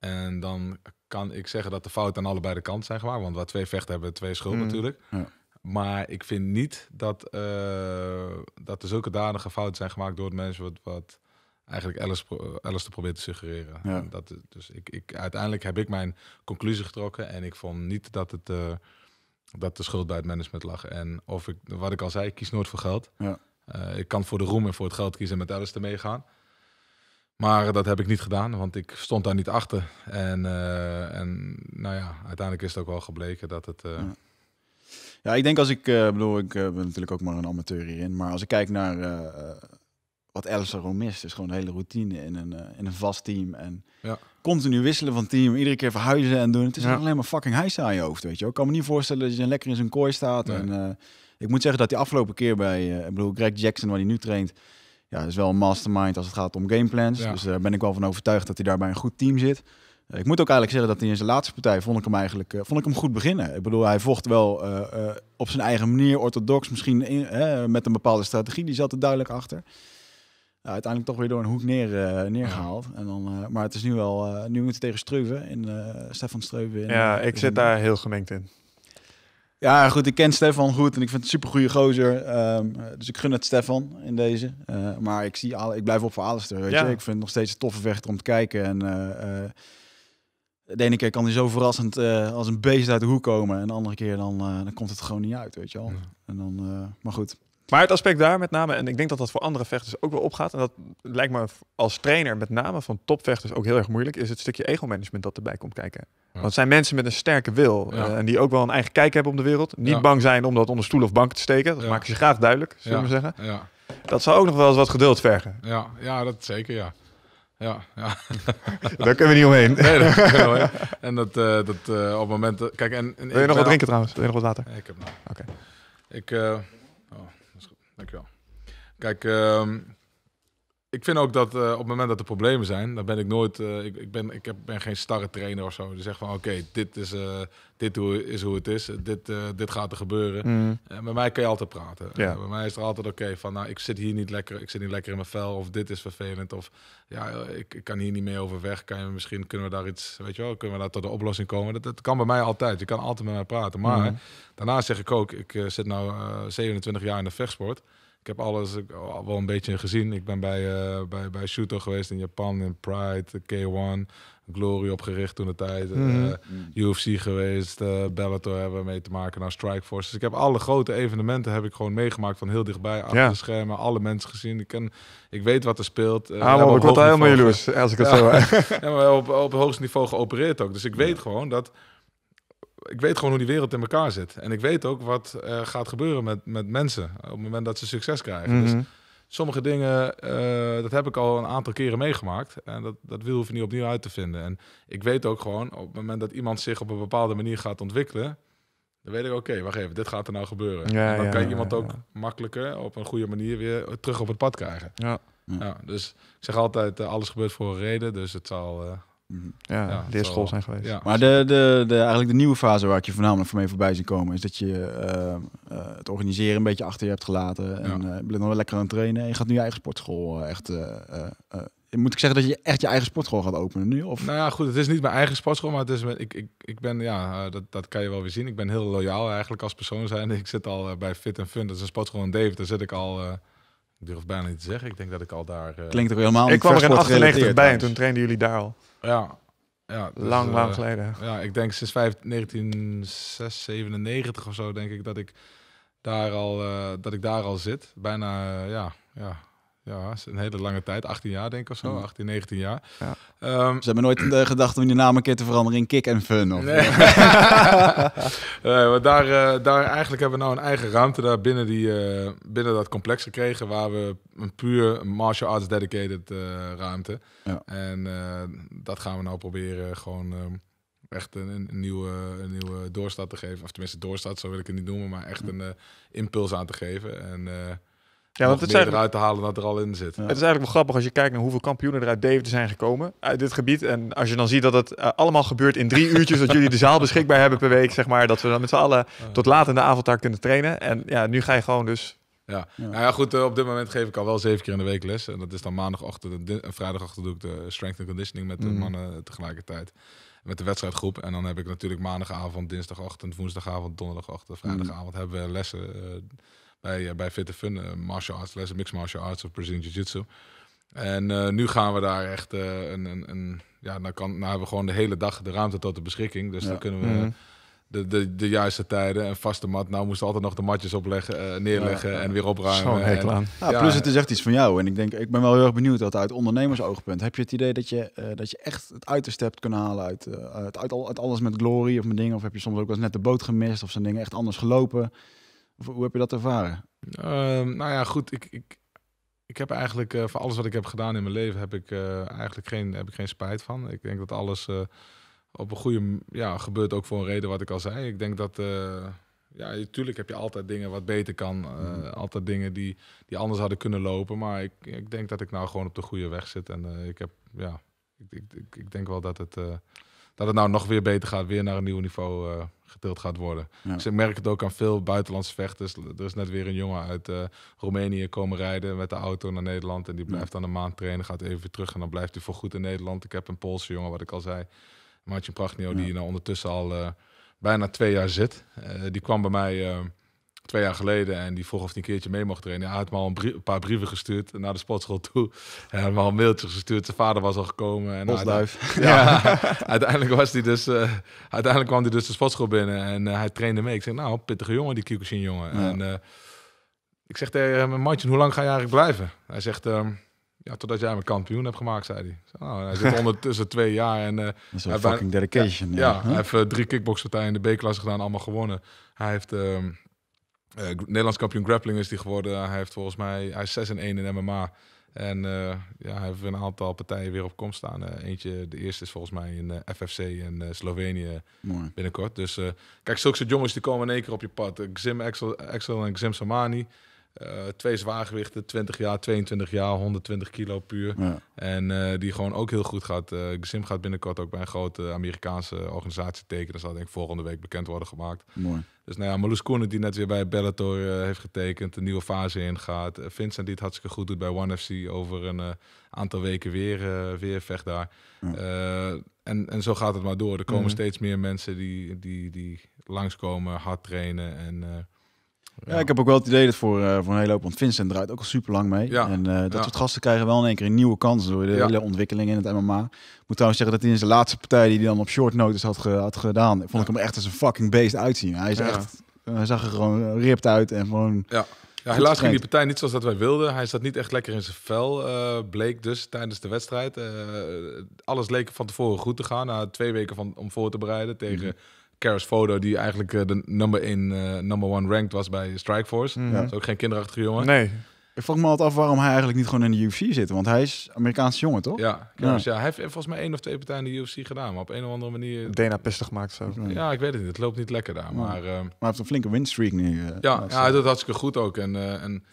En dan kan ik zeggen dat de fouten aan allebei de kant zijn gemaakt. Want waar twee vechten hebben, twee schuld mm. natuurlijk. Maar ik vind niet dat, eh, dat er zulke dadige fouten zijn gemaakt door het mensen wat, wat eigenlijk Alice, te proberen te suggereren. Dat, dus ik, ik, uiteindelijk heb ik mijn conclusie getrokken en ik vond niet dat, het, eh, dat de schuld bij het management lag. En of ik, wat ik al zei, ik kies nooit voor geld. Ja. Eh, ik kan voor de roem en voor het geld kiezen en met Alice te meegaan. Maar dat heb ik niet gedaan, want ik stond daar niet achter. En, eh, en nou ja, uiteindelijk is het ook wel gebleken dat het. Eh, ja. ik denk als ik, eh, bedoel, ik ben natuurlijk ook maar een amateur hierin. Maar als ik kijk naar wat Alice Rome mist, is gewoon een hele routine in een, in een vast team. En ja. continu wisselen van team, iedere keer verhuizen en doen. Het is ja. alleen maar fucking huis aan je hoofd, weet je. Ik kan me niet voorstellen dat je lekker in zijn kooi staat. En, ik moet zeggen dat die afgelopen keer bij, bedoel, Greg Jackson, waar hij nu traint ja, is wel een mastermind als het gaat om gameplans. Dus daar eh, ben ik wel van overtuigd dat hij daarbij een goed team zit. Eh, ik moet ook eigenlijk zeggen dat hij in zijn laatste partij vond ik hem eigenlijk eh, vond ik hem goed beginnen. Ik bedoel, hij vocht wel op zijn eigen manier, orthodox misschien in, met een bepaalde strategie. Die zat er duidelijk achter. uiteindelijk toch weer door een hoek neer, neergehaald. En dan, maar het is nu wel, nu moet tegen Streuven in Stefan Streuven. ja, ik zit daar heel gemengd in. Ja, goed. Ik ken Stefan goed en ik vind het een supergoeie gozer. Ehm, dus ik gun het Stefan in deze. Eh, maar ik, zie al ik blijf op voor Alistair, weet je. Ik vind het nog steeds een toffe vechter om te kijken. En eh, eh, de ene keer kan hij zo verrassend als een beest uit de hoek komen. En de andere keer dan, dan komt het gewoon niet uit, weet je wel. En dan, maar goed. Maar het aspect daar met name, en ik denk dat dat voor andere vechters ook wel opgaat, en dat lijkt me als trainer met name van topvechters ook heel erg moeilijk, is het stukje ego-management dat erbij komt kijken. Want het zijn mensen met een sterke wil eh, en die ook wel een eigen kijk hebben op de wereld. Niet bang zijn om dat onder stoel of bank te steken. Dat maken ze graag duidelijk, zullen we zeggen. Dat zou ook nog wel eens wat geduld vergen. Ja, ja dat zeker, ja. Ja, ja. <laughs> daar kunnen we niet omheen. Nee, dat En dat, eh, dat eh, op momenten... Kijk, en, Wil je nog wat drinken trouwens? Wil je nog wat water? Ik heb nog. Oké. Ik... Dankjewel. Kijk, um, ik vind ook dat eh, op het moment dat er problemen zijn, dan ben ik nooit. Eh, ik, ik, ben, ik heb, ben geen starre trainer of zo. Die zegt van oké, dit, is, eh, dit hoe, is hoe het is. dit, dit gaat er gebeuren. Mm. En bij mij kan je altijd praten. bij mij is er altijd oké van nou, ik zit hier niet lekker. Ik zit niet lekker in mijn vel. Of dit is vervelend. Of ja, ik, ik kan hier niet mee over weg. Kan je, misschien kunnen we daar iets, weet je wel, kunnen we daar tot een oplossing komen. Dat, dat kan bij mij altijd. Je kan altijd met mij praten. Maar mm. daarna zeg ik ook, ik zit nou 27 jaar in de vechtsport ik heb alles oh, wel een beetje gezien. Ik ben bij, uh, bij, bij Shooto geweest in Japan, in Pride, K1, Glory opgericht toen de tijd. Eh, mm -hmm. UFC geweest, uh, Bellator hebben we mee te maken, naar nou, Strikeforce. Dus ik heb alle grote evenementen heb ik gewoon meegemaakt van heel dichtbij, achter de schermen, alle mensen gezien. Ik, ken, ik weet wat er speelt. ah, maar ik word helemaal jaloers, als ik het zo... <laughs> ja, op, op hoogst niveau geopereerd ook. Dus ik weet gewoon dat ik weet gewoon hoe die wereld in elkaar zit. En ik weet ook wat eh, gaat gebeuren met, met mensen op het moment dat ze succes krijgen. Dus mhm. sommige dingen, eh, dat heb ik al een aantal keren meegemaakt. En dat, dat hoef je niet opnieuw uit te vinden. En ik weet ook gewoon, op het moment dat iemand zich op een bepaalde manier gaat ontwikkelen... Dan weet ik, oké, wacht even, dit gaat er nou gebeuren. dan kan je iemand ook makkelijker op een goede manier weer terug op het pad krijgen. Ja. dus ik zeg altijd, eh, alles gebeurt voor een reden. Dus het zal, ja, ja leerschool zijn geweest. Maar de, de, de, eigenlijk de nieuwe fase waar ik je voornamelijk voor mee voorbij zie komen... is dat je eh, eh, het organiseren een beetje achter je hebt gelaten. En ja. uh, nog wel lekker aan het trainen. En je gaat nu je eigen sportschool eh, echt... moet ik zeggen dat je echt je eigen sportschool gaat openen nu? Of? Nou ja, goed, het is niet mijn eigen sportschool, maar het is, ik, ik, ik ben, ja, dat, dat kan je wel weer zien. Ik ben heel loyaal eigenlijk als persoon zijn. Ik zit al bij Fit and Fun, dat is een sportschool in David. Daar zit ik al... Ik durf bijna niet te zeggen. Ik denk dat ik al daar... Klinkt er helemaal Ik kwam er in 98 bij en toen trainden jullie daar al. Ja. ja dus, lang, eh, lang geleden. Ja, ik denk sinds 1997 of zo denk ik dat ik daar al, eh, dat ik daar al zit. Bijna, eh, ja, ja, ja, een hele lange tijd, 18 jaar denk ik of zo, 18, 19 jaar. Ja. Ehm, Ze hebben nooit de eh, gedachte om je naam een keer te veranderen in Kick en Fun? Of nee, maar <laughs> daar, eh, daar eigenlijk hebben we nou een eigen ruimte daar binnen, die, eh, binnen dat complex gekregen... waar we een puur martial arts dedicated ruimte. Ja. En dat gaan we nou proberen gewoon... Ehm, echt een, een, nieuwe, een nieuwe doorstart te geven. Of tenminste, doorstart, zo wil ik het niet noemen, maar echt een impuls aan te geven. En ja, het eruit te halen wat er al in zit. Het is eigenlijk wel grappig als je kijkt naar hoeveel kampioenen er uit Deventer zijn gekomen uit dit gebied. En als je dan ziet dat het eh, allemaal gebeurt in drie uurtjes dat jullie de zaal <laughs> beschikbaar hebben per week, zeg maar. Dat we dan met z'n allen tot laat in de avond daar kunnen trainen. En ja, nu ga je gewoon dus... Ja, Nou ja goed, eh, op dit moment geef ik al wel zeven keer in de week les. En dat is dan maandagochtend en vrijdagochtend doe ik de strength and conditioning met de mhm. mannen tegelijkertijd met de wedstrijdgroep. En dan heb ik natuurlijk maandagavond, dinsdagochtend, woensdagavond, donderdagochtend, vrijdagavond mhm. hebben we lessen. Eh, bij, eh, bij Fit Fun, eh, martial arts lessen, mix martial arts of Brazilian Jiu-Jitsu. En eh, nu gaan we daar echt een, een, een, ja, dan kan, nou hebben we gewoon de hele dag de ruimte tot de beschikking. Dus dan kunnen we mhm. De, de, de, juiste tijden en vaste mat. Nou, moesten altijd nog de matjes opleggen, neerleggen en weer opruimen. ja, plus het is echt iets van jou. En ik denk, ik ben wel heel erg benieuwd dat uit ondernemersoogpunt. Heb je het idee dat je, dat je echt het uiterste hebt kunnen halen uit, uh, uit, alles met glory of met dingen? Of heb je soms ook wel eens net de boot gemist of zijn dingen echt anders gelopen? Hoe heb je dat ervaren? Ehm, nou ja, goed. Ik, ik, ik heb eigenlijk eh, voor alles wat ik heb gedaan in mijn leven heb ik eh, eigenlijk geen, heb ik geen spijt van. Ik denk dat alles eh, op een goede ja, gebeurt ook voor een reden wat ik al zei. Ik denk dat. ja, natuurlijk heb je altijd dingen wat beter kan. Mm-hmm. Altijd dingen die, die anders hadden kunnen lopen. Maar ik, ik denk dat ik nou gewoon op de goede weg zit. En ik heb, ja, ik, ik, ik, denk wel dat het, dat het nou nog weer beter gaat. Weer naar een nieuw niveau getild gaat worden. ik merk het ook aan veel buitenlandse vechters. Er is net weer een jongen uit eh, Roemenië komen rijden met de auto naar Nederland. En die blijft dan een maand trainen, gaat even terug. En dan blijft hij voor goed in Nederland. Ik heb een Poolse jongen, wat ik al zei. Maatje Pragnio, die nou ondertussen al eh, bijna twee jaar zit. Eh, die kwam bij mij twee jaar geleden. En die vroeg of hij een keertje mee mocht trainen. Hij had me al een, paar brieven gestuurd naar de sportschool toe. En had me al een mailtje gestuurd. Zijn vader was al gekomen. En Bosduif. <laughs> ja, <laughs> uiteindelijk, was hij dus, eh, uiteindelijk kwam hij dus de sportschool binnen. En eh, hij trainde mee. Ik zeg, nou, pittige jongen, die Kyokushin jongen. En eh, ik zeg tegen mijn Martin, hoe lang ga je eigenlijk blijven? Hij zegt... Um, ja, totdat jij me kampioen hebt gemaakt, zei hij. Nou, hij zit <laughs> ondertussen twee jaar. En, uh, dat is een fucking dedication. Ja, even hij heeft drie kickboxpartijen in de B-klasse gedaan, allemaal gewonnen. Hij heeft ehm, eh, Nederlands kampioen grappling is die geworden. Hij heeft volgens mij hij is 6 en 1 in MMA. En eh, ja, hij heeft een aantal partijen weer op komst staan. Eh, eentje, de eerste is volgens mij in FFC in Slovenië Mooi. binnenkort. Dus kijk, zulke soort jongens die komen in één keer op je pad. Xim Axel, Axel en Xim Samani. Eh, twee zwaargewichten, 20 jaar, 22 jaar, 120 kilo puur. En eh, die gewoon ook heel goed gaat. Uh, eh, Sim gaat binnenkort ook bij een grote Amerikaanse organisatie tekenen. Dat zal denk ik volgende week bekend worden gemaakt. Mooi. Dus nou ja, Marloes Koenen die net weer bij Bellator heeft getekend, een nieuwe fase ingaat. Vincent die het hartstikke goed doet bij One FC over een aantal weken weer, weer vecht daar. en, en zo gaat het maar door. Er komen mhm. steeds meer mensen die, die, die langskomen, hard trainen en ja. ik heb ook wel het idee dat voor, eh, voor een hele hoop, want Vincent draait ook al super lang mee. Ja. En uh, dat soort gasten krijgen wel in één keer een nieuwe kans door de hele ontwikkeling in het MMA. Ik moet trouwens zeggen dat hij in zijn laatste partij die hij dan op short notice had, had gedaan, vond ik hem echt als een fucking beest uitzien. Hij, is echt, eh, hij zag er gewoon ripped uit en gewoon... Ja. Ja, helaas ging die partij niet zoals dat wij wilden. Hij zat niet echt lekker in zijn vel, bleek dus tijdens de wedstrijd. alles leek van tevoren goed te gaan. Na twee weken van, om voor te bereiden tegen mhm. Karis foto die eigenlijk eh, de number, in, eh, number one ranked was bij Strikeforce. Mm Dat is ook geen kinderachtige jongen. Nee. Ik vroeg me altijd af waarom hij eigenlijk niet gewoon in de UFC zit. Want hij is Amerikaanse jongen, toch? Ja, ja. Hij heeft volgens mij één of twee partijen in de UFC gedaan. Maar op een of andere manier... Dana pestig gemaakt zo. Ja, ik weet het niet. Het loopt niet lekker daar. Maar, ehm, maar hij heeft een flinke winstreak nu. Eh, ja, ja, hij doet hartstikke goed ook. En... en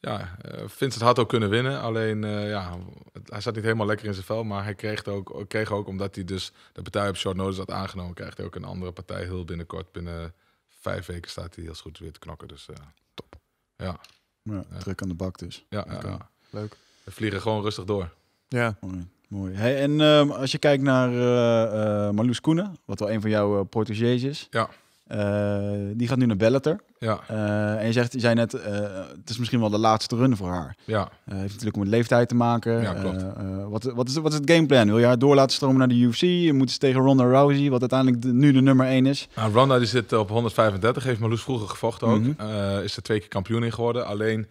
ja, eh, Vincent had ook kunnen winnen. Alleen, eh, ja, hij zat niet helemaal lekker in zijn vel. Maar hij kreeg ook, kreeg ook omdat hij dus de partij op short notice had aangenomen... krijgt hij ook een andere partij heel binnenkort. Binnen vijf weken staat hij heel goed weer te knokken. Dus eh, top. Ja. ja. Druk aan de bak dus. Ja, leuk. We vliegen gewoon rustig door. Ja. Mooi. Mooi. Hey, en ehm, als je kijkt naar uh, Marloes Koenen, wat wel een van jouw uh, is. Ja. Eh, die gaat nu naar Bellator. Ja. Eh, en je zegt, je zei net, eh, het is misschien wel de laatste run voor haar. Ja. heeft natuurlijk met leeftijd te maken. Ja, klopt. wat, wat, is, wat is het gameplan? Wil je haar door laten stromen naar de UFC? Moet ze tegen Ronda Rousey, wat uiteindelijk nu de nummer 1 is? Nou, Ronda die zit op 135, heeft Marloes vroeger gevochten ook. Mhm. is er twee keer kampioen in geworden. Alleen...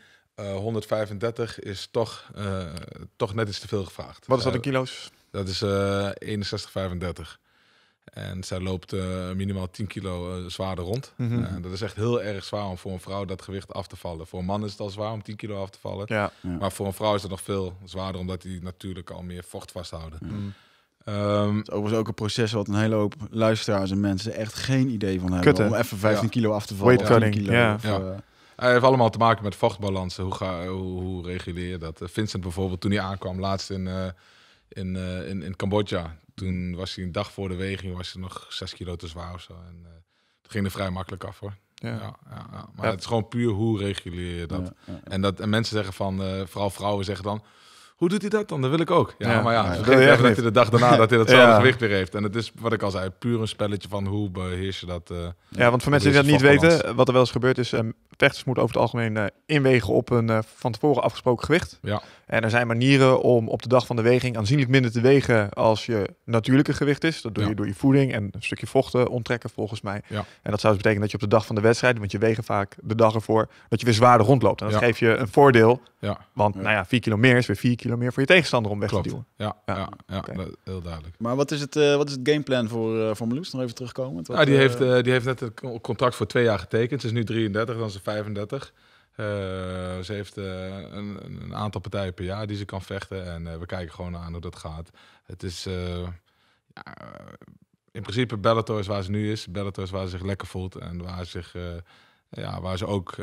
135 is toch, toch net iets te veel gevraagd. Wat is dat in kilo's? dat is 61,35. En zij loopt eh, minimaal 10 kilo eh, zwaarder rond. Mhm. Eh, dat is echt heel erg zwaar om voor een vrouw dat gewicht af te vallen. Voor een man is het al zwaar om 10 kilo af te vallen. Ja, Maar voor een vrouw is het nog veel zwaarder, omdat die natuurlijk al meer vocht vasthouden. Mm. het is overigens ook een proces wat een hele hoop luisteraars en mensen echt geen idee van hebben. Om even 15 kilo af te vallen. Weight ja. Hij heeft allemaal te maken met vochtbalansen. Hoe, ga, hoe, hoe reguleer je dat? Vincent bijvoorbeeld, toen hij aankwam laatst in in, eh, in, in Cambodja. Toen was hij een dag voor de weging was hij nog zes kilo te zwaar of zo. En uh, toen ging er vrij makkelijk af hoor. Ja. ja, ja, Maar het is gewoon puur hoe reguleer je dat. En, dat en mensen zeggen van, eh, vooral vrouwen zeggen dan... Hoe doet hij dat dan? Dat wil ik ook. Ja, maar ja, dat, dat hij de dag daarna dat hij datzelfde <laughs> gewicht weer heeft. En het is, wat ik al zei, puur een spelletje van hoe beheers je dat. ja, want voor mensen die dat niet weten, wat er wel eens gebeurd is... Ehm, Vechters moeten over het algemeen eh, inwegen op een eh, van tevoren afgesproken gewicht. Ja. En er zijn manieren om op de dag van de weging aanzienlijk minder te wegen als je natuurlijke gewicht is. Dat doe je door je voeding en een stukje vochten onttrekken volgens mij. Ja. En dat zou dus betekenen dat je op de dag van de wedstrijd, want je wegen vaak de dag ervoor, dat je weer zwaarder rondloopt. En dat geeft je een voordeel, want nou ja, vier kilo meer is weer vier kilo meer voor je tegenstander om weg te duwen. Ja, ja. ja, heel duidelijk. Maar wat is het, eh, wat is het gameplan voor, uh, voor Meloes? Nog even terugkomen. Wat, nou, ah, die, heeft, die heeft net een contract voor twee jaar getekend. Ze is nu 33, dan is 35. Eh, ze heeft eh, een, een, aantal partijen per jaar die ze kan vechten. En eh, we kijken gewoon aan hoe dat gaat. Het is. Ja, in principe Bellator is waar ze nu is. Bellator is waar ze zich lekker voelt. En waar, zich, ja, waar ze ook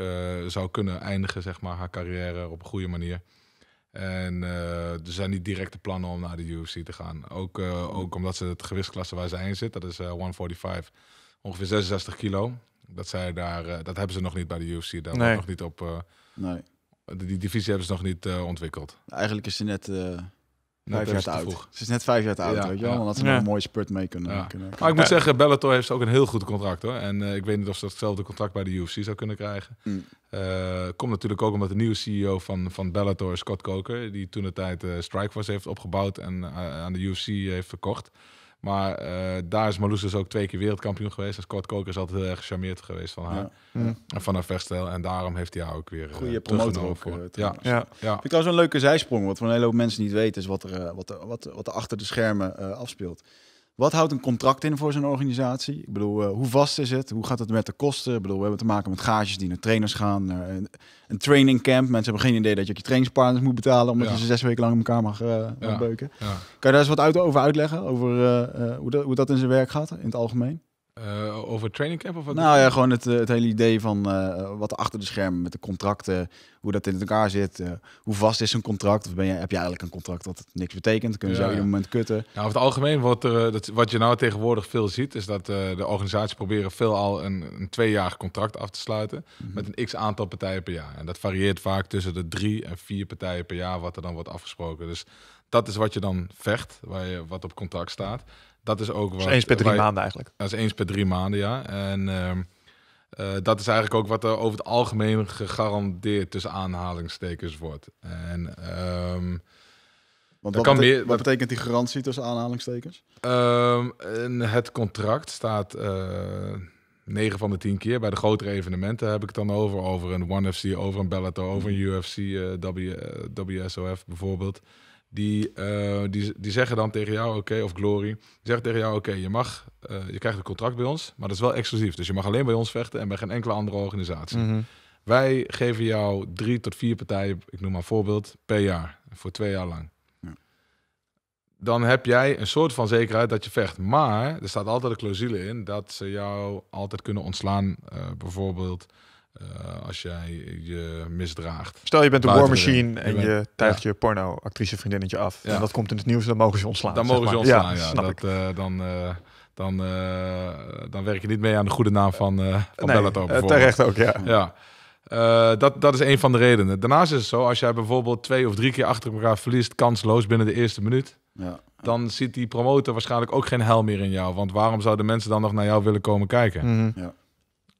zou kunnen eindigen, zeg maar, haar carrière op een goede manier. En er zijn niet directe plannen om naar de UFC te gaan. Ook, ook omdat ze het gewichtsklasse waar ze in zit, dat is 145, ongeveer 66 kilo. Dat, zij daar, eh, dat hebben ze nog niet bij de UFC. Daar nog niet op. Eh, nee. Die, divisie hebben ze nog niet eh, ontwikkeld. Eigenlijk is ze net. Vijf jaar oud. Ze is net vijf jaar oud, ja, weet je wel. ze nog een mooie spurt mee kunnen, ja. kunnen. Maar ik moet zeggen, Bellator heeft ook een heel goed contract, hoor. En ik weet niet of ze datzelfde contract bij de UFC zou kunnen krijgen. Mm. komt natuurlijk ook omdat de nieuwe CEO van, van Bellator, Scott Coker... die toen de tijd uh, Strikeforce heeft opgebouwd en aan de UFC heeft verkocht... Maar eh, daar is Marloes dus ook twee keer wereldkampioen geweest. En Scott Koker is altijd heel erg gecharmeerd geweest van haar. Ja. En van haar vechtstijl. En daarom heeft hij haar ook weer eh, Goeie promotor ook, voor. Eh, ja. Ja. ja. Vind ik trouwens een leuke zijsprong. Wat voor een hele hoop mensen niet weten is wat er, wat, wat, wat er achter de schermen afspeelt. Wat houdt een contract in voor zo'n organisatie? Ik bedoel, eh, hoe vast is het? Hoe gaat het met de kosten? Ik bedoel, we hebben te maken met gages die naar trainers gaan. Naar een, training camp. Mensen hebben geen idee dat je je trainingspartners moet betalen... omdat je ze zes weken lang in elkaar mag, eh, beuken. Kan je daar eens wat uit, over uitleggen? Over eh, hoe dat, hoe, dat, in zijn werk gaat in het algemeen? Eh, over training camp of wat? Nou ja, gewoon het, eh, het hele idee van eh, wat achter de schermen met de contracten, hoe dat in elkaar zit, hoe vast is een contract, of ben je, heb je eigenlijk een contract dat niks betekent, kun je op een moment kutten. Nou, over het algemeen, wat, er, dat, wat je nou tegenwoordig veel ziet, is dat de organisaties proberen veelal een, een tweejarig contract af te sluiten mhm. met een x aantal partijen per jaar. En dat varieert vaak tussen de drie en vier partijen per jaar wat er dan wordt afgesproken. Dus dat is wat je dan vecht, waar je, wat op contract staat dat is ook wat... eens per drie maanden eigenlijk. Dat is eens per drie maanden, ja. En ehm, eh, dat is eigenlijk ook wat er over het algemeen gegarandeerd tussen aanhalingstekens wordt. En... Ehm, want wat, betekent, wat, betekent die garantie tussen aanhalingstekens? in ehm, het contract staat uh, eh, 9 van de 10 keer. Bij de grotere evenementen heb ik het dan over. Over een ONE FC, over een Bellator, over een mhm. UFC, eh, WSOF bijvoorbeeld. Die, eh, die, die zeggen dan tegen jou, oké, of Glory, die zeggen tegen jou, oké, je mag, eh, je krijgt een contract bij ons, maar dat is wel exclusief. Dus je mag alleen bij ons vechten en bij geen enkele andere organisatie. Mhm. Wij geven jou drie tot vier partijen, ik noem maar een voorbeeld, per jaar, voor twee jaar lang. Dan heb jij een soort van zekerheid dat je vecht. Maar er staat altijd een clausule in dat ze jou altijd kunnen ontslaan. Eh, bijvoorbeeld eh, als jij je misdraagt. Stel je bent een war en je, tuigt je porno actrice vriendinnetje af. Ja. En dat komt in het nieuws, dan mogen ze ontslaan. Dan mogen ze ontslaan, ja. ja. dat, eh, dan, eh, dan, werk je niet mee aan de goede naam van, van nee, terecht ook, ja. ja. dat, dat is een van de redenen. Daarnaast is het zo, als jij bijvoorbeeld twee of drie keer achter elkaar verliest, kansloos binnen de eerste minuut, ja. dan ziet die promotor waarschijnlijk ook geen hel meer in jou. Want waarom zouden mensen dan nog naar jou willen komen kijken? Mhm. ja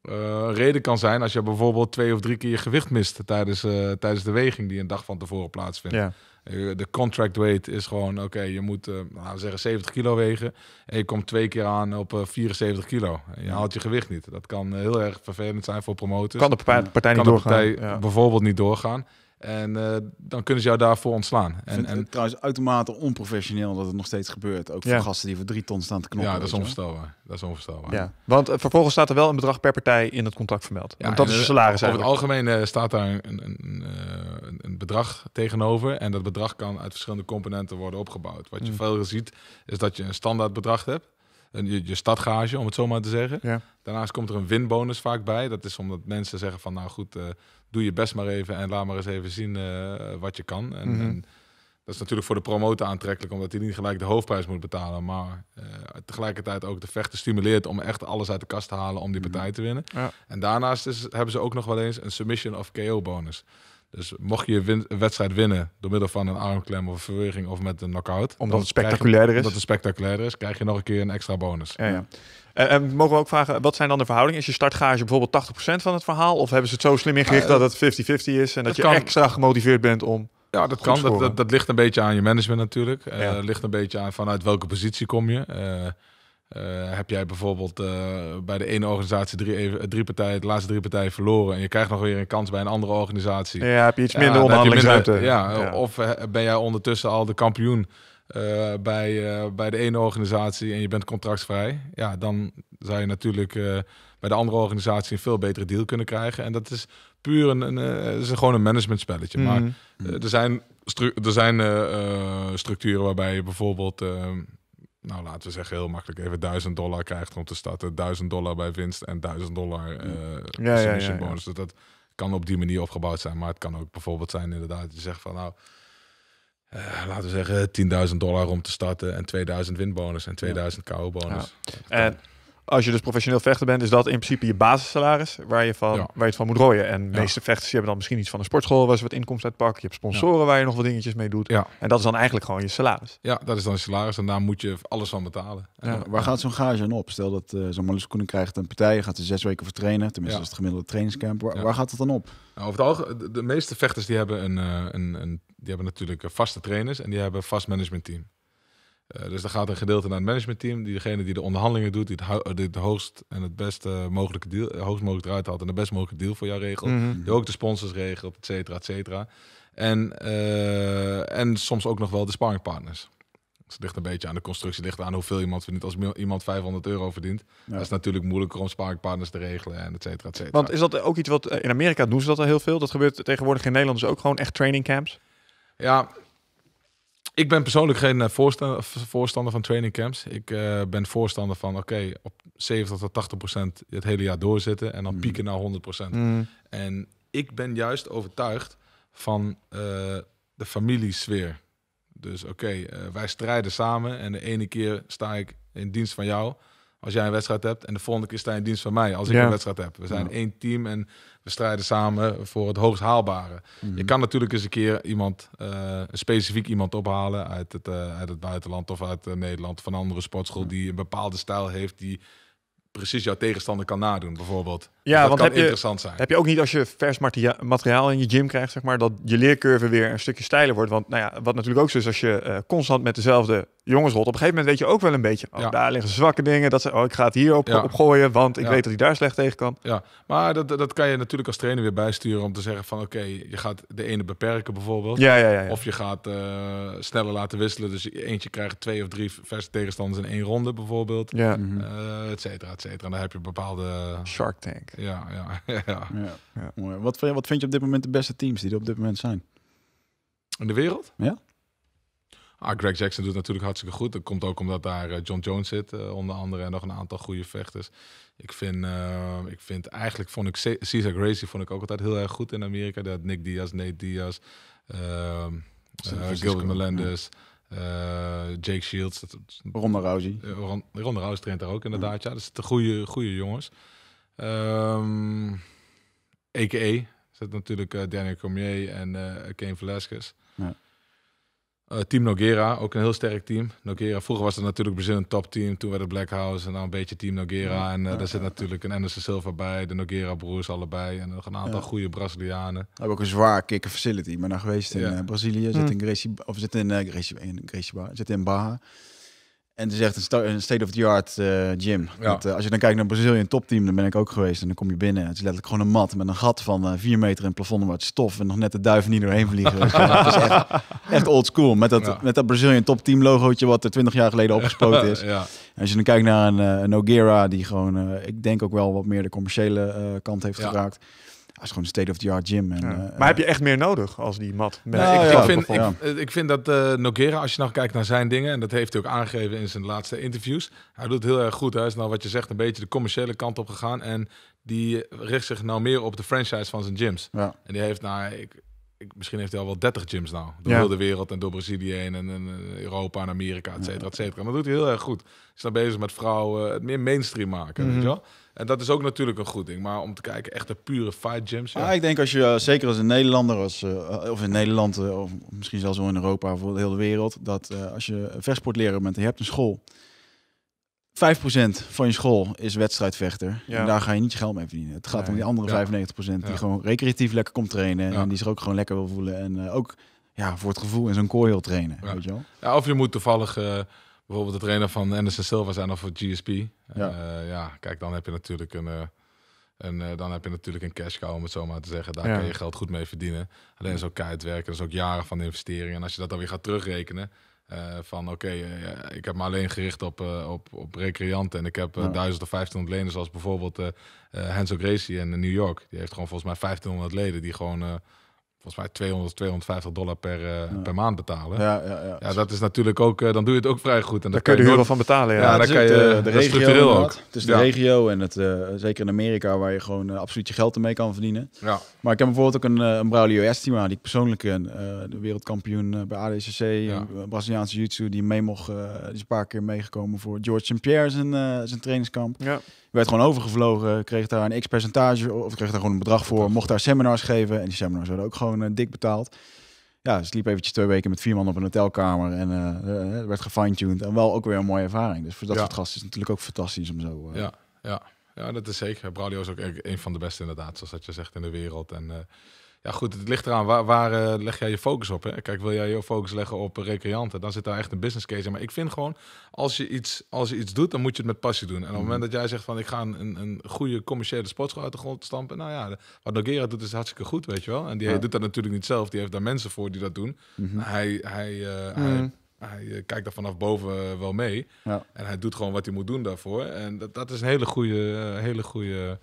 uh, reden kan zijn als je bijvoorbeeld twee of drie keer je gewicht mist tijdens, eh, tijdens de weging die een dag van tevoren plaatsvindt. Ja. Eh, de contract weight is gewoon, oké, je moet nou, zeggen 70 kilo wegen en je komt twee keer aan op 74 kilo. En je haalt je gewicht niet. Dat kan heel erg vervelend zijn voor promotors. Kan de partij, partij niet kan De partij bijvoorbeeld niet doorgaan. En eh, dan kunnen ze jou daarvoor ontslaan. En, Vindt, en trouwens uitermate onprofessioneel dat het nog steeds gebeurt. Ook voor gasten die voor drie ton staan te knoppen. Ja, dat is onvoorstelbaar. Dat is onvoorstelbaar. Ja. Want eh, vervolgens staat er wel een bedrag per partij in het contract vermeld. Ja, want dat is de eh, salaris Over het algemeen staat daar een, een, een, bedrag tegenover. En dat bedrag kan uit verschillende componenten worden opgebouwd. Wat je mm. veel ziet is dat je een standaard bedrag hebt. je, je stadgage, om het zo maar te zeggen. Daarnaast komt er een winbonus vaak bij. Dat is omdat mensen zeggen van nou goed, doe je best maar even en laat maar eens even zien eh, wat je kan. En, mhm. en, dat is natuurlijk voor de promotor aantrekkelijk, omdat hij niet gelijk de hoofdprijs moet betalen. Maar eh, tegelijkertijd ook de vechten stimuleert om echt alles uit de kast te halen om die mhm. partij te winnen. Ja. En daarnaast is, hebben ze ook nog wel eens een submission of KO bonus. Dus mocht je win een wedstrijd winnen door middel van een armklem of een verweging of met een knockout. Omdat het spectaculairder is. Omdat het spectaculairder is, krijg je nog een keer een extra bonus. ja. Eh, en mogen we ook vragen, wat zijn dan de verhoudingen? Is je startgage bijvoorbeeld 80% van het verhaal? Of hebben ze het zo slim ingericht nou, dat het 50-50 is en dat, je extra gemotiveerd bent om... Ja, dat kan. Dat, dat, ligt een beetje aan je management natuurlijk. Eh, ja. ligt een beetje aan vanuit welke positie kom je. Eh, heb jij bijvoorbeeld bij de ene organisatie drie, drie partijen, de laatste drie partijen verloren en je krijgt nog weer een kans bij een andere organisatie. Ja, heb je iets minder ja, onderhandelingsruimte. ja, of ben jij ondertussen al de kampioen eh, bij, eh, bij de ene organisatie en je bent contractvrij, ja, dan zou je natuurlijk eh, bij de andere organisatie een veel betere deal kunnen krijgen. En dat is puur een, een, is gewoon een management spelletje. Maar mhm. er zijn, er zijn structuren waarbij je bijvoorbeeld nou laten we zeggen heel makkelijk even 1000 dollar krijgt om te starten. 1000 dollar bij winst en 1000 dollar uh, ja, bonus. Dus dat kan op die manier opgebouwd zijn. Maar het kan ook bijvoorbeeld zijn inderdaad je zegt van nou, uh, laten we zeggen, 10.000 dollar om te starten en 2000 winbonus en 2000 KO-bonus als je dus professioneel vechter bent, is dat in principe je basissalaris waar je, van, waar je het van moet rooien. En de meeste vechters die hebben dan misschien iets van een sportschool waar ze wat inkomsten uit pakken. Je hebt sponsoren waar je nog wat dingetjes mee doet. En dat is dan eigenlijk gewoon je salaris. Ja, dat is dan je salaris en daar moet je alles van betalen. Waar gaat zo'n gage dan op? Stel dat uh, zo'n Marlies Koenen krijgt een partij, gaat er zes weken voor trainen. Tenminste, dat is het gemiddelde trainingscamp. Waar, gaat het dan op? Nou, over het algemeen, de meeste vechters die hebben, een, eh, een, een, die hebben natuurlijk eh, vaste trainers en die hebben een vast managementteam. Eh, dus dan gaat een gedeelte naar het managementteam. Degene die de onderhandelingen doet, die het, het hoogst en het beste mogelijke deal, eh, hoogst mogelijk eruit haalt en de best mogelijke deal voor jou regelt. Mhm. Die ook de sponsors regelt, et cetera, et cetera. En, eh, en soms ook nog wel de sparringpartners. Dus het ligt een beetje aan de constructie, ligt aan hoeveel iemand verdient. Als iemand 500 euro verdient, dat is natuurlijk moeilijker om spaarpartners te regelen en et cetera, et cetera. Want is dat ook iets wat in Amerika doen ze dat al heel veel? Dat gebeurt tegenwoordig in Nederland dus ook gewoon echt training camps? Ja, ik ben persoonlijk geen eh, voorstander, voorstander van training camps. Ik eh, ben voorstander van, oké, op 70 tot 80 procent het hele jaar doorzitten en dan hmm. pieken naar 100 procent. Hmm. En ik ben juist overtuigd van uh, de familiesfeer. Dus oké, wij strijden samen en de ene keer sta ik in dienst van jou als jij een wedstrijd hebt en de volgende keer sta je dienst van mij als ik een wedstrijd heb. We zijn één team en we strijden samen voor het hoogst haalbare. Mhm. Je kan natuurlijk eens een keer iemand, eh, specifiek iemand ophalen uit het, eh, uit het buitenland of uit eh, Nederland van een andere sportschool die een bepaalde stijl heeft die precies jouw tegenstander kan nadoen, bijvoorbeeld. Ja, dus dat kan interessant zijn. Heb je ook niet als je vers materiaal in je gym krijgt, zeg maar, dat je leercurve weer een stukje steiler wordt? Want nou ja, wat natuurlijk ook zo is, als je constant met dezelfde rot Op een gegeven moment weet je ook wel een beetje, oh, daar liggen zwakke dingen. Dat ze, oh, ik ga het hier op, op gooien, want ik weet dat hij daar slecht tegen kan. Ja, maar dat, dat kan je natuurlijk als trainer weer bijsturen om te zeggen van, oké, je gaat de ene beperken bijvoorbeeld. Ja, ja, ja, Of je gaat eh, sneller laten wisselen. Dus eentje krijgt twee of drie verse tegenstanders in één ronde bijvoorbeeld. Ja. Mhm. Eh, et cetera, et cetera. En dan heb je bepaalde... Eh, Shark Tank. Ja, ja, <laughs> ja. Wat, wat vind je op dit moment de beste teams die er op dit moment zijn? In de wereld? Ja. Ah, Greg Jackson doet natuurlijk hartstikke goed. Dat komt ook omdat daar eh, John Jones zit, eh, onder andere. En nog een aantal goede vechters. Ik vind, eh, ik vind eigenlijk, vond ik Cesar Gracie vond ik ook altijd heel erg goed in Amerika. Dat Nick Diaz, Nate Diaz, uh, Gilbert Melendez. Jake Shields. Dat, Ronda Rousey. Ronda Rousey traint daar ook inderdaad. Ja, ja dat zijn goede, goede jongens. Um, ehm, EKE zit natuurlijk uh, Daniel Cormier en uh, Kane Velasquez. Ja. Uh, team Nogera, ook een heel sterk team. Nogera, vroeger was het natuurlijk Brazil een topteam. Toen werd het Black House en dan nou een beetje Team Nogera. en eh, daar zit natuurlijk een Anderson Silva bij, de Nogera-broers allebei. En nog een aantal goede Brazilianen. We hebben ook een zwaar kicker facility. Maar nou geweest in eh, Brazilië. Zit hm. in Gracie, of zit in, Gracie, in Gracie zit in Baja. En het is echt een, state-of-the-art eh, gym. Ja. Eh, als je dan kijkt naar Brazilië, een topteam, dan ben ik ook geweest. En dan kom je binnen. Het is letterlijk gewoon een mat met een gat van uh, vier meter in het plafond wat stof. En nog net de duiven niet doorheen vliegen. <laughs> Dus, het is echt, echt old school. Met dat, ja. met dat Brazilian topteam logootje wat er 20 jaar geleden opgespoten is. <laughs> ja. als je dan kijkt naar een, een Ogera die gewoon, ik denk ook wel wat meer de commerciële kant heeft geraakt. Het is gewoon een state-of-the-art gym. En, eh, maar heb je echt meer nodig als die mat? Nou, ik, vind, ik, eh, ik, vind dat uh, eh, Nogera, als je nou kijkt naar zijn dingen... en dat heeft hij ook aangegeven in zijn laatste interviews... hij doet het heel erg goed. Hij is nou wat je zegt een beetje de commerciële kant op gegaan... en die richt zich nou meer op de franchise van zijn gyms. Ja. En die heeft nou... Ik, misschien heeft hij al wel 30 gyms nou. Door ja. de wereld en door Brazilië heen en, en Europa en Amerika, et cetera, et cetera. Maar dat doet hij heel erg goed. Is dan nou bezig met vrouwen, het meer mainstream maken, mhm. weet je wel? En dat is ook natuurlijk een goed ding. Maar om te kijken, echt de pure fight gyms. Ja. ik denk als je, eh, zeker als een Nederlander, als, eh, of in Nederland, eh, of misschien zelfs wel in Europa of de hele wereld, dat als je versport bent en je hebt een school, 5% van je school is wedstrijdvechter. Ja. En daar ga je niet je geld mee verdienen. Het gaat om die andere 95% die gewoon recreatief lekker komt trainen. En die zich ook gewoon lekker wil voelen. En ook ja, voor het gevoel in zo'n kooi wil trainen. Weet je wel? of je moet toevallig bijvoorbeeld de trainer van Anderson Silva zijn of voor GSP. Ja. Eh, ja, kijk, dan heb je natuurlijk een... Eh, en eh, dan heb je natuurlijk een cash cow, om het zo maar te zeggen. Daar kan je geld goed mee verdienen. Alleen is ook keihard werken, dat is ook jaren van investeringen. En als je dat dan weer gaat terugrekenen, van oké, ik heb me alleen gericht op, op, op recreanten. En ik heb duizenden of 1500 leden, zoals bijvoorbeeld Hansel Gracie in New York. Die heeft gewoon volgens mij 1500 leden die gewoon volgens mij 200, 250 dollar per, eh, per maand betalen. Ja, ja, ja. ja, dat is natuurlijk ook, eh, dan doe je het ook vrij goed. En daar kun je de huur van betalen. Ja, ja dan kan je de, de regio Het is de regio en het, eh, zeker in Amerika waar je gewoon absoluut je geld ermee kan verdienen. Ja. Maar ik heb bijvoorbeeld ook een, een Braulio Estima, die ik persoonlijk de wereldkampioen bij ADCC, een Braziliaanse jiu-jitsu, die mee mocht, die is een paar keer meegekomen voor George St. Pierre zijn, zijn trainingskamp. Ja werd gewoon overgevlogen, kreeg daar een x-percentage of kreeg daar gewoon een bedrag voor, mocht daar seminars geven. En die seminars werden ook gewoon eh, dik betaald. Ja, ze liep eventjes twee weken met vier man op een hotelkamer en eh, eh, werd gefine-tuned. En wel ook weer een mooie ervaring. Dus voor dat ja. soort gasten is natuurlijk ook fantastisch om zo... ja, ja. ja, dat is zeker. Braulio is ook e- een van de beste inderdaad, zoals dat je zegt, in de wereld. En ja, goed, het ligt eraan waar, waar eh, leg jij je focus op. Hè? Kijk, wil jij je focus leggen op eh, recreanten, dan zit daar echt een business case in. Maar ik vind gewoon, als je iets, als je iets doet, dan moet je het met passie doen. En op het mhm. moment dat jij zegt van ik ga een, een goede commerciële sportschool uit de grond stampen, nou ja, wat Nogera doet is hartstikke goed, weet je wel. En die doet dat natuurlijk niet zelf, die heeft daar mensen voor die dat doen. Mm Hij, hij, eh, mhm. hij hij kijkt daar vanaf boven wel mee. Ja. En hij doet gewoon wat hij moet doen daarvoor. En dat, dat is een hele goede, hele goede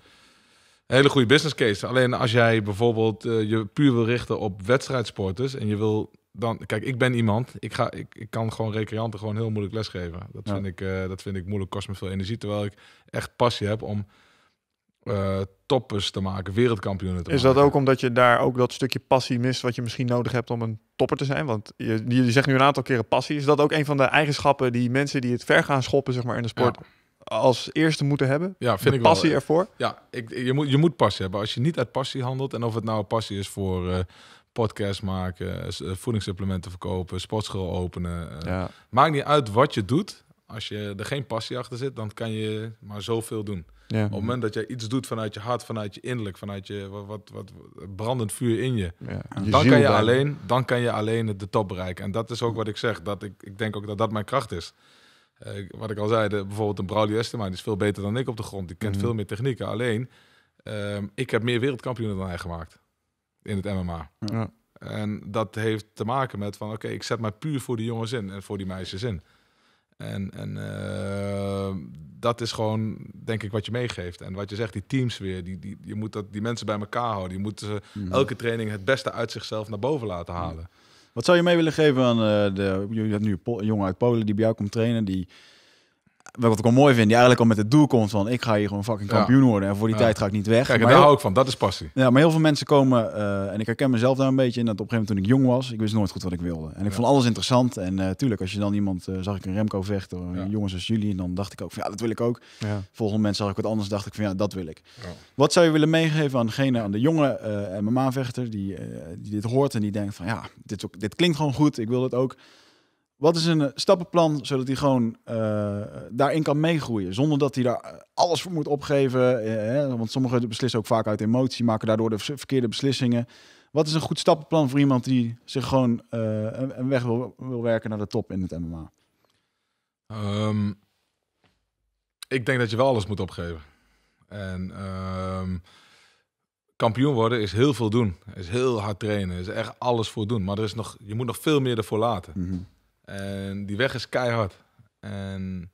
hele goede business case. Alleen als jij bijvoorbeeld eh, je puur wil richten op wedstrijdsporters en je wil dan, kijk, ik ben iemand, ik, ga, ik, ik kan gewoon recreanten gewoon heel moeilijk lesgeven. Dat, vind ik, eh, dat vind ik moeilijk, kost me veel energie. Terwijl ik echt passie heb om uh, toppers te maken, wereldkampioenen te Is dat ook omdat je daar ook dat stukje passie mist wat je misschien nodig hebt om een topper te zijn? Want je, je zegt nu een aantal keren passie. Is dat ook een van de eigenschappen die mensen die het ver gaan schoppen zeg maar, in de sport als eerste moeten hebben? Ja, vind ik ik passie eh, ervoor? Ja, ik, je, moet, je moet passie hebben. Als je niet uit passie handelt, en of het nou passie is voor eh, podcast maken, eh, voedingssupplementen verkopen, sportschool openen. Maakt niet uit wat je doet. Als je er geen passie achter zit, dan kan je maar zoveel doen. Op het moment dat jij iets doet vanuit je hart, vanuit je innerlijk, vanuit je wat, wat, brandend vuur in je, ja. dan, kan je alleen, dan kan je alleen de top bereiken. En dat is ook wat ik zeg. Dat ik, ik denk ook dat dat mijn kracht is. Eh, wat ik al zei, de, bijvoorbeeld een Braulio Estema, is veel beter dan ik op de grond. Die kent mhm. veel meer technieken. Alleen, ehm, ik heb meer wereldkampioenen dan hij gemaakt in het MMA. Ja. En dat heeft te maken met van, oké, ik zet mij puur voor die jongens in en voor die meisjes in. En, en ehm, dat is gewoon, denk ik, wat je meegeeft. En wat je zegt, die teams weer. Die, die, je moet dat, die mensen bij elkaar houden. Je moet mhm. elke training het beste uit zichzelf naar boven laten mhm. halen. Wat zou je mee willen geven aan eh, de, je hebt nu een jongen uit Polen die bij jou komt trainen, die wat ik wel mooi vind, die eigenlijk al met het doel komt van ik ga hier gewoon fucking kampioen worden en voor die tijd ga ik niet weg. Kijk, maar daar heel, hou ik van, dat is passie. Ja, maar heel veel mensen komen, eh, en ik herken mezelf daar een beetje in, dat op een gegeven moment toen ik jong was, ik wist nooit goed wat ik wilde. En ik vond alles interessant en uh, tuurlijk, als je dan iemand, eh, zag ik een Remco vechten, ja. jongens als jullie, en dan dacht ik ook van ja, dat wil ik ook. Volgende mensen zag ik wat anders, dacht ik van ja, dat wil ik. Wat zou je willen meegeven aan degene, aan de jonge MMA-vechter die, die dit hoort en die denkt van ja, dit, dit klinkt gewoon goed, ik wil het ook. Wat is een eh, stappenplan zodat hij gewoon eh, daarin kan meegroeien? Zonder dat hij daar eh, alles voor moet opgeven. want sommigen beslissen ook vaak uit emotie, maken daardoor de verkeerde beslissingen. Wat is een goed stappenplan voor iemand die zich gewoon een weg wil, wil, werken naar de top in het MMA? Ehm, ik denk dat je wel alles moet opgeven. En ehm, kampioen worden is heel veel doen. Is heel hard trainen. Is echt alles voor doen. Maar er is nog, je moet nog veel meer ervoor laten. Mm en die weg is keihard. En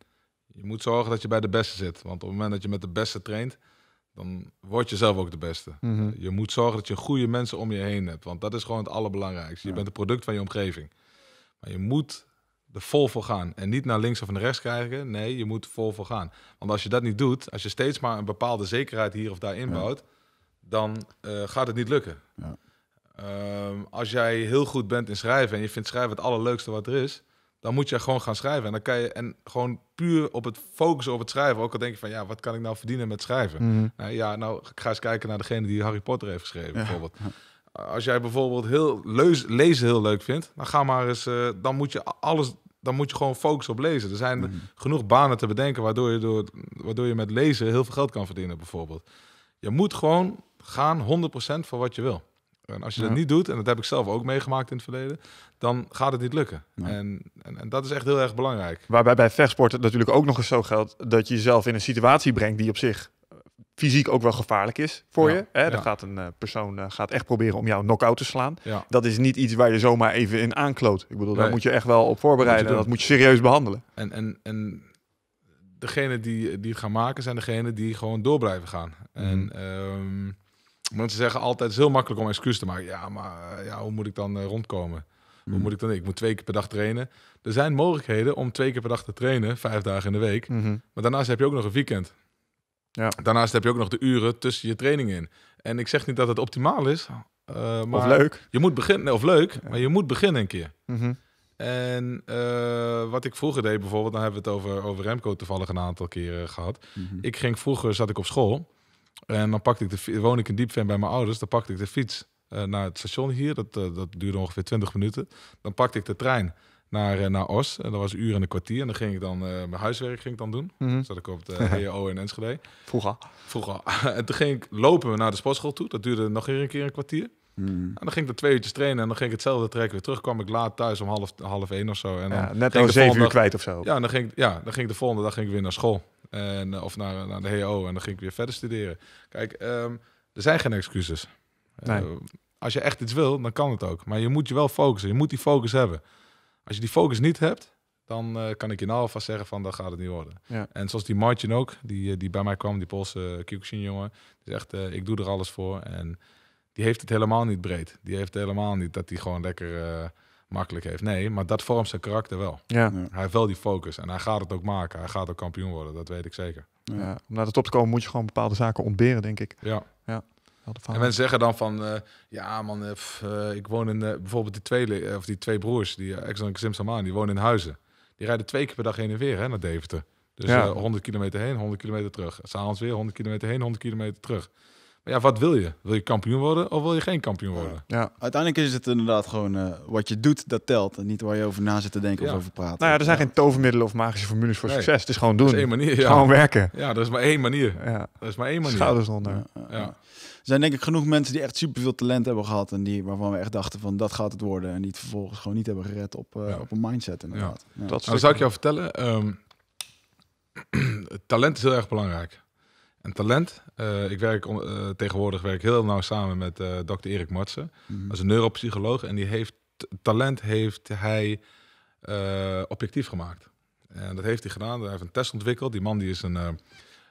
je moet zorgen dat je bij de beste zit. Want op het moment dat je met de beste traint, dan word je zelf ook de beste. Mhm. Je moet zorgen dat je goede mensen om je heen hebt. Want dat is gewoon het allerbelangrijkste. Je bent een product van je omgeving. Maar je moet er vol voor gaan. En niet naar links of naar rechts kijken. Nee, je moet vol voor gaan. Want als je dat niet doet, als je steeds maar een bepaalde zekerheid hier of daar inbouwt, dan eh, gaat het niet lukken. Ja. Ehm, als jij heel goed bent in schrijven en je vindt schrijven het allerleukste wat er is, dan moet je gewoon gaan schrijven. En dan kan je en gewoon puur op het focussen op het schrijven. Ook al denk je van ja, wat kan ik nou verdienen met schrijven? Mhm. Nou ja, nou ik ga eens kijken naar degene die Harry Potter heeft geschreven, bijvoorbeeld. Als jij bijvoorbeeld heel lezen heel leuk vindt, dan ga maar eens. Eh, dan moet je alles. Dan moet je gewoon focussen op lezen. Er zijn mhm. genoeg banen te bedenken waardoor je, door, waardoor je met lezen heel veel geld kan verdienen, bijvoorbeeld. Je moet gewoon gaan 100% voor wat je wil. En als je dat niet doet, en dat heb ik zelf ook meegemaakt in het verleden, dan gaat het niet lukken. En, en, en, dat is echt heel erg belangrijk. Waarbij bij vechtsporten natuurlijk ook nog eens zo geldt dat je jezelf in een situatie brengt die op zich fysiek ook wel gevaarlijk is voor je. Hè? Dan gaat een eh, persoon eh, gaat echt proberen om jou knock-out te slaan. Dat is niet iets waar je zomaar even in aankloot. Ik bedoel, daar moet je echt wel op voorbereiden. Dat dat moet je serieus behandelen. En, en, en degene die, die gaan maken zijn degene die gewoon door blijven gaan. En mhm. ehm, Mensen zeggen altijd, het is heel makkelijk om excuses te maken. Ja, maar eh, ja, hoe moet ik dan eh, rondkomen? Hoe mhm. moet ik dan? Ik moet twee keer per dag trainen. Er zijn mogelijkheden om twee keer per dag te trainen, vijf dagen in de week. Mhm. Maar daarnaast heb je ook nog een weekend. Ja. Daarnaast heb je ook nog de uren tussen je trainingen in. En ik zeg niet dat het optimaal is. Eh, maar of leuk. Je moet beginnen, of leuk, maar je moet beginnen een keer. Mhm. En wat ik vroeger deed bijvoorbeeld, dan hebben we het over, over Remco toevallig een aantal keren gehad. Ik ging vroeger, zat ik op school. En dan pakte ik de woon ik in Diepveen bij mijn ouders. Dan pakte ik de fiets eh, naar het station hier. Dat, eh, dat duurde ongeveer 20 minuten. Dan pakte ik de trein naar, uh, naar Os. En dat was een uur en een kwartier. En dan ging ik dan mijn huiswerk ging ik dan doen. Mm Zat ik op het <laughs> EO in Enschede. Vroeger. Vroeger. <laughs> en toen ging ik lopen naar de sportschool toe. Dat duurde nog een keer een kwartier. Mhm. En dan ging ik er twee uurtjes trainen en dan ging ik hetzelfde trek weer terug. Kwam ik laat thuis om half, half één of zo. En dan ja, net al zeven uur kwijt of zo. Ja, dan ging, ja, dan ging ik de volgende dag ging ik weer naar school. En, eh, of naar, naar de HO. En dan ging ik weer verder studeren. Kijk, ehm, er zijn geen excuses. Eh, als je echt iets wil, dan kan het ook. Maar je moet je wel focussen. Je moet die focus hebben. Als je die focus niet hebt, dan eh, kan ik je nou alvast zeggen van, dan gaat het niet worden. En zoals die Martin ook, die, die bij mij kwam, die Poolse Kyokushin-jongen. Die zegt, ik doe er alles voor. En die heeft het helemaal niet breed. Die heeft het helemaal niet dat hij gewoon lekker makkelijk heeft. Nee, maar dat vormt zijn karakter wel. Ja. Hij heeft wel die focus en hij gaat het ook maken. Hij gaat ook kampioen worden, dat weet ik zeker. Ja. om naar de top te komen moet je gewoon bepaalde zaken ontberen, denk ik. Ja. ja. En mensen zeggen dan van, eh, ja man, eh, eh, ik woon in, bijvoorbeeld die twee, of die twee broers, die uh, Exxon en Saman, die wonen in Huizen. Die rijden twee keer per dag heen en weer hè, naar Deventer. Dus ja. 100 kilometer heen, 100 kilometer terug. S'avonds weer 100 kilometer heen, 100 kilometer terug ja, wat wil je? Wil je kampioen worden of wil je geen kampioen worden? Ja, uiteindelijk is het inderdaad gewoon eh, wat je doet, dat telt. En niet waar je over na zit te denken of over praten. Nou ja, er zijn geen tovermiddelen of magische formules voor succes. Het is gewoon doen. Dat is één manier. Gewoon werken. Ja, dat is maar één manier. Ja. Dat is maar één manier. Schouders onder. Ja. Er zijn denk ik genoeg mensen die echt superveel talent hebben gehad. En die, waarvan we echt dachten van dat gaat het worden. En die het vervolgens gewoon niet hebben gered op, eh, op een mindset inderdaad. Dat nou, zou ik jou vertellen. Um, <clears throat> talent is heel erg belangrijk en talent. Eh, ik werk eh, tegenwoordig werk heel nauw samen met uh, dokter Erik Matsen. Mhm. Dat is een neuropsycholoog en die heeft talent heeft hij objectief gemaakt. En dat heeft hij gedaan. Daar heeft een test ontwikkeld. Die man die is een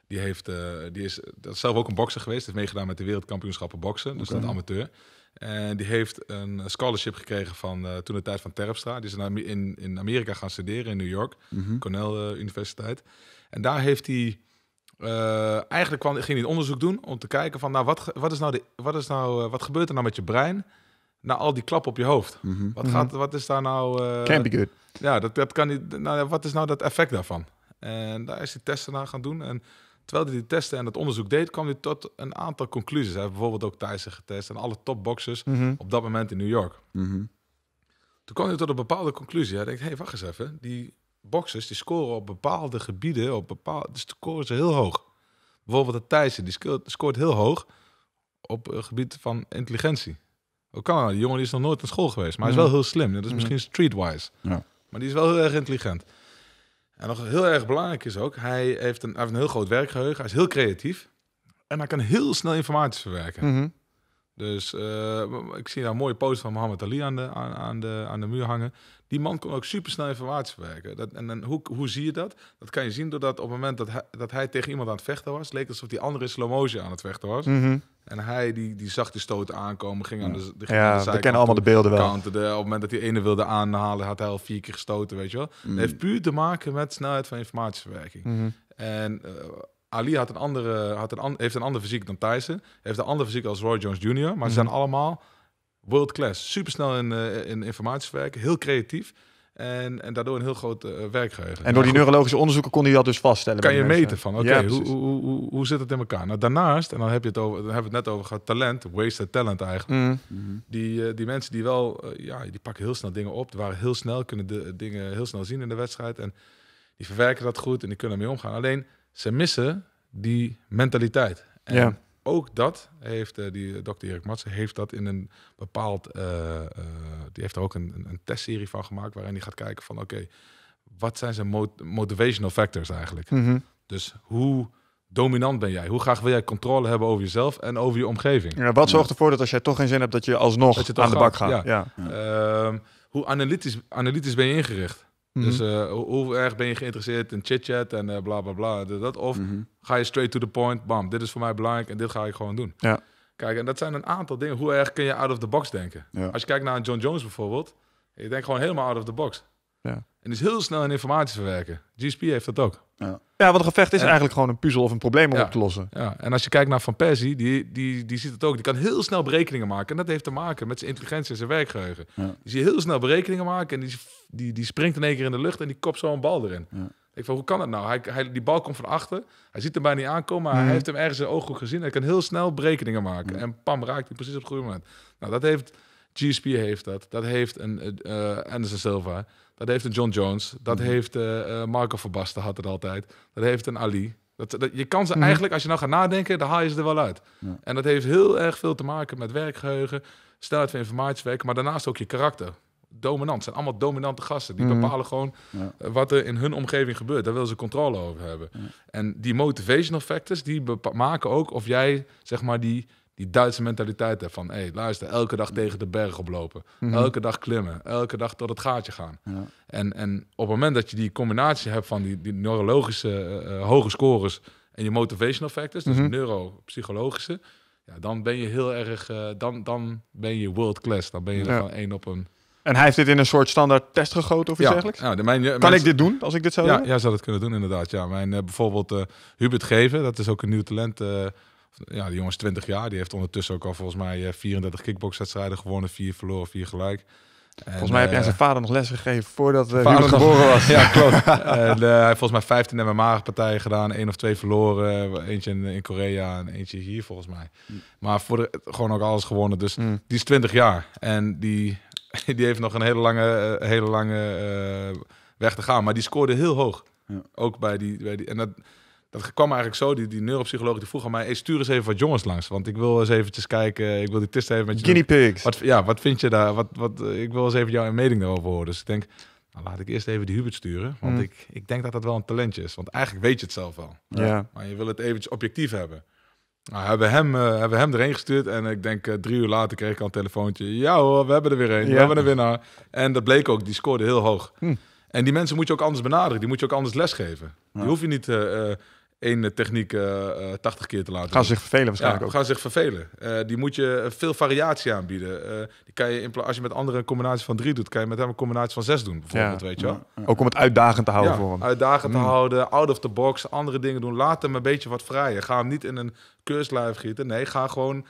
die heeft die is, dat zelf ook een bokser geweest. Heeft meegedaan met de wereldkampioenschappen boksen. Dus okay. dat amateur. En die heeft een scholarship gekregen van toen de tijd van Terpstra. Die is in, in Amerika gaan studeren in New York, mhm. Cornell Universiteit. En daar heeft hij uh, eigenlijk kwam, ging hij onderzoek doen om te kijken van, nou, wat, wat, is nou de, wat, is nou, eh, wat gebeurt er nou met je brein na al die klap op je hoofd? Mhm. wat, mhm. gaat, wat is daar nou... Uh, be good. Ja, dat, dat kan niet, nou, wat is nou dat effect daarvan? En daar is hij testen naar gaan doen. En terwijl hij die testen en dat onderzoek deed, kwam hij tot een aantal conclusies. Hij heeft bijvoorbeeld ook Thijssen getest en alle topboxers mhm. op dat moment in New York. Toen kwam hij tot een bepaalde conclusie. Hij denkt, hé, hey, wacht eens even. Die boxers, die scoren op bepaalde gebieden, op bepaalde, dus scoren ze heel hoog. Bijvoorbeeld de Thijssen, die scoort, heel hoog op het gebied van intelligentie. Ook kan die jongen die is nog nooit naar school geweest, maar hij is wel heel slim. Dat is misschien streetwise. Ja. Maar die is wel heel erg intelligent. En nog heel erg belangrijk is ook, hij heeft een, heeft een heel groot werkgeheugen, hij is heel creatief. En hij kan heel snel informatie verwerken. Mhm. Dus eh, ik zie daar een mooie post van Mohammed Ali aan de, aan, de, aan de muur hangen. Die man kon ook supersnel informatie verwerken. Dat, en hoe, hoe zie je dat? Dat kan je zien doordat op het moment dat hij, dat hij tegen iemand aan het vechten was, leek alsof die andere in slow motion aan het vechten was. Mhm. En hij die, die zag die stoten aankomen, ging aan de, ging ja, aan we kennen allemaal de beelden wel. Op het moment dat die ene wilde aanhalen, had hij al vier keer gestoten, weet je wel. Mm. heeft puur te maken met snelheid van informatieverwerking. Mhm. En eh, Ali had een andere, had een, heeft een andere fysiek dan Tyson. Heeft een andere fysiek als Roy Jones Jr. Maar ze mhm. zijn allemaal world class. Super snel in, uh, in informatieverwerken, heel creatief. En, en daardoor een heel groot uh, eh, werkgeheugen. En door die neurologische onderzoeken kon hij dat dus vaststellen. Kan je meten van, oké, hoe, hoe, hoe, hoe, zit het in elkaar? Nou, daarnaast, en dan, heb je het over, dan hebben we het net over gehad, talent, wasted talent eigenlijk. Mhm. Mhm. Die, eh, die mensen die wel, ja, die pakken heel snel dingen op. Die waren heel snel, kunnen de, dingen heel snel zien in de wedstrijd. En die verwerken dat goed en die kunnen ermee omgaan. Alleen, ze missen die mentaliteit. En ja. ook dat heeft eh, die eh, dokter Erik Matsen heeft dat in een bepaald. Uh, uh, die heeft er ook een, een, testserie van gemaakt waarin hij gaat kijken van oké, wat zijn zijn motivational factors eigenlijk? Mhm. Dus hoe dominant ben jij? Hoe graag wil jij controle hebben over jezelf en over je omgeving? Ja, wat zorgt ervoor dat als jij toch geen zin hebt, dat je alsnog aan de bak gaat? Ja. Ehm, hoe analytisch, analytisch ben je ingericht? Dus mhm. eh, hoe, erg ben je geïnteresseerd in chit-chat en uh, bla bla bla. Dat, of mhm. ga je straight to the point, bam, dit is voor mij belangrijk en dit ga ik gewoon doen. Ja. Kijk, en dat zijn een aantal dingen. Hoe erg kun je out of the box denken? Als je kijkt naar John Jones bijvoorbeeld, je denkt gewoon helemaal out of the box. Ja. En is dus heel snel in informatie verwerken. GSP heeft dat ook. Ja, ja want een gevecht is eigenlijk gewoon een puzzel of een probleem om op te lossen. Ja. En als je kijkt naar Van Persie, die, die, die ziet het ook. Die kan heel snel berekeningen maken. En dat heeft te maken met zijn intelligentie en zijn werkgeheugen. Ja. ziet die heel snel berekeningen maken en die, die, die springt in één keer in de lucht en die kopt zo'n bal erin. Ik van, hoe kan dat nou? Hij, hij, die bal komt van achter. Hij ziet hem bijna niet aankomen, maar hij mhm. heeft hem ergens in oog ooghoek gezien. Hij kan heel snel berekeningen maken. En pam, raakt hij precies op het goede moment. Nou, dat heeft... GSP heeft dat. Dat heeft een uh, Anderson Silva. Dat heeft een John Jones. Dat mhm. heeft eh, eh, Marco Verbaste had het altijd. Dat heeft een Ali. Dat, je kan ze mhm. eigenlijk, als je nou gaat nadenken, dan haal je ze er wel uit. En dat heeft heel erg veel te maken met werkgeheugen, snelheid van informatiewerken, maar daarnaast ook je karakter. Dominant. Het zijn allemaal dominante gasten. Die mhm. bepalen gewoon eh, wat er in hun omgeving gebeurt. Daar willen ze controle over hebben. En die motivational factors, die maken ook of jij, zeg maar, die die Duitse mentaliteit hebt van... hé, hey, luister, elke dag tegen de berg oplopen. Mhm. Elke dag klimmen. Elke dag tot het gaatje gaan. Ja. En, en op het moment dat je die combinatie hebt van die, die neurologische eh, eh, hoge scores... en je motivational factors, dus mm neuropsychologische... Ja, dan ben je heel erg... Eh, dan, dan ben je world class. Dan ben je ja. één op een... En hij heeft dit in een soort standaard test gegoten of iets ja. dergelijks? Nou, de, mijn, kan ik dit doen als ik dit zou ja, doen? Ja, zou dat kunnen doen inderdaad. Ja. Mijn, bijvoorbeeld Hubert Geven, dat is ook een nieuw talent ja, die jongen is 20 jaar. Die heeft ondertussen ook al volgens mij 34 eh, kickboxwedstrijden gewonnen. Vier verloren, vier gelijk. volgens mij heb jij eh, zijn vader nog les gegeven voordat hij eh, geboren was. <laughs> ja, klopt. en, hij heeft volgens mij 15 MMA-partijen gedaan. één of twee verloren. Eentje in, Korea en eentje hier volgens mij. Maar voor gewoon ook alles gewonnen. Dus hmm. die is 20 jaar. En die, die heeft nog een hele lange, hele lange weg te gaan. Maar die scoorde heel hoog. Ja. Ook bij die, bij die. En dat, dat kwam eigenlijk zo. Die, die neuropsycholoog die vroeg aan mij: stuur eens even wat jongens langs. Want ik wil eens eventjes kijken. Ik wil die test even met je. Guinea pigs. Wat, ja, wat vind je daar? Wat, wat, eh, ik wil eens even jouw mening daarover horen. Dus ik denk, nou, laat ik eerst even die Hubert sturen. Want mm. ik, ik denk dat dat wel een talentje is. Want eigenlijk weet je het zelf wel Ja. Maar je wil het eventjes objectief hebben. Nou, hebben, hem, uh, hebben hem erheen gestuurd en ik denk eh, drie uur later kreeg ik al een telefoontje. Ja hoor, we hebben er weer een. We hebben een winnaar. En dat bleek ook, die scoorde heel hoog. Hm. En die mensen moet je ook anders benaderen. Die moet je ook anders lesgeven. Die hoef je niet... Uh, één eh, techniek uh, eh, 80 eh, keer te laten. Gaan zich vervelen waarschijnlijk ook. Gaan zich vervelen. die moet je veel variatie aanbieden. die kan je in als je met anderen een combinatie van drie doet, kan je met hem een combinatie van zes doen, bijvoorbeeld, weet je wel. Ook om het uitdagend te houden voor hem. Uitdagend te mm. houden, out of the box, andere dingen doen. Laat hem een beetje wat vrijer. Ga hem niet in een keurslijf gieten. Nee, ga gewoon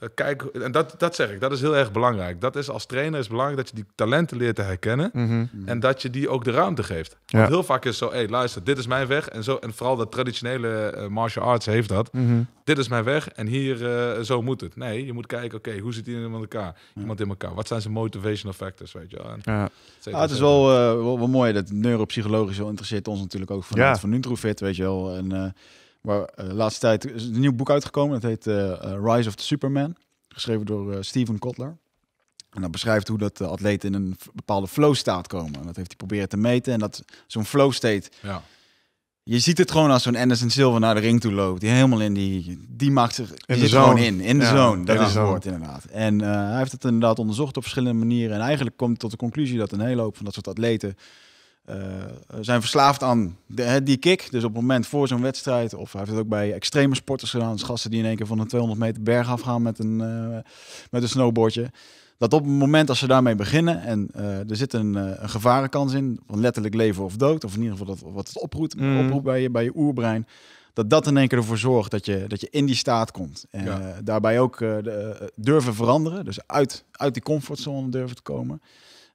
eh, kijk, en dat, dat zeg ik, dat is heel erg belangrijk. Dat is als trainer is belangrijk dat je die talenten leert te herkennen mhm. Mhm. en dat je die ook de ruimte geeft. Want heel vaak is zo, hey, luister, dit is mijn weg en zo. En vooral de traditionele eh, martial arts heeft dat. Mhm. Dit is mijn weg en hier eh, zo moet het. Nee, je moet kijken, oké, hoe zit die in elkaar? Iemand in elkaar. Wat zijn zijn motivational factors, weet je wel? ja. Ah, het is wel, uh, wel, mooi dat neuropsychologisch zo interesseert ons natuurlijk ook vanuit van, van weet je wel? En eh, de laatste tijd is een nieuw boek uitgekomen. Dat heet eh, eh, Rise of the Superman. Geschreven door Steven Kotler. En dat beschrijft hoe dat de atleet in een bepaalde flow staat komen. En dat heeft hij proberen te meten. En dat zo'n flow state. Ja. Je ziet het gewoon als zo'n Anderson Silva naar de ring toe loopt. Die helemaal in die... Die maakt zich in de zone. gewoon in. In de zone. Dat is het woord inderdaad. En hij heeft het inderdaad onderzocht op verschillende manieren. En eigenlijk komt tot de conclusie dat een hele hoop van dat soort atleten... Eh, zijn verslaafd aan de, die kick. Dus op het moment voor zo'n wedstrijd, of hij heeft het ook bij extreme sporters gedaan, dus gasten die in één keer van een 200 meter berg afgaan met een, eh, met een snowboardje dat op het moment als ze daarmee beginnen en eh, er zit een, uh, een, gevarenkans in, van letterlijk leven of dood, of in ieder geval dat, wat het oproept, mm. oproept bij, je, bij je oerbrein, dat dat in één keer ervoor zorgt dat je, dat je in die staat komt. En daarbij ook de, durven veranderen, dus uit, uit die comfortzone durven te komen.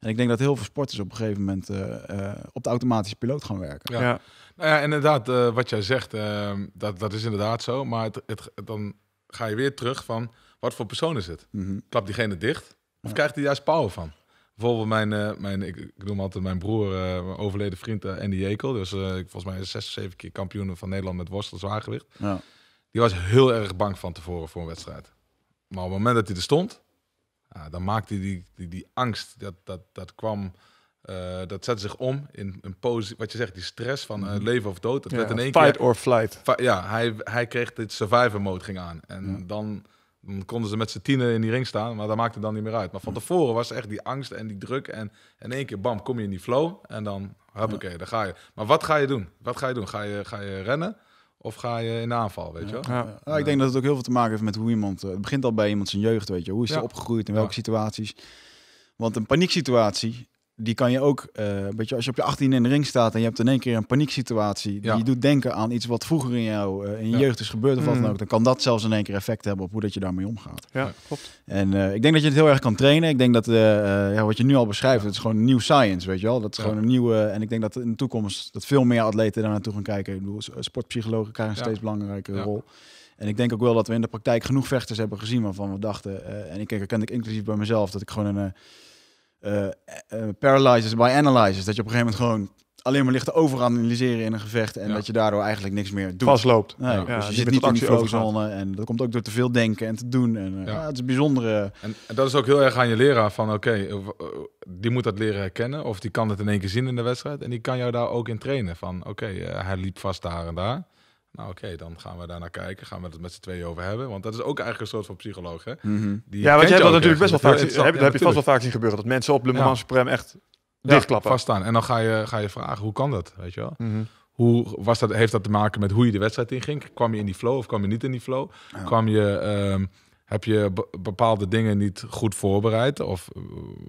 En ik denk dat heel veel sporters op een gegeven moment eh, eh, op de automatische piloot gaan werken. Ja, ja. Nou ja inderdaad, eh, wat jij zegt, ehm, dat, dat is inderdaad zo. Maar het, het, dan ga je weer terug van, wat voor persoon is het? Mhm. Klapt diegene dicht? Of krijgt hij juist power van? Bijvoorbeeld mijn, mijn ik, ik, noem altijd mijn broer, mijn overleden vriend Andy Jekel. Dus volgens mij is zes of zeven keer kampioen van Nederland met worstel zwaargewicht. Ja. Die was heel erg bang van tevoren voor een wedstrijd. Maar op het moment dat hij er stond, Ah, dan maakte die, die, die angst, dat, dat, dat kwam... Eh, dat zette zich om in een positie, wat je zegt, die stress van eh, mhm. leven of dood. Dat werd in één fight keer, or flight. ja, hij, hij kreeg dit survivor mode ging aan. En dan, konden ze met z'n tienen in die ring staan, maar dat maakte dan niet meer uit. Maar van mhm. tevoren was echt die angst en die druk. En in één keer, bam, kom je in die flow. En dan, oké ja. daar ga je. Maar wat ga je doen? Wat ga je doen? Ga je, ga je rennen? Of ga je in de aanval, weet je wel? Ja. ik denk dat het ook heel veel te maken heeft met hoe iemand... Eh, het begint al bij iemand zijn jeugd, weet je. Hoe is hij opgegroeid, in welke situaties? Want een panieksituatie die kan je ook, uh, weet je, als je op je 18 in de ring staat en je hebt in één keer een panieksituatie, die doet denken aan iets wat vroeger in jou, eh, in je jeugd is gebeurd of wat dan mm. ook, dan kan dat zelfs in één keer effect hebben op hoe dat je daarmee omgaat. Ja, klopt. En eh, ik denk dat je het heel erg kan trainen. Ik denk dat ja, wat je nu al beschrijft, het is gewoon een nieuw science, weet je wel. Dat is gewoon een nieuwe, en ik denk dat in de toekomst dat veel meer atleten daar naartoe gaan kijken. Ik bedoel, sportpsychologen krijgen een steeds belangrijkere rol. En ik denk ook wel dat we in de praktijk genoeg vechters hebben gezien waarvan we dachten, en ik herken ik inclusief bij mezelf, dat ik gewoon een uh, eh, eh, paralyzes by analyzes. Dat je op een gegeven moment gewoon alleen maar ligt te overanalyseren in een gevecht. En dat je daardoor eigenlijk niks meer doet. Vastloopt. Nee, je zit niet in die flowzone. En dat komt ook door te veel denken en te doen. En, eh, ja. het is bijzonder. bijzondere... En, dat is ook heel erg aan je leraar. Van oké, die moet dat leren herkennen. Of die kan het in één keer zien in de wedstrijd. En die kan jou daar ook in trainen. Van oké, hij liep vast daar en daar. Nou oké, dan gaan we daarnaar kijken. Gaan we het met z'n tweeën over hebben. Want dat is ook eigenlijk een soort van psycholoog, hè? Mhm. ja, want je hebt dat natuurlijk best wel vaak... Heb, ja, heb, je vast wel vaak zien gebeuren. Dat mensen op de Mans ja. echt ja, dichtklappen. vaststaan. En dan ga je, ga je vragen, hoe kan dat? Weet je wel? Mhm. Hoe was dat, heeft dat te maken met hoe je de wedstrijd inging? Kwam je in die flow of kwam je niet in die flow? Kwam je... Ehm, heb je bepaalde dingen niet goed voorbereid of eh,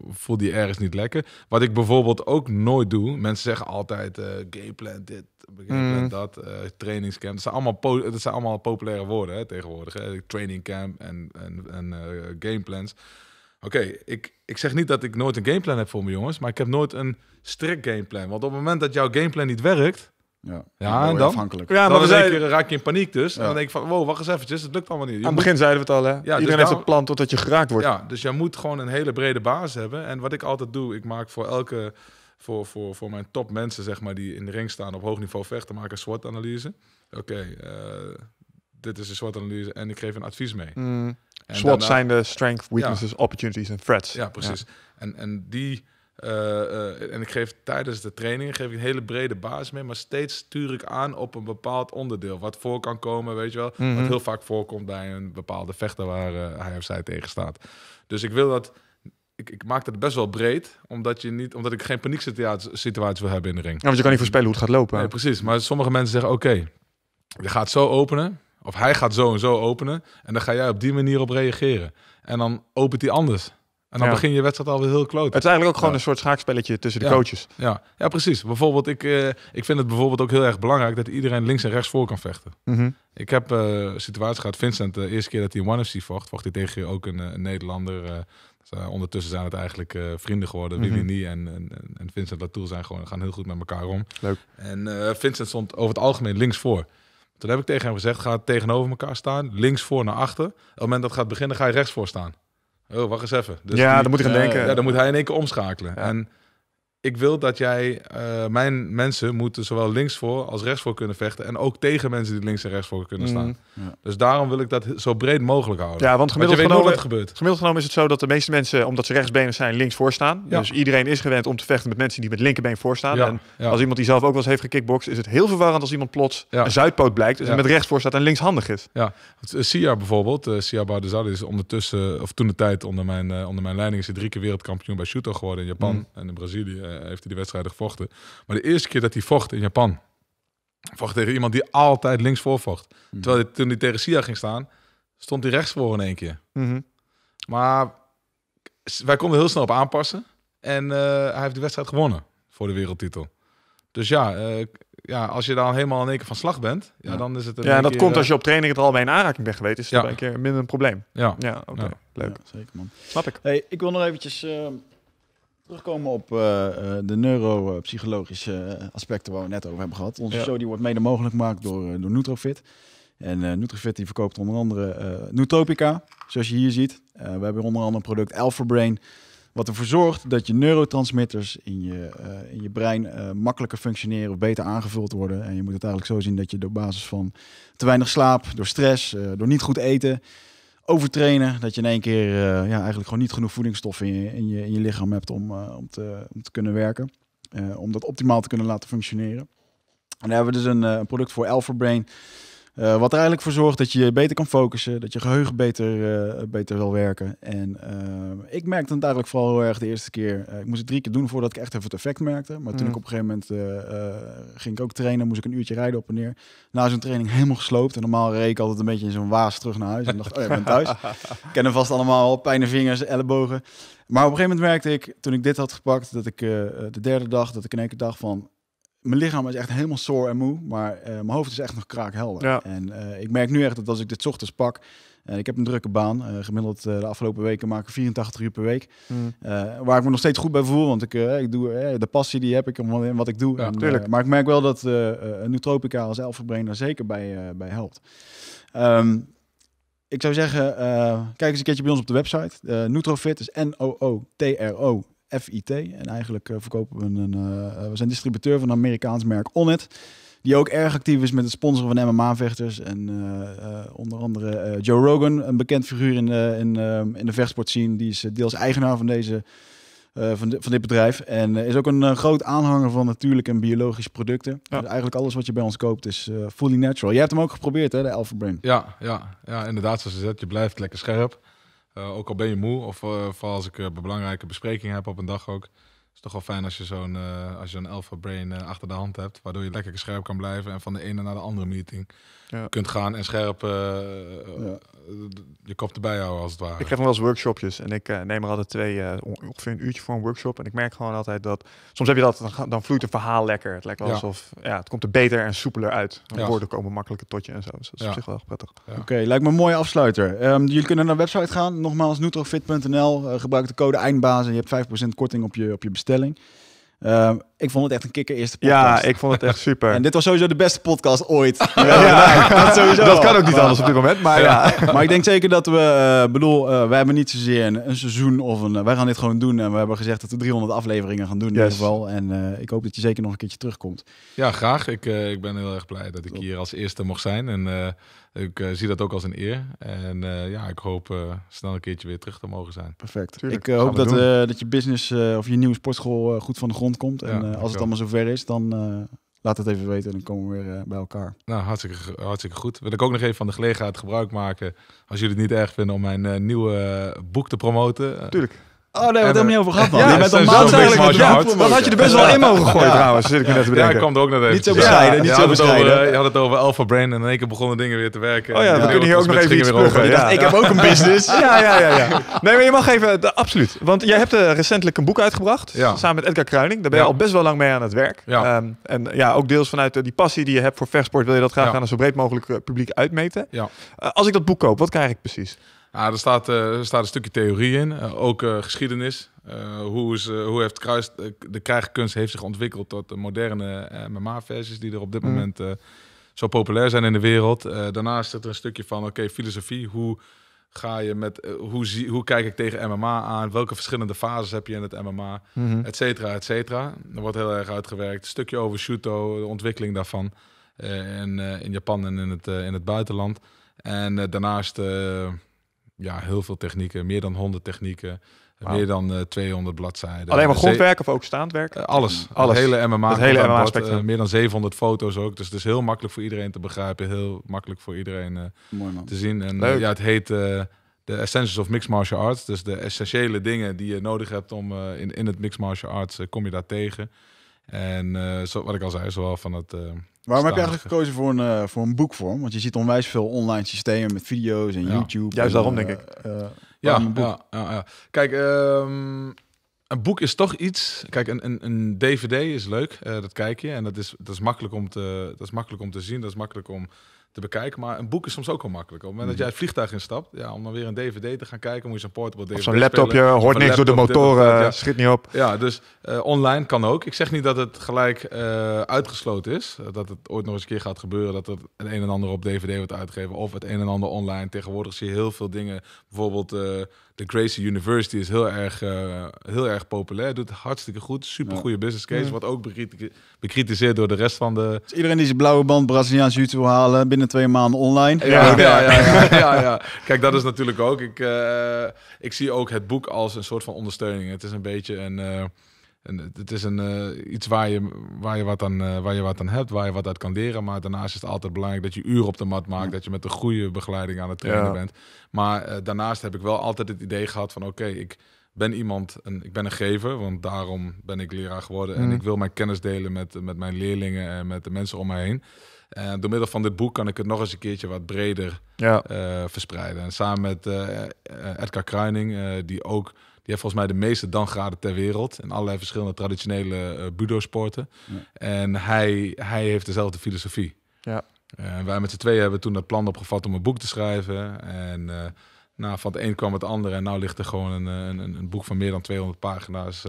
voel je ergens niet lekker? Wat ik bijvoorbeeld ook nooit doe. Mensen zeggen altijd uh, eh, gameplan dit, gameplan mm. dat, uh, trainingscamp. Dat zijn, allemaal dat zijn allemaal populaire woorden hè, tegenwoordig. Hè? camp en, gameplans. Oké, ik, ik zeg niet dat ik nooit een gameplan heb voor mijn jongens, maar ik heb nooit een strikt gameplan. Want op het moment dat jouw gameplan niet werkt, ja, ja Afhankelijk. Ja, maar dan, dan keer raak je in paniek dus. En dan denk ik van, wow, wacht eens eventjes, het lukt allemaal niet. Je Aan het begin zeiden we het al, hè? Dus Iedereen heeft een plan totdat je geraakt wordt. Ja, dus je moet gewoon een hele brede basis hebben. En wat ik altijd doe, ik maak voor elke... Voor, voor, voor mijn top mensen, zeg maar, die in de ring staan op hoog niveau vechten, maak ik een SWOT-analyse. Oké, eh, dit is een SWOT-analyse en ik geef een advies mee. Mm. SWOT zijn de strength, weaknesses, opportunities en threats. Ja, precies. En, en die eh, eh, en ik geef tijdens de trainingen geef ik een hele brede basis mee, maar steeds stuur ik aan op een bepaald onderdeel. Wat voor kan komen, weet je wel. Wat mhm. heel vaak voorkomt bij een bepaalde vechter waar eh, hij of zij tegen staat. Dus ik wil dat. Ik, ik maak het best wel breed, omdat, je niet, omdat ik geen paniek situatie wil hebben in de ring. Ja, want je kan niet voorspellen hoe het gaat lopen. precies. Maar sommige mensen zeggen: oké, okay, je gaat zo openen. Of hij gaat zo en zo openen. En dan ga jij op die manier op reageren. En dan opent hij anders. En dan begin je wedstrijd alweer heel kloot. Het is eigenlijk ook gewoon een soort schaakspelletje tussen de coaches. Ja. ja, precies. Bijvoorbeeld, ik, eh, ik vind het bijvoorbeeld ook heel erg belangrijk dat iedereen links en rechts voor kan vechten. Mhm. Ik heb uh, eh, situatie gehad, Vincent, de eerste keer dat hij in One vocht, vocht hij tegen ook een, eh, Nederlander. Dus, ondertussen zijn het eigenlijk vrienden geworden. Mm Willy en, en, en Vincent Latour zijn gewoon, gaan heel goed met elkaar om. Leuk. En Vincent stond over het algemeen links voor. Toen heb ik tegen hem gezegd, ga tegenover elkaar staan, links voor naar achter. Op het moment dat het gaat beginnen, ga je rechts voor staan oh, wacht eens even. Dus ja, die, dan moet hij gaan eh, denken. Ja, dan moet hij in één keer omschakelen. En ik wil dat jij, eh, mijn mensen moeten zowel links voor als rechts voor kunnen vechten. En ook tegen mensen die links en rechts voor kunnen staan. Mm. Dus daarom wil ik dat zo breed mogelijk houden. Ja, want gemiddeld, want genomen, gebeurt. gemiddeld genomen is het zo dat de meeste mensen, omdat ze rechtsbenen zijn, links voor staan. Dus iedereen is gewend om te vechten met mensen die met linkerbeen voor staan. en als iemand die zelf ook wel eens heeft gekickboxd, is het heel verwarrend als iemand plots een zuidpoot blijkt. Dus en met rechts voor staat en linkshandig is. Ja, eh, Sia bijvoorbeeld, uh, Sia Bardezali is ondertussen, of toen de tijd onder mijn, onder mijn leiding, is hij drie keer wereldkampioen bij Shooto geworden in Japan mm. en in Brazilië eh, heeft hij de wedstrijd gevochten. Maar de eerste keer dat hij vocht in Japan, vocht tegen iemand die altijd links voor vocht. Mhm. Terwijl hij, toen hij tegen Sia ging staan, stond hij rechts voor in één keer. Mhm. Maar wij konden heel snel op aanpassen. En eh, hij heeft de wedstrijd gewonnen voor de wereldtitel. Dus ja, eh, ja, als je dan helemaal in één keer van slag bent, ja, dan is het. Een ja, dat komt als je op training het al bij een aanraking bent geweest. Is ja. een keer minder een probleem. Ja, ja oké. Leuk. zeker, man. Snap ik. Hey, ik wil nog eventjes. Ehm, terugkomen op eh, eh, de neuropsychologische aspecten waar we net over hebben gehad. Onze ja. show die wordt mede mogelijk gemaakt door, eh, door Nutrofit. En uh, Nutrofit die verkoopt onder andere uh, zoals je hier ziet. we hebben onder andere een product Alpha Brain, wat ervoor zorgt dat je neurotransmitters in je, in je brein makkelijker functioneren of beter aangevuld worden. En je moet het eigenlijk zo zien dat je door basis van te weinig slaap, door stress, door niet goed eten overtrainen. Dat je in één keer eh, ja, eigenlijk gewoon niet genoeg voedingsstoffen in je, in je, in je lichaam hebt om, eh, om, te, om te kunnen werken. Eh, om dat optimaal te kunnen laten functioneren. En daar hebben we dus een, een product voor Alpha Brain. Eh, wat er eigenlijk voor zorgt dat je beter kan focussen, dat je geheugen beter, uh, beter zal werken. En eh, ik merkte het eigenlijk vooral heel erg de eerste keer. ik moest het drie keer doen voordat ik echt even het effect merkte. Maar toen mm. ik op een gegeven moment ging ik ook trainen, moest ik een uurtje rijden op en neer. Na zo'n training helemaal gesloopt. En normaal reed ik altijd een beetje in zo'n waas terug naar huis. En dacht, oh ja, ik ben thuis. <laughs> Kennen vast allemaal pijn in vingers, ellebogen. Maar op een gegeven moment merkte ik, toen ik dit had gepakt, dat ik de derde dag, dat ik in één keer van mijn lichaam is echt helemaal soor en moe, maar eh, mijn hoofd is echt nog kraakhelder. En eh, ik merk nu echt dat als ik dit ochtends pak, eh, ik heb een drukke baan, gemiddeld de afgelopen weken maak ik 84 uur per week, hmm. waar ik me nog steeds goed bij voel, want ik, ik doe de passie die heb ik om wat ik doe. Ja, maar ik merk wel dat nootropica als elfenbreen daar zeker bij, bij helpt. Ehm, ik zou zeggen, kijk eens een keertje bij ons op de website. Nutrofit is N-O-O-T-R-O FIT. En eigenlijk eh, verkopen we een, eh, we zijn distributeur van een Amerikaans merk Onnet. Die ook erg actief is met het sponsoren van MMA-vechters. En eh, onder andere Joe Rogan, een bekend figuur in de, in, in de vechtsport zien Die is deels eigenaar van deze van, de, van, dit bedrijf. En is ook een groot aanhanger van natuurlijk en biologische producten. Dus eigenlijk alles wat je bij ons koopt is fully natural. Jij hebt hem ook geprobeerd, hè, de Alpha Brain? Ja, ja, ja inderdaad, zoals je zegt, je blijft lekker scherp. Eh, ook al ben je moe, of eh, vooral als ik eh, belangrijke besprekingen heb op een dag ook. Het is toch wel fijn als je zo'n als je een alpha brain achter de hand hebt, waardoor je lekker scherp kan blijven en van de ene naar de andere meeting ja. kunt gaan en scherp eh, eh, je kop erbij houden als het ware. Ik heb nog wel eens workshopjes en ik eh, neem er altijd twee, ongeveer een uurtje voor een workshop. En ik merk gewoon altijd dat, soms heb je dat, dan, dan vloeit een verhaal lekker. Het lijkt alsof, ja, het komt er beter en soepeler uit. De woorden komen makkelijker tot je en zo. Dus dat is op zich wel prettig. Oké, lijkt me een mooie afsluiter. Um, jullie kunnen naar de website gaan, nogmaals nutrofit.nl. gebruik de code eindbazen, je hebt 5% korting op je, op je bestelling. Ehm, ik vond het echt een kikker eerste podcast. Ja, ik vond het echt super. <laughs> En dit was sowieso de beste podcast ooit. <laughs> Ja, dat, sowieso. dat kan ook niet anders op dit moment. Maar, ja. <laughs> maar ik denk zeker dat we, uh, bedoel, uh, we hebben niet zozeer een, een seizoen of een. Eh, wij gaan dit gewoon doen. En we hebben gezegd dat we 300 afleveringen gaan doen in ieder geval. En ik hoop dat je zeker nog een keertje terugkomt. Ja, graag. Ik, ik ben heel erg blij dat ik hier als eerste mocht zijn. En ik zie dat ook als een eer. En ja, ik hoop uh, snel een keertje weer terug te mogen zijn. Perfect. ik hoop dat, dat je business of je nieuwe sportschool goed van de grond komt. En eh, als het allemaal zover is, dan eh, laat het even weten en dan komen we weer eh, bij elkaar. Nou, hartstikke, hartstikke goed. Wil ik ook nog even van de gelegenheid gebruik maken, als jullie het niet erg vinden, om mijn nieuwe boek te promoten. Tuurlijk. Oh nee, we hebben het niet eh, over gehad, man. Ja, je eigenlijk Dat had je er best wel in mogen gooien, trouwens. Zit ik bedenken. Ja, ik kwam er ook net even. Niet zo bescheiden, niet zo bescheiden. Eh, je had het over Alpha Brain en in één keer begonnen dingen weer te werken. Oh ja, we kunnen hier ook nog even iets pluggen. Ik heb ook een <laughs> business. Ja, ja, ja. ja. Nee, maar je mag even... Absoluut. Want jij hebt eh, recentelijk een boek uitgebracht. Samen met Edgar Kruining. Daar ben je al best wel lang mee aan het werk. Ehm, en ja, ook deels vanuit die passie die je hebt voor versport... wil je dat graag aan een zo breed mogelijk publiek uitmeten. Als ik dat boek koop, wat krijg ik precies? Ja, ah, er staat, eh, er staat een stukje theorie in, eh, ook eh, geschiedenis. hoe, is, hoe heeft de krijgkunst heeft zich ontwikkeld tot de moderne MMA-versies die er op dit mm. moment zo populair zijn in de wereld. daarnaast zit er een stukje van, oké, filosofie. Hoe ga je met, hoe, zie, hoe kijk ik tegen MMA aan? Welke verschillende fases heb je in het MMA? Mm -hmm. Et cetera, et cetera. Er wordt heel erg uitgewerkt. Een stukje over Shuto, de ontwikkeling daarvan. in, in Japan en in het, in het buitenland. En daarnaast ja, heel veel technieken, meer dan 100 technieken. Meer dan 200 eh, bladzijden. Alleen maar dus grondwerk of ook staand werk? Eh, alles. Mm, alles. Het hele MMA. Het hele eh, meer dan 700 foto's ook. Dus het is heel makkelijk voor iedereen te begrijpen. Heel makkelijk voor iedereen te zien. En ja, het heet de Essentials of Mixed Martial Arts. Dus de essentiële dingen die je nodig hebt om in, in het Mixed Martial Arts kom je daar tegen. En zo, wat ik al zei, zowel van het Waarom heb je eigenlijk gekozen voor een, eh, voor een boekvorm? Want je ziet onwijs veel online systemen met video's en YouTube. Juist daarom, denk eh, ik. Eh, ja, ja, ja, Kijk, ehm, een boek is toch iets. Kijk, een, een, een DVD is leuk. dat kijk je. En dat is, dat, is makkelijk om te, dat is makkelijk om te zien. Dat is makkelijk om te bekijken. Maar een boek is soms ook wel makkelijk. Op het moment dat mhm. jij het vliegtuig instapt, ja, om dan weer een DVD te gaan kijken, moet je zo'n portable DVD. Zo'n laptopje hoort niks door de motoren, schiet niet op. Ja, dus eh, online kan ook. Ik zeg niet dat het gelijk eh, uitgesloten is. dat het ooit nog eens een keer gaat gebeuren dat het een en ander op DVD wordt uitgegeven of het een en ander online. Tegenwoordig zie je heel veel dingen, bijvoorbeeld. Eh, de Gracie University is heel erg, eh, heel erg populair. Doet hartstikke goed. Super goede business case. wat ook bekritiseerd door de rest van de. Dus iedereen die zijn blauwe band Braziliaans YouTube wil halen binnen twee maanden online. Ja, ja, ja. ja, <laughs> Kijk, dat is natuurlijk ook. Ik, eh, ik zie ook het boek als een soort van ondersteuning. Het is een beetje een. Eh, en het is een, eh, iets waar je, waar, je wat aan, eh, waar je wat aan hebt, waar je wat uit kan leren. Maar daarnaast is het altijd belangrijk dat je uren op de mat maakt. Dat je met de goede begeleiding aan het trainen bent. Maar eh, daarnaast heb ik wel altijd het idee gehad van... oké, ik ben iemand, een, ik ben een gever, want daarom ben ik leraar geworden. En mm. ik wil mijn kennis delen met, met mijn leerlingen en met de mensen om me heen. En door middel van dit boek kan ik het nog eens een keertje wat breder verspreiden. En samen met Edgar Kruining, die ook heeft volgens mij de meeste dangraden ter wereld. in allerlei verschillende traditionele uh, budo-sporten. En hij, hij heeft dezelfde filosofie. Ja. Eh, wij met z'n tweeën hebben toen dat plan opgevat om een boek te schrijven. En uh, nou, van het een kwam het andere. En nu ligt er gewoon een, een, een, boek van meer dan 200 pagina's.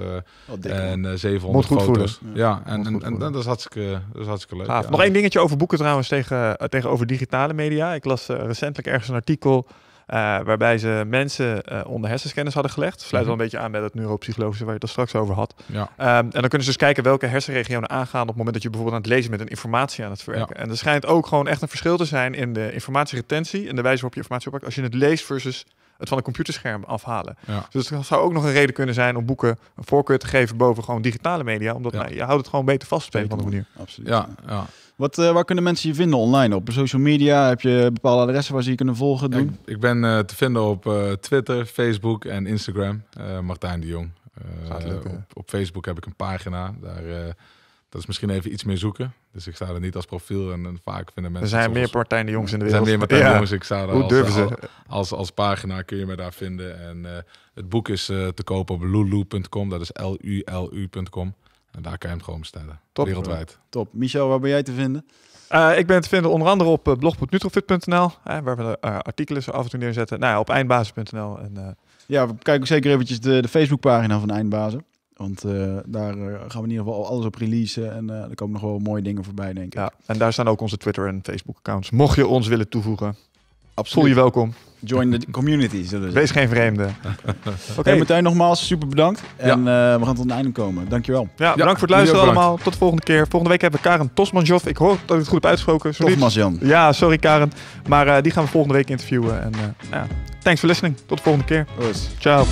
en 700 foto's. Ja, en, en, en, dat, is hartstikke, dat is hartstikke leuk. Ja. Nog één dingetje over boeken trouwens tegen, tegenover digitale media. Ik las recentelijk ergens een artikel eh, waarbij ze mensen eh, onder hersenscanners hadden gelegd. Sluit mhm. wel een beetje aan bij het neuropsychologische waar je het straks over had. Ja. Ehm, en dan kunnen ze dus kijken welke hersenregionen aangaan op het moment dat je bijvoorbeeld aan het lezen bent en informatie aan het verwerken. En er schijnt ook gewoon echt een verschil te zijn in de informatieretentie en de wijze waarop je informatie oppakt als je het leest versus het van een computerscherm afhalen. Dus dat zou ook nog een reden kunnen zijn om boeken een voorkeur te geven boven gewoon digitale media. Omdat nou, je houdt het gewoon beter vast op een of andere manier. Absoluut. Ja, ja. Wat, eh, waar kunnen mensen je vinden online? Op social media? Heb je bepaalde adressen waar ze je kunnen volgen? Doen? ik, ben eh, te vinden op eh, Twitter, Facebook en Instagram. Martijn de Jong. op, Facebook heb ik een pagina. Daar, dat is misschien even iets meer zoeken. Dus ik sta er niet als profiel. En, vaak vinden mensen... Er zijn meer Martijn de Jongs in de wereld. Er zijn meer Martijn de Jongs. Ik sta er Hoe als, durven ze? Als, pagina kun je me daar vinden. En het boek is te kopen op lulu.com. Dat is l u l u.com. En daar kan je hem gewoon bestellen. Top, Wereldwijd. Top. Michel, waar ben jij te vinden? Eh, ik ben te vinden onder andere op uh, eh, blog.nutrofit.nl, waar we uh, artikelen zo af en toe neerzetten. Nou ja, op eindbazen.nl. En, Ja, we kijken zeker eventjes de, de Facebookpagina van Eindbazen. Want daar gaan we in ieder geval alles op releasen. En er komen nog wel mooie dingen voorbij, denk ik. Ja, en daar staan ook onze Twitter en Facebook accounts. Mocht je ons willen toevoegen. Absoluut. Voel je welkom. Join the community, zullen we Wees geen vreemde. <laughs> Oké, meteen nogmaals super bedankt. En eh, we gaan tot een einde komen. Dankjewel. Ja, bedankt voor het luisteren allemaal. Tot de volgende keer. Volgende week hebben we Karen Tosmanjov. Ik hoor dat ik het goed heb uitgesproken. Tosmanjan. Ja, sorry Karen. Maar eh, die gaan we volgende week interviewen. En, eh, nou ja. Thanks for listening. Tot de volgende keer. Ciao.